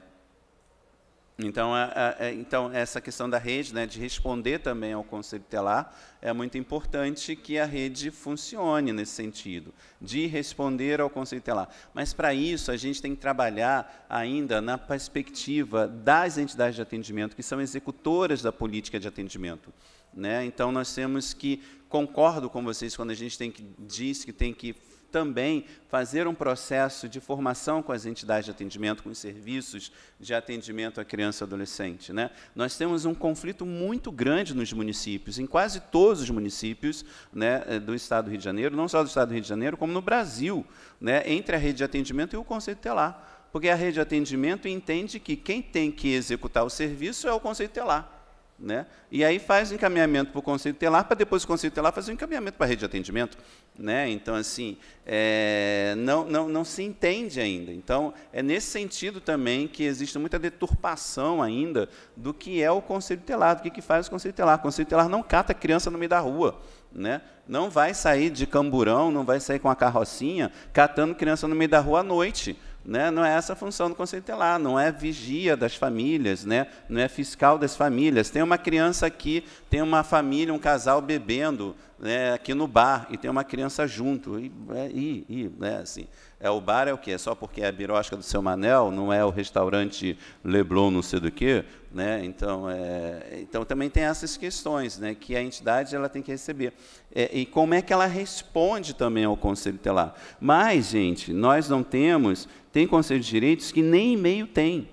então, a, a, então, essa questão da rede, né, de responder também ao conselho telar, é muito importante que a rede funcione nesse sentido, de responder ao conselho telar. Mas, para isso, a gente tem que trabalhar ainda na perspectiva das entidades de atendimento, que são executoras da política de atendimento. Né? Então, nós temos que, concordo com vocês quando a gente tem que, diz que tem que também fazer um processo de formação com as entidades de atendimento, com os serviços de atendimento à criança e adolescente. Né? Nós temos um conflito muito grande nos municípios, em quase todos os municípios né, eh, do Estado do Rio de Janeiro, não só do Estado do Rio de Janeiro, como no Brasil, né, entre a rede de atendimento e o conceito Telar. Porque a rede de atendimento entende que quem tem que executar o serviço é o conceito Telar. Né? E aí faz o encaminhamento para o Conselho Telar, para depois o Conselho Telar fazer o encaminhamento para a rede de atendimento. Né? Então, assim, é, não, não, não se entende ainda. Então, é nesse sentido também que existe muita deturpação ainda do que é o Conselho Telar, do que, que faz o Conselho Telar. O Conselho Telar não cata criança no meio da rua. Né? Não vai sair de camburão, não vai sair com a carrocinha catando criança no meio da rua à noite né? Não é essa a função do conselho lá não é vigia das famílias, né? não é fiscal das famílias. Tem uma criança aqui, tem uma família, um casal bebendo né, aqui no bar, e tem uma criança junto. E, é, e, e, né, assim, é o bar é o quê? É só porque é a birosca do seu Manel, não é o restaurante Leblon, não sei do quê, né? Então, é, então também tem essas questões, né? Que a entidade ela tem que receber é, e como é que ela responde também ao conselho telar. Mas, gente, nós não temos tem conselho de direitos que nem e-mail tem.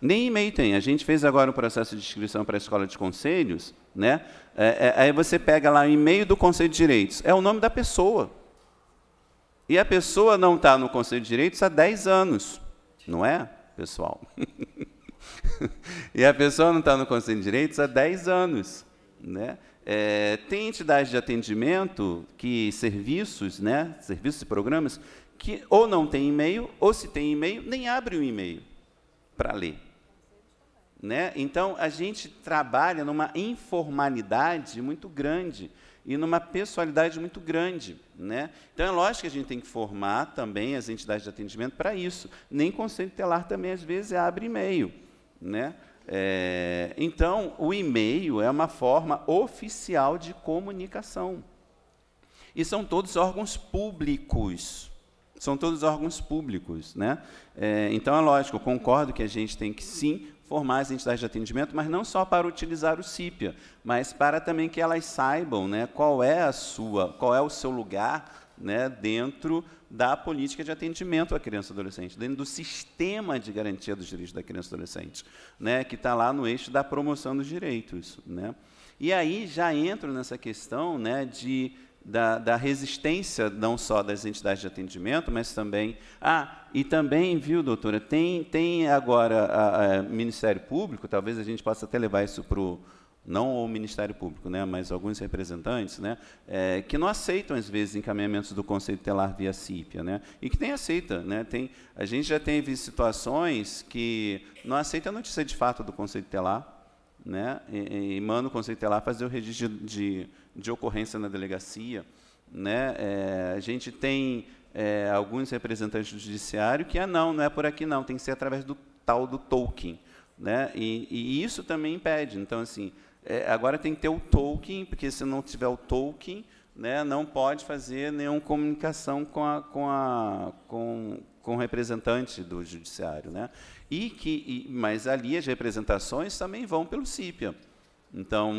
Nem e-mail tem. A gente fez agora um processo de inscrição para a escola de conselhos, né? É, é, aí você pega lá o e-mail do Conselho de Direitos. É o nome da pessoa. E a pessoa não está no Conselho de Direitos há 10 anos, não é, pessoal? e a pessoa não está no Conselho de Direitos há 10 anos. Né? É, tem entidades de atendimento que serviços, né, serviços e programas que ou não tem e-mail, ou se tem e-mail, nem abre o e-mail para ler. Né? Então, a gente trabalha numa informalidade muito grande e numa pessoalidade muito grande. Né? Então, é lógico que a gente tem que formar também as entidades de atendimento para isso. Nem conselho telar também, às vezes, abre e-mail. Né? É, então, o e-mail é uma forma oficial de comunicação. E são todos órgãos públicos. São todos órgãos públicos. Né? É, então, é lógico, concordo que a gente tem que, sim, informar as entidades de atendimento, mas não só para utilizar o CIPIA, mas para também que elas saibam né, qual é a sua, qual é o seu lugar né, dentro da política de atendimento à criança e adolescente, dentro do sistema de garantia dos direitos da criança e adolescente, né, que está lá no eixo da promoção dos direitos. Né. E aí já entro nessa questão né, de da, da, resistência não só das entidades de atendimento, mas também ah e também viu doutora tem tem agora a, ah, a ah, Ministério Público talvez a gente possa até levar isso para não o Ministério Público, né, mas alguns representantes, né, é, que não aceitam às vezes encaminhamentos do Conselho Telar via CIPIA, né, e que tem aceita, né, tem a gente já teve situações que não aceita a notícia de fato do Conselho Telar, né, e, e manda o Conselho Telar fazer o registro de, de de ocorrência na delegacia. Né? É, a gente tem é, alguns representantes do judiciário que, é não, não é por aqui não, tem que ser através do tal do token. Né? E, e isso também impede. Então, assim, é, agora tem que ter o token, porque se não tiver o token, né, não pode fazer nenhuma comunicação com, a, com, a, com, com o representante do judiciário. Né? E que, e, mas ali as representações também vão pelo CIPIA. Então,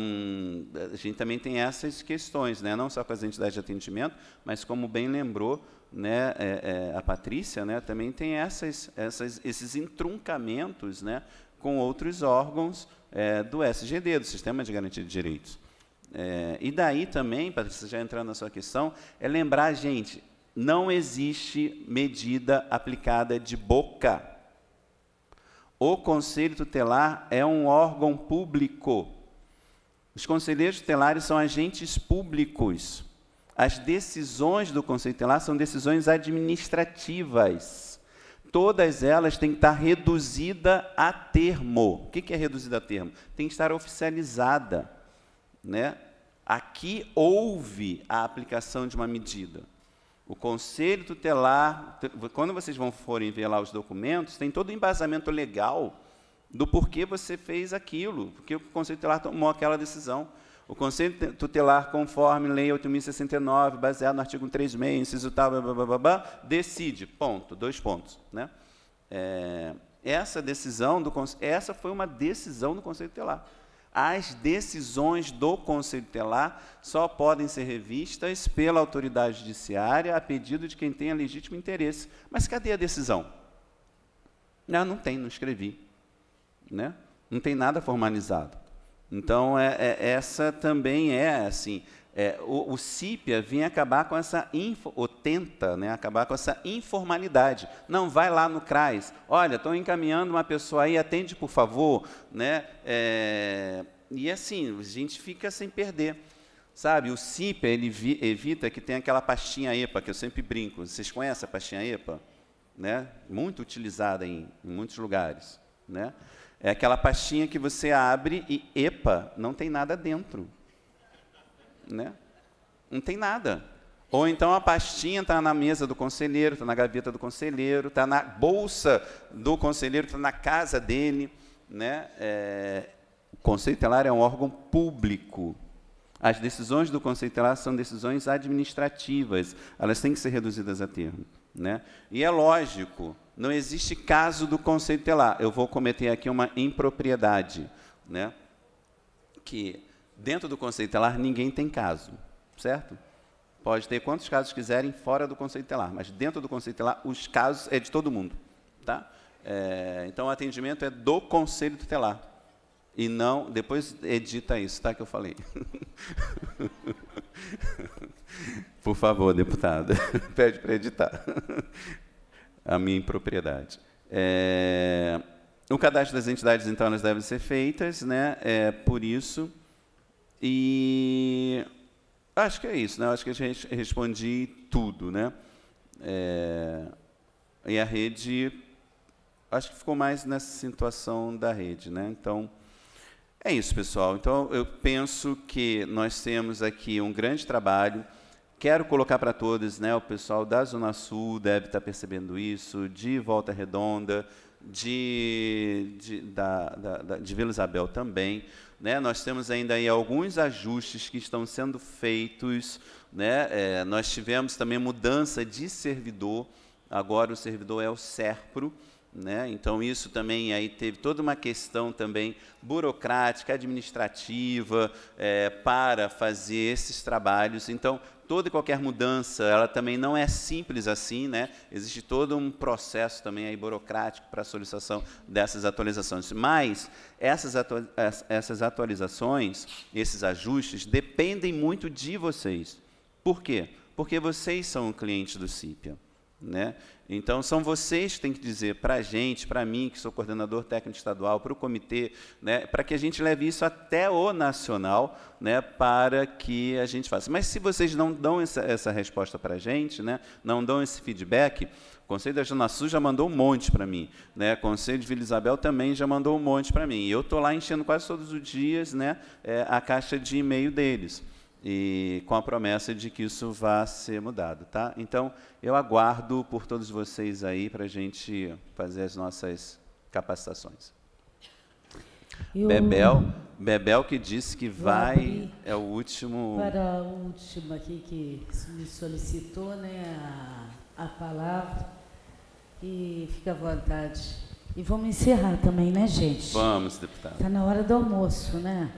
a gente também tem essas questões, né? não só com as entidades de atendimento, mas como bem lembrou né, é, é, a Patrícia, né, também tem essas, essas, esses entroncamentos né, com outros órgãos é, do SGD, do Sistema de Garantia de Direitos. É, e daí também, Patrícia, já entrando na sua questão, é lembrar, gente, não existe medida aplicada de boca. O Conselho Tutelar é um órgão público os conselheiros tutelares são agentes públicos. As decisões do Conselho Tutelar são decisões administrativas. Todas elas têm que estar reduzida a termo. O que é reduzida a termo? Tem que estar oficializada. Né? Aqui houve a aplicação de uma medida. O Conselho Tutelar, quando vocês vão forem ver lá os documentos, tem todo o embasamento legal do porquê você fez aquilo, porque o Conselho Tutelar tomou aquela decisão. O Conselho Tutelar, conforme Lei 8.069, baseado no artigo 36, inciso tal, blá, blá, blá, blá, decide, ponto, dois pontos. Né? É, essa decisão do essa foi uma decisão do Conselho Tutelar. As decisões do Conselho Tutelar só podem ser revistas pela autoridade judiciária a pedido de quem tenha legítimo interesse. Mas cadê a decisão? Não, não tem, não escrevi né? Não tem nada formalizado. Então, é, é, essa também é assim. É, o, o CIPIA vinha acabar com essa, info, ou tenta né, acabar com essa informalidade. Não, vai lá no CRAS, olha, estão encaminhando uma pessoa aí, atende por favor. Né? É, e assim, a gente fica sem perder. Sabe, o CIPIA ele vi, evita que tenha aquela pastinha EPA, que eu sempre brinco. Vocês conhecem a pastinha EPA? Né? Muito utilizada em, em muitos lugares. Né? É aquela pastinha que você abre e, epa, não tem nada dentro. Né? Não tem nada. Ou então a pastinha está na mesa do conselheiro, está na gaveta do conselheiro, está na bolsa do conselheiro, está na casa dele. Né? É, o Conselho Telar é um órgão público. As decisões do Conselho Telar são decisões administrativas, elas têm que ser reduzidas a termo. Né? E é lógico não existe caso do conceito telar. Eu vou cometer aqui uma impropriedade, né? Que dentro do conceito telar ninguém tem caso, certo? Pode ter quantos casos quiserem fora do conceito telar, mas dentro do conceito telar os casos é de todo mundo, tá? É, então o atendimento é do conselho tutelar e não depois edita isso, tá? Que eu falei. Por favor, deputada, pede para editar a minha impropriedade. É, o cadastro das entidades, então, elas devem ser feitas, né? É, por isso. E acho que é isso, né? Acho que a gente respondi tudo, né? É, e a rede, acho que ficou mais nessa situação da rede, né? Então, é isso, pessoal. Então, eu penso que nós temos aqui um grande trabalho quero colocar para todos, né, o pessoal da Zona Sul deve estar tá percebendo isso, de Volta Redonda, de, de, da, da, da, de Vila Isabel também. Né? Nós temos ainda aí alguns ajustes que estão sendo feitos. Né? É, nós tivemos também mudança de servidor, agora o servidor é o SERPRO, né? Então isso também aí teve toda uma questão também burocrática, administrativa é, para fazer esses trabalhos. Então toda e qualquer mudança, ela também não é simples assim, né? Existe todo um processo também aí burocrático para a solicitação dessas atualizações. Mas essas, atua essas atualizações, esses ajustes dependem muito de vocês. Por quê? Porque vocês são clientes do CIPIA. Né? Então, são vocês que têm que dizer para a gente, para mim, que sou coordenador técnico estadual, para o comitê, né, para que a gente leve isso até o nacional, né, para que a gente faça. Mas se vocês não dão essa, essa resposta para a gente, né, não dão esse feedback, o Conselho da Zona Sul já mandou um monte para mim, né, o Conselho de Vila Isabel também já mandou um monte para mim. E eu estou lá enchendo quase todos os dias né, eh, a caixa de e-mail deles e com a promessa de que isso vá ser mudado, tá? Então, eu aguardo por todos vocês aí para a gente fazer as nossas capacitações. Eu... Bebel, Bebel que disse que vai, é o último... Para o último aqui que me solicitou né, a, a palavra, e fica à vontade. E vamos encerrar também, né, gente? Vamos, deputado. Está na hora do almoço, né?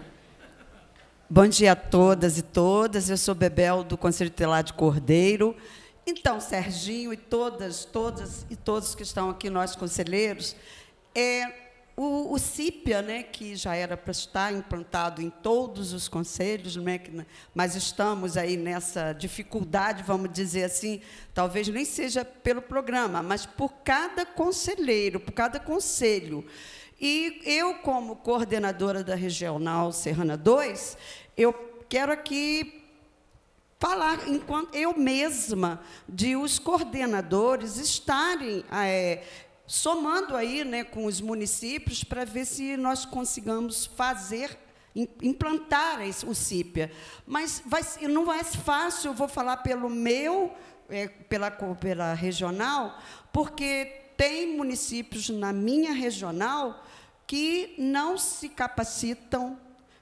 Bom dia a todas e todas. Eu sou Bebel do Conselho Telar de Cordeiro. Então, Serginho e todas, todas e todos que estão aqui, nós conselheiros, é, o, o CIPIA, né, que já era para estar implantado em todos os conselhos, né, que, mas estamos aí nessa dificuldade, vamos dizer assim, talvez nem seja pelo programa, mas por cada conselheiro, por cada conselho. E eu, como coordenadora da Regional Serrana 2, eu quero aqui falar enquanto eu mesma de os coordenadores estarem é, somando aí né, com os municípios para ver se nós consigamos fazer implantar o CIPIA. Mas vai, não vai ser fácil, eu vou falar pelo meu, é, pela, pela regional, porque tem municípios na minha regional que não se capacitam,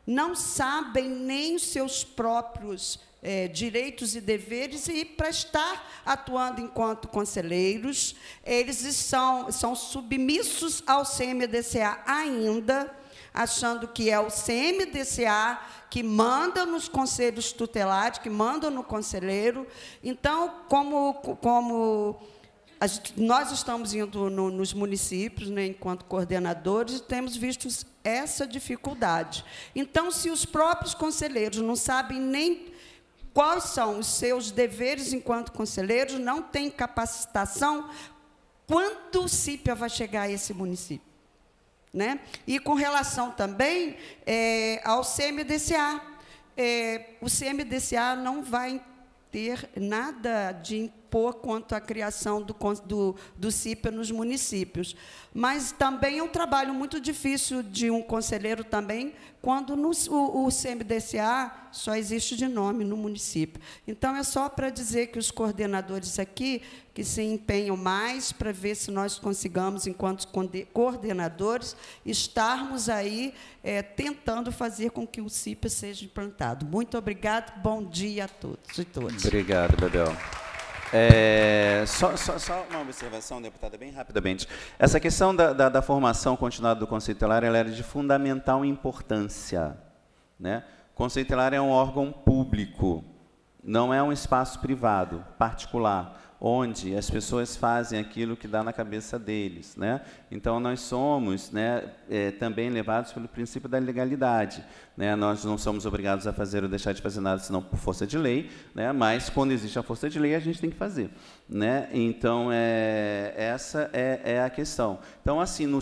não sabem nem os seus próprios é, direitos e deveres, e para estar atuando enquanto conselheiros, eles são, são submissos ao CMDCA ainda, achando que é o CMDCA que manda nos conselhos tutelares, que manda no conselheiro. Então, como, como gente, nós estamos indo no, nos municípios, né, enquanto coordenadores, e temos visto essa dificuldade. Então, se os próprios conselheiros não sabem nem quais são os seus deveres enquanto conselheiros, não têm capacitação, quando o CIPIA vai chegar a esse município? Né? E com relação também é, ao CMDCA. É, o CMDCA não vai ter nada de quanto à criação do, do, do CIPA nos municípios. Mas também é um trabalho muito difícil de um conselheiro também, quando no, o, o CMDCA só existe de nome no município. Então, é só para dizer que os coordenadores aqui que se empenham mais para ver se nós consigamos, enquanto coordenadores, estarmos aí é, tentando fazer com que o CIPA seja implantado. Muito obrigado, bom dia a todos e todas. Obrigado, Bebel. É, só, só, só, uma observação, deputada, bem rapidamente. Essa questão da, da, da formação continuada do Conselho Tutelar ela é de fundamental importância. Né? O Conselho Tutelar é um órgão público, não é um espaço privado, particular onde as pessoas fazem aquilo que dá na cabeça deles. Né? Então, nós somos né, é, também levados pelo princípio da legalidade. Né? Nós não somos obrigados a fazer ou deixar de fazer nada senão por força de lei, né? mas quando existe a força de lei, a gente tem que fazer. Né? Então, é, essa é, é a questão. Então, assim, no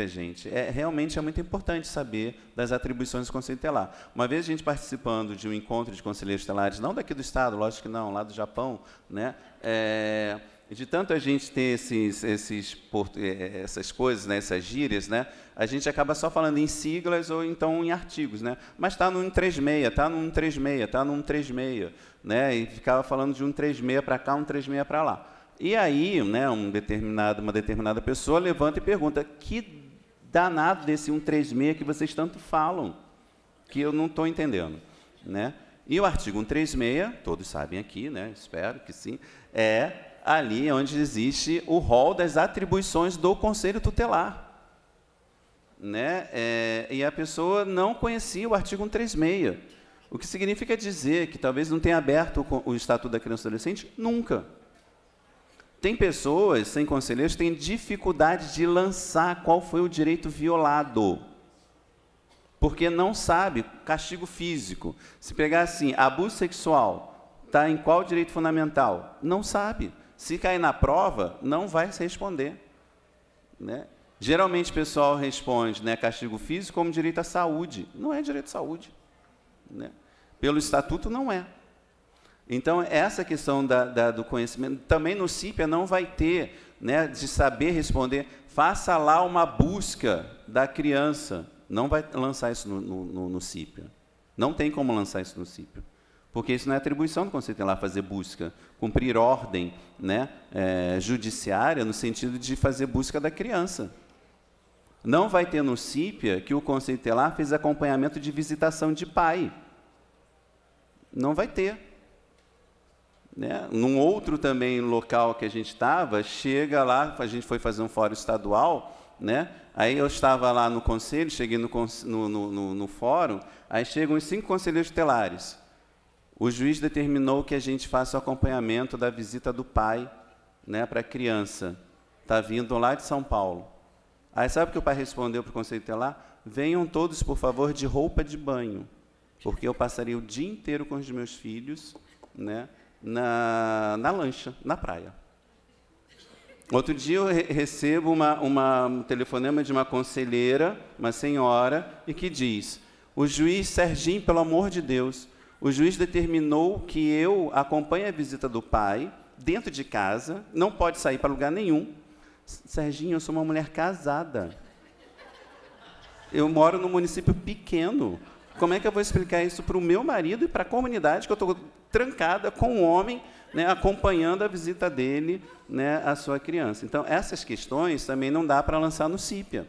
a gente, é, realmente é muito importante saber das atribuições do Conselho Telar. Uma vez a gente participando de um encontro de conselheiros telares, não daqui do Estado, lógico que não, lá do Japão, né? É, de tanto a gente ter esses, esses, é, essas coisas, né, essas gírias, né, a gente acaba só falando em siglas ou então em artigos. Né? Mas está no 136, está no 136, está no 136. Né? E ficava falando de um 136 para cá, um 136 para lá. E aí, né, um determinado, uma determinada pessoa levanta e pergunta: que danado desse 136 que vocês tanto falam? Que eu não estou entendendo. Né? E o artigo 136, todos sabem aqui, né? espero que sim, é ali onde existe o rol das atribuições do conselho tutelar. Né? É, e a pessoa não conhecia o artigo 136, o que significa dizer que talvez não tenha aberto o, o Estatuto da Criança e Adolescente nunca. Tem pessoas sem conselheiros que têm dificuldade de lançar qual foi o direito violado porque não sabe castigo físico. Se pegar assim, abuso sexual, está em qual direito fundamental? Não sabe. Se cair na prova, não vai se responder. Né? Geralmente o pessoal responde né, castigo físico como direito à saúde. Não é direito à saúde. Né? Pelo estatuto, não é. Então, essa questão da, da, do conhecimento, também no CIPIA não vai ter, né, de saber responder, faça lá uma busca da criança, não vai lançar isso no, no, no, no CIP. Não tem como lançar isso no CIP. Porque isso não é atribuição do Conselho Tutelar fazer busca, cumprir ordem né, é, judiciária no sentido de fazer busca da criança. Não vai ter no CIPIA que o Conselho Tutelar fez acompanhamento de visitação de pai. Não vai ter. Né? Num outro também local que a gente estava, chega lá, a gente foi fazer um fórum estadual, né? Aí eu estava lá no conselho, cheguei no, no, no, no fórum, aí chegam os cinco conselheiros telares. O juiz determinou que a gente faça o acompanhamento da visita do pai né, para a criança. Está vindo lá de São Paulo. Aí sabe o que o pai respondeu para o conselho telar? Venham todos, por favor, de roupa de banho, porque eu passarei o dia inteiro com os meus filhos né, na, na lancha, na praia. Outro dia eu re recebo uma, uma, um telefonema de uma conselheira, uma senhora, e que diz: O juiz Serginho, pelo amor de Deus, o juiz determinou que eu acompanhe a visita do pai dentro de casa, não pode sair para lugar nenhum. Serginho, eu sou uma mulher casada. Eu moro num município pequeno. Como é que eu vou explicar isso para o meu marido e para a comunidade que eu estou trancada com um homem né, acompanhando a visita dele né, à sua criança. Então, essas questões também não dá para lançar no CIPIA.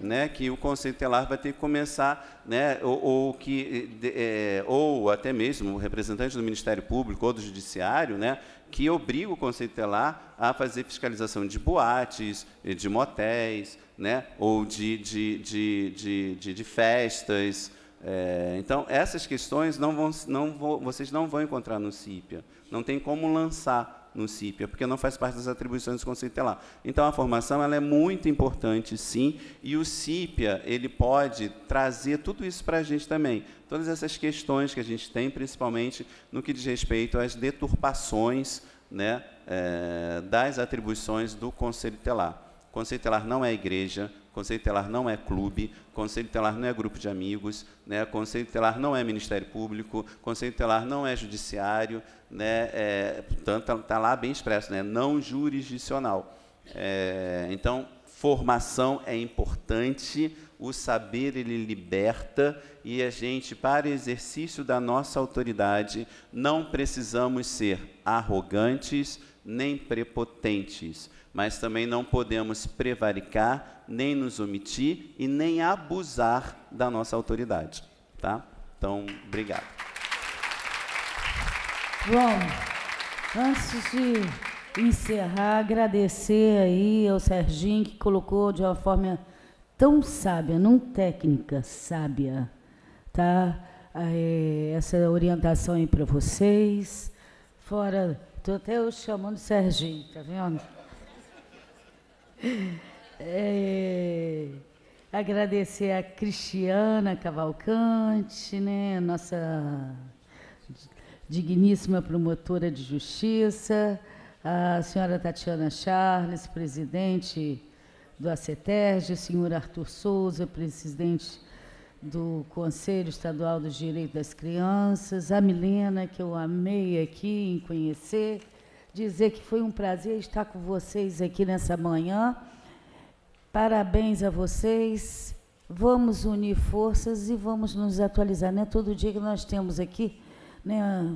Né, que o Conselho Telar vai ter que começar, né, ou, ou, que, é, ou até mesmo o representante do Ministério Público ou do Judiciário, né, que obriga o Conselho Telar a fazer fiscalização de boates, de motéis, né, ou de, de, de, de, de festas. É, então, essas questões não vão, não vão, vocês não vão encontrar no CIPIA não tem como lançar no CIPIA, porque não faz parte das atribuições do Conselho Tutelar. Então, a formação ela é muito importante, sim, e o CIPIA ele pode trazer tudo isso para a gente também. Todas essas questões que a gente tem, principalmente no que diz respeito às deturpações né, é, das atribuições do Conselho Tutelar. O Conselho Tutelar não é igreja, Conselho Telar não é clube, Conselho Telar não é grupo de amigos, né? Conselho Telar não é Ministério Público, Conselho Telar não é Judiciário, né? É, portanto, está tá lá bem expresso, né? Não jurisdicional. É, então, formação é importante, o saber ele liberta e a gente, para exercício da nossa autoridade, não precisamos ser arrogantes nem prepotentes, mas também não podemos prevaricar nem nos omitir e nem abusar da nossa autoridade. Tá? Então, obrigado. Bom, antes de encerrar, agradecer aí ao Serginho que colocou de uma forma tão sábia, não técnica, sábia, tá? essa orientação aí para vocês. Fora, estou até eu chamando Serginho, tá vendo? É, agradecer a Cristiana Cavalcante, né, nossa digníssima promotora de justiça, a senhora Tatiana Charles, presidente do ACETERJ, o senhor Arthur Souza, presidente do Conselho Estadual dos Direitos das Crianças, a Milena, que eu amei aqui em conhecer, dizer que foi um prazer estar com vocês aqui nessa manhã Parabéns a vocês. Vamos unir forças e vamos nos atualizar. Né? Todo dia que nós temos aqui né,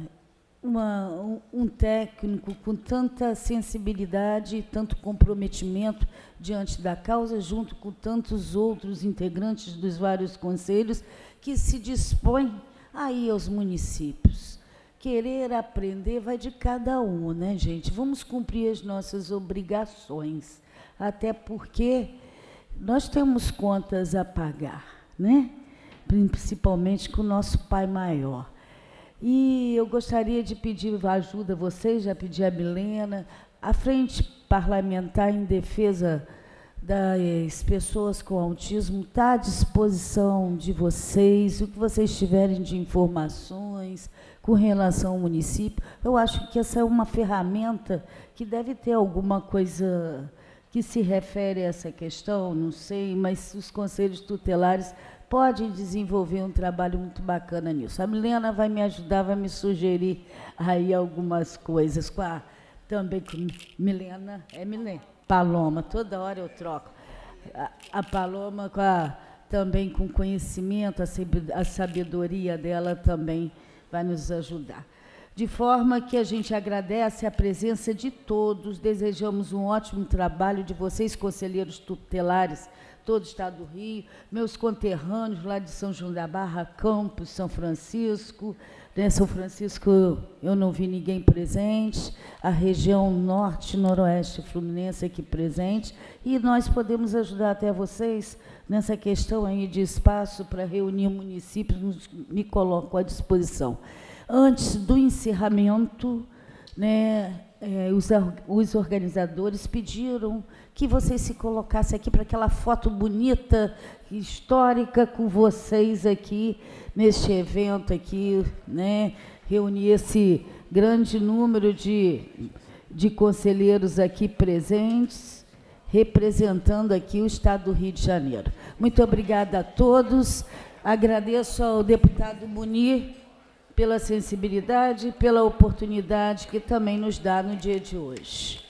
uma, um técnico com tanta sensibilidade, tanto comprometimento diante da causa, junto com tantos outros integrantes dos vários conselhos, que se dispõem aí aos municípios. Querer aprender vai de cada um, né, gente? Vamos cumprir as nossas obrigações, até porque nós temos contas a pagar, né? principalmente com o nosso Pai Maior. E eu gostaria de pedir ajuda a vocês, já pedi a Milena, a Frente Parlamentar em Defesa das Pessoas com Autismo está à disposição de vocês, o que vocês tiverem de informações com relação ao município. Eu acho que essa é uma ferramenta que deve ter alguma coisa que se refere a essa questão, não sei, mas os conselhos tutelares podem desenvolver um trabalho muito bacana nisso. A Milena vai me ajudar, vai me sugerir aí algumas coisas com a também com Milena, é Milena, Paloma, toda hora eu troco. A, a Paloma com a, também com conhecimento, a sabedoria dela também vai nos ajudar de forma que a gente agradece a presença de todos, desejamos um ótimo trabalho de vocês, conselheiros tutelares, todo o estado do Rio, meus conterrâneos lá de São João da Barra, Campos, São Francisco, né, São Francisco eu não vi ninguém presente, a região norte, noroeste fluminense aqui presente, e nós podemos ajudar até vocês nessa questão aí de espaço para reunir municípios, me coloco à disposição. Antes do encerramento, né, é, os, os, organizadores pediram que vocês se colocassem aqui para aquela foto bonita, histórica, com vocês aqui, neste evento aqui, né, reunir esse grande número de, de conselheiros aqui presentes, representando aqui o Estado do Rio de Janeiro. Muito obrigada a todos. Agradeço ao deputado Munir pela sensibilidade e pela oportunidade que também nos dá no dia de hoje.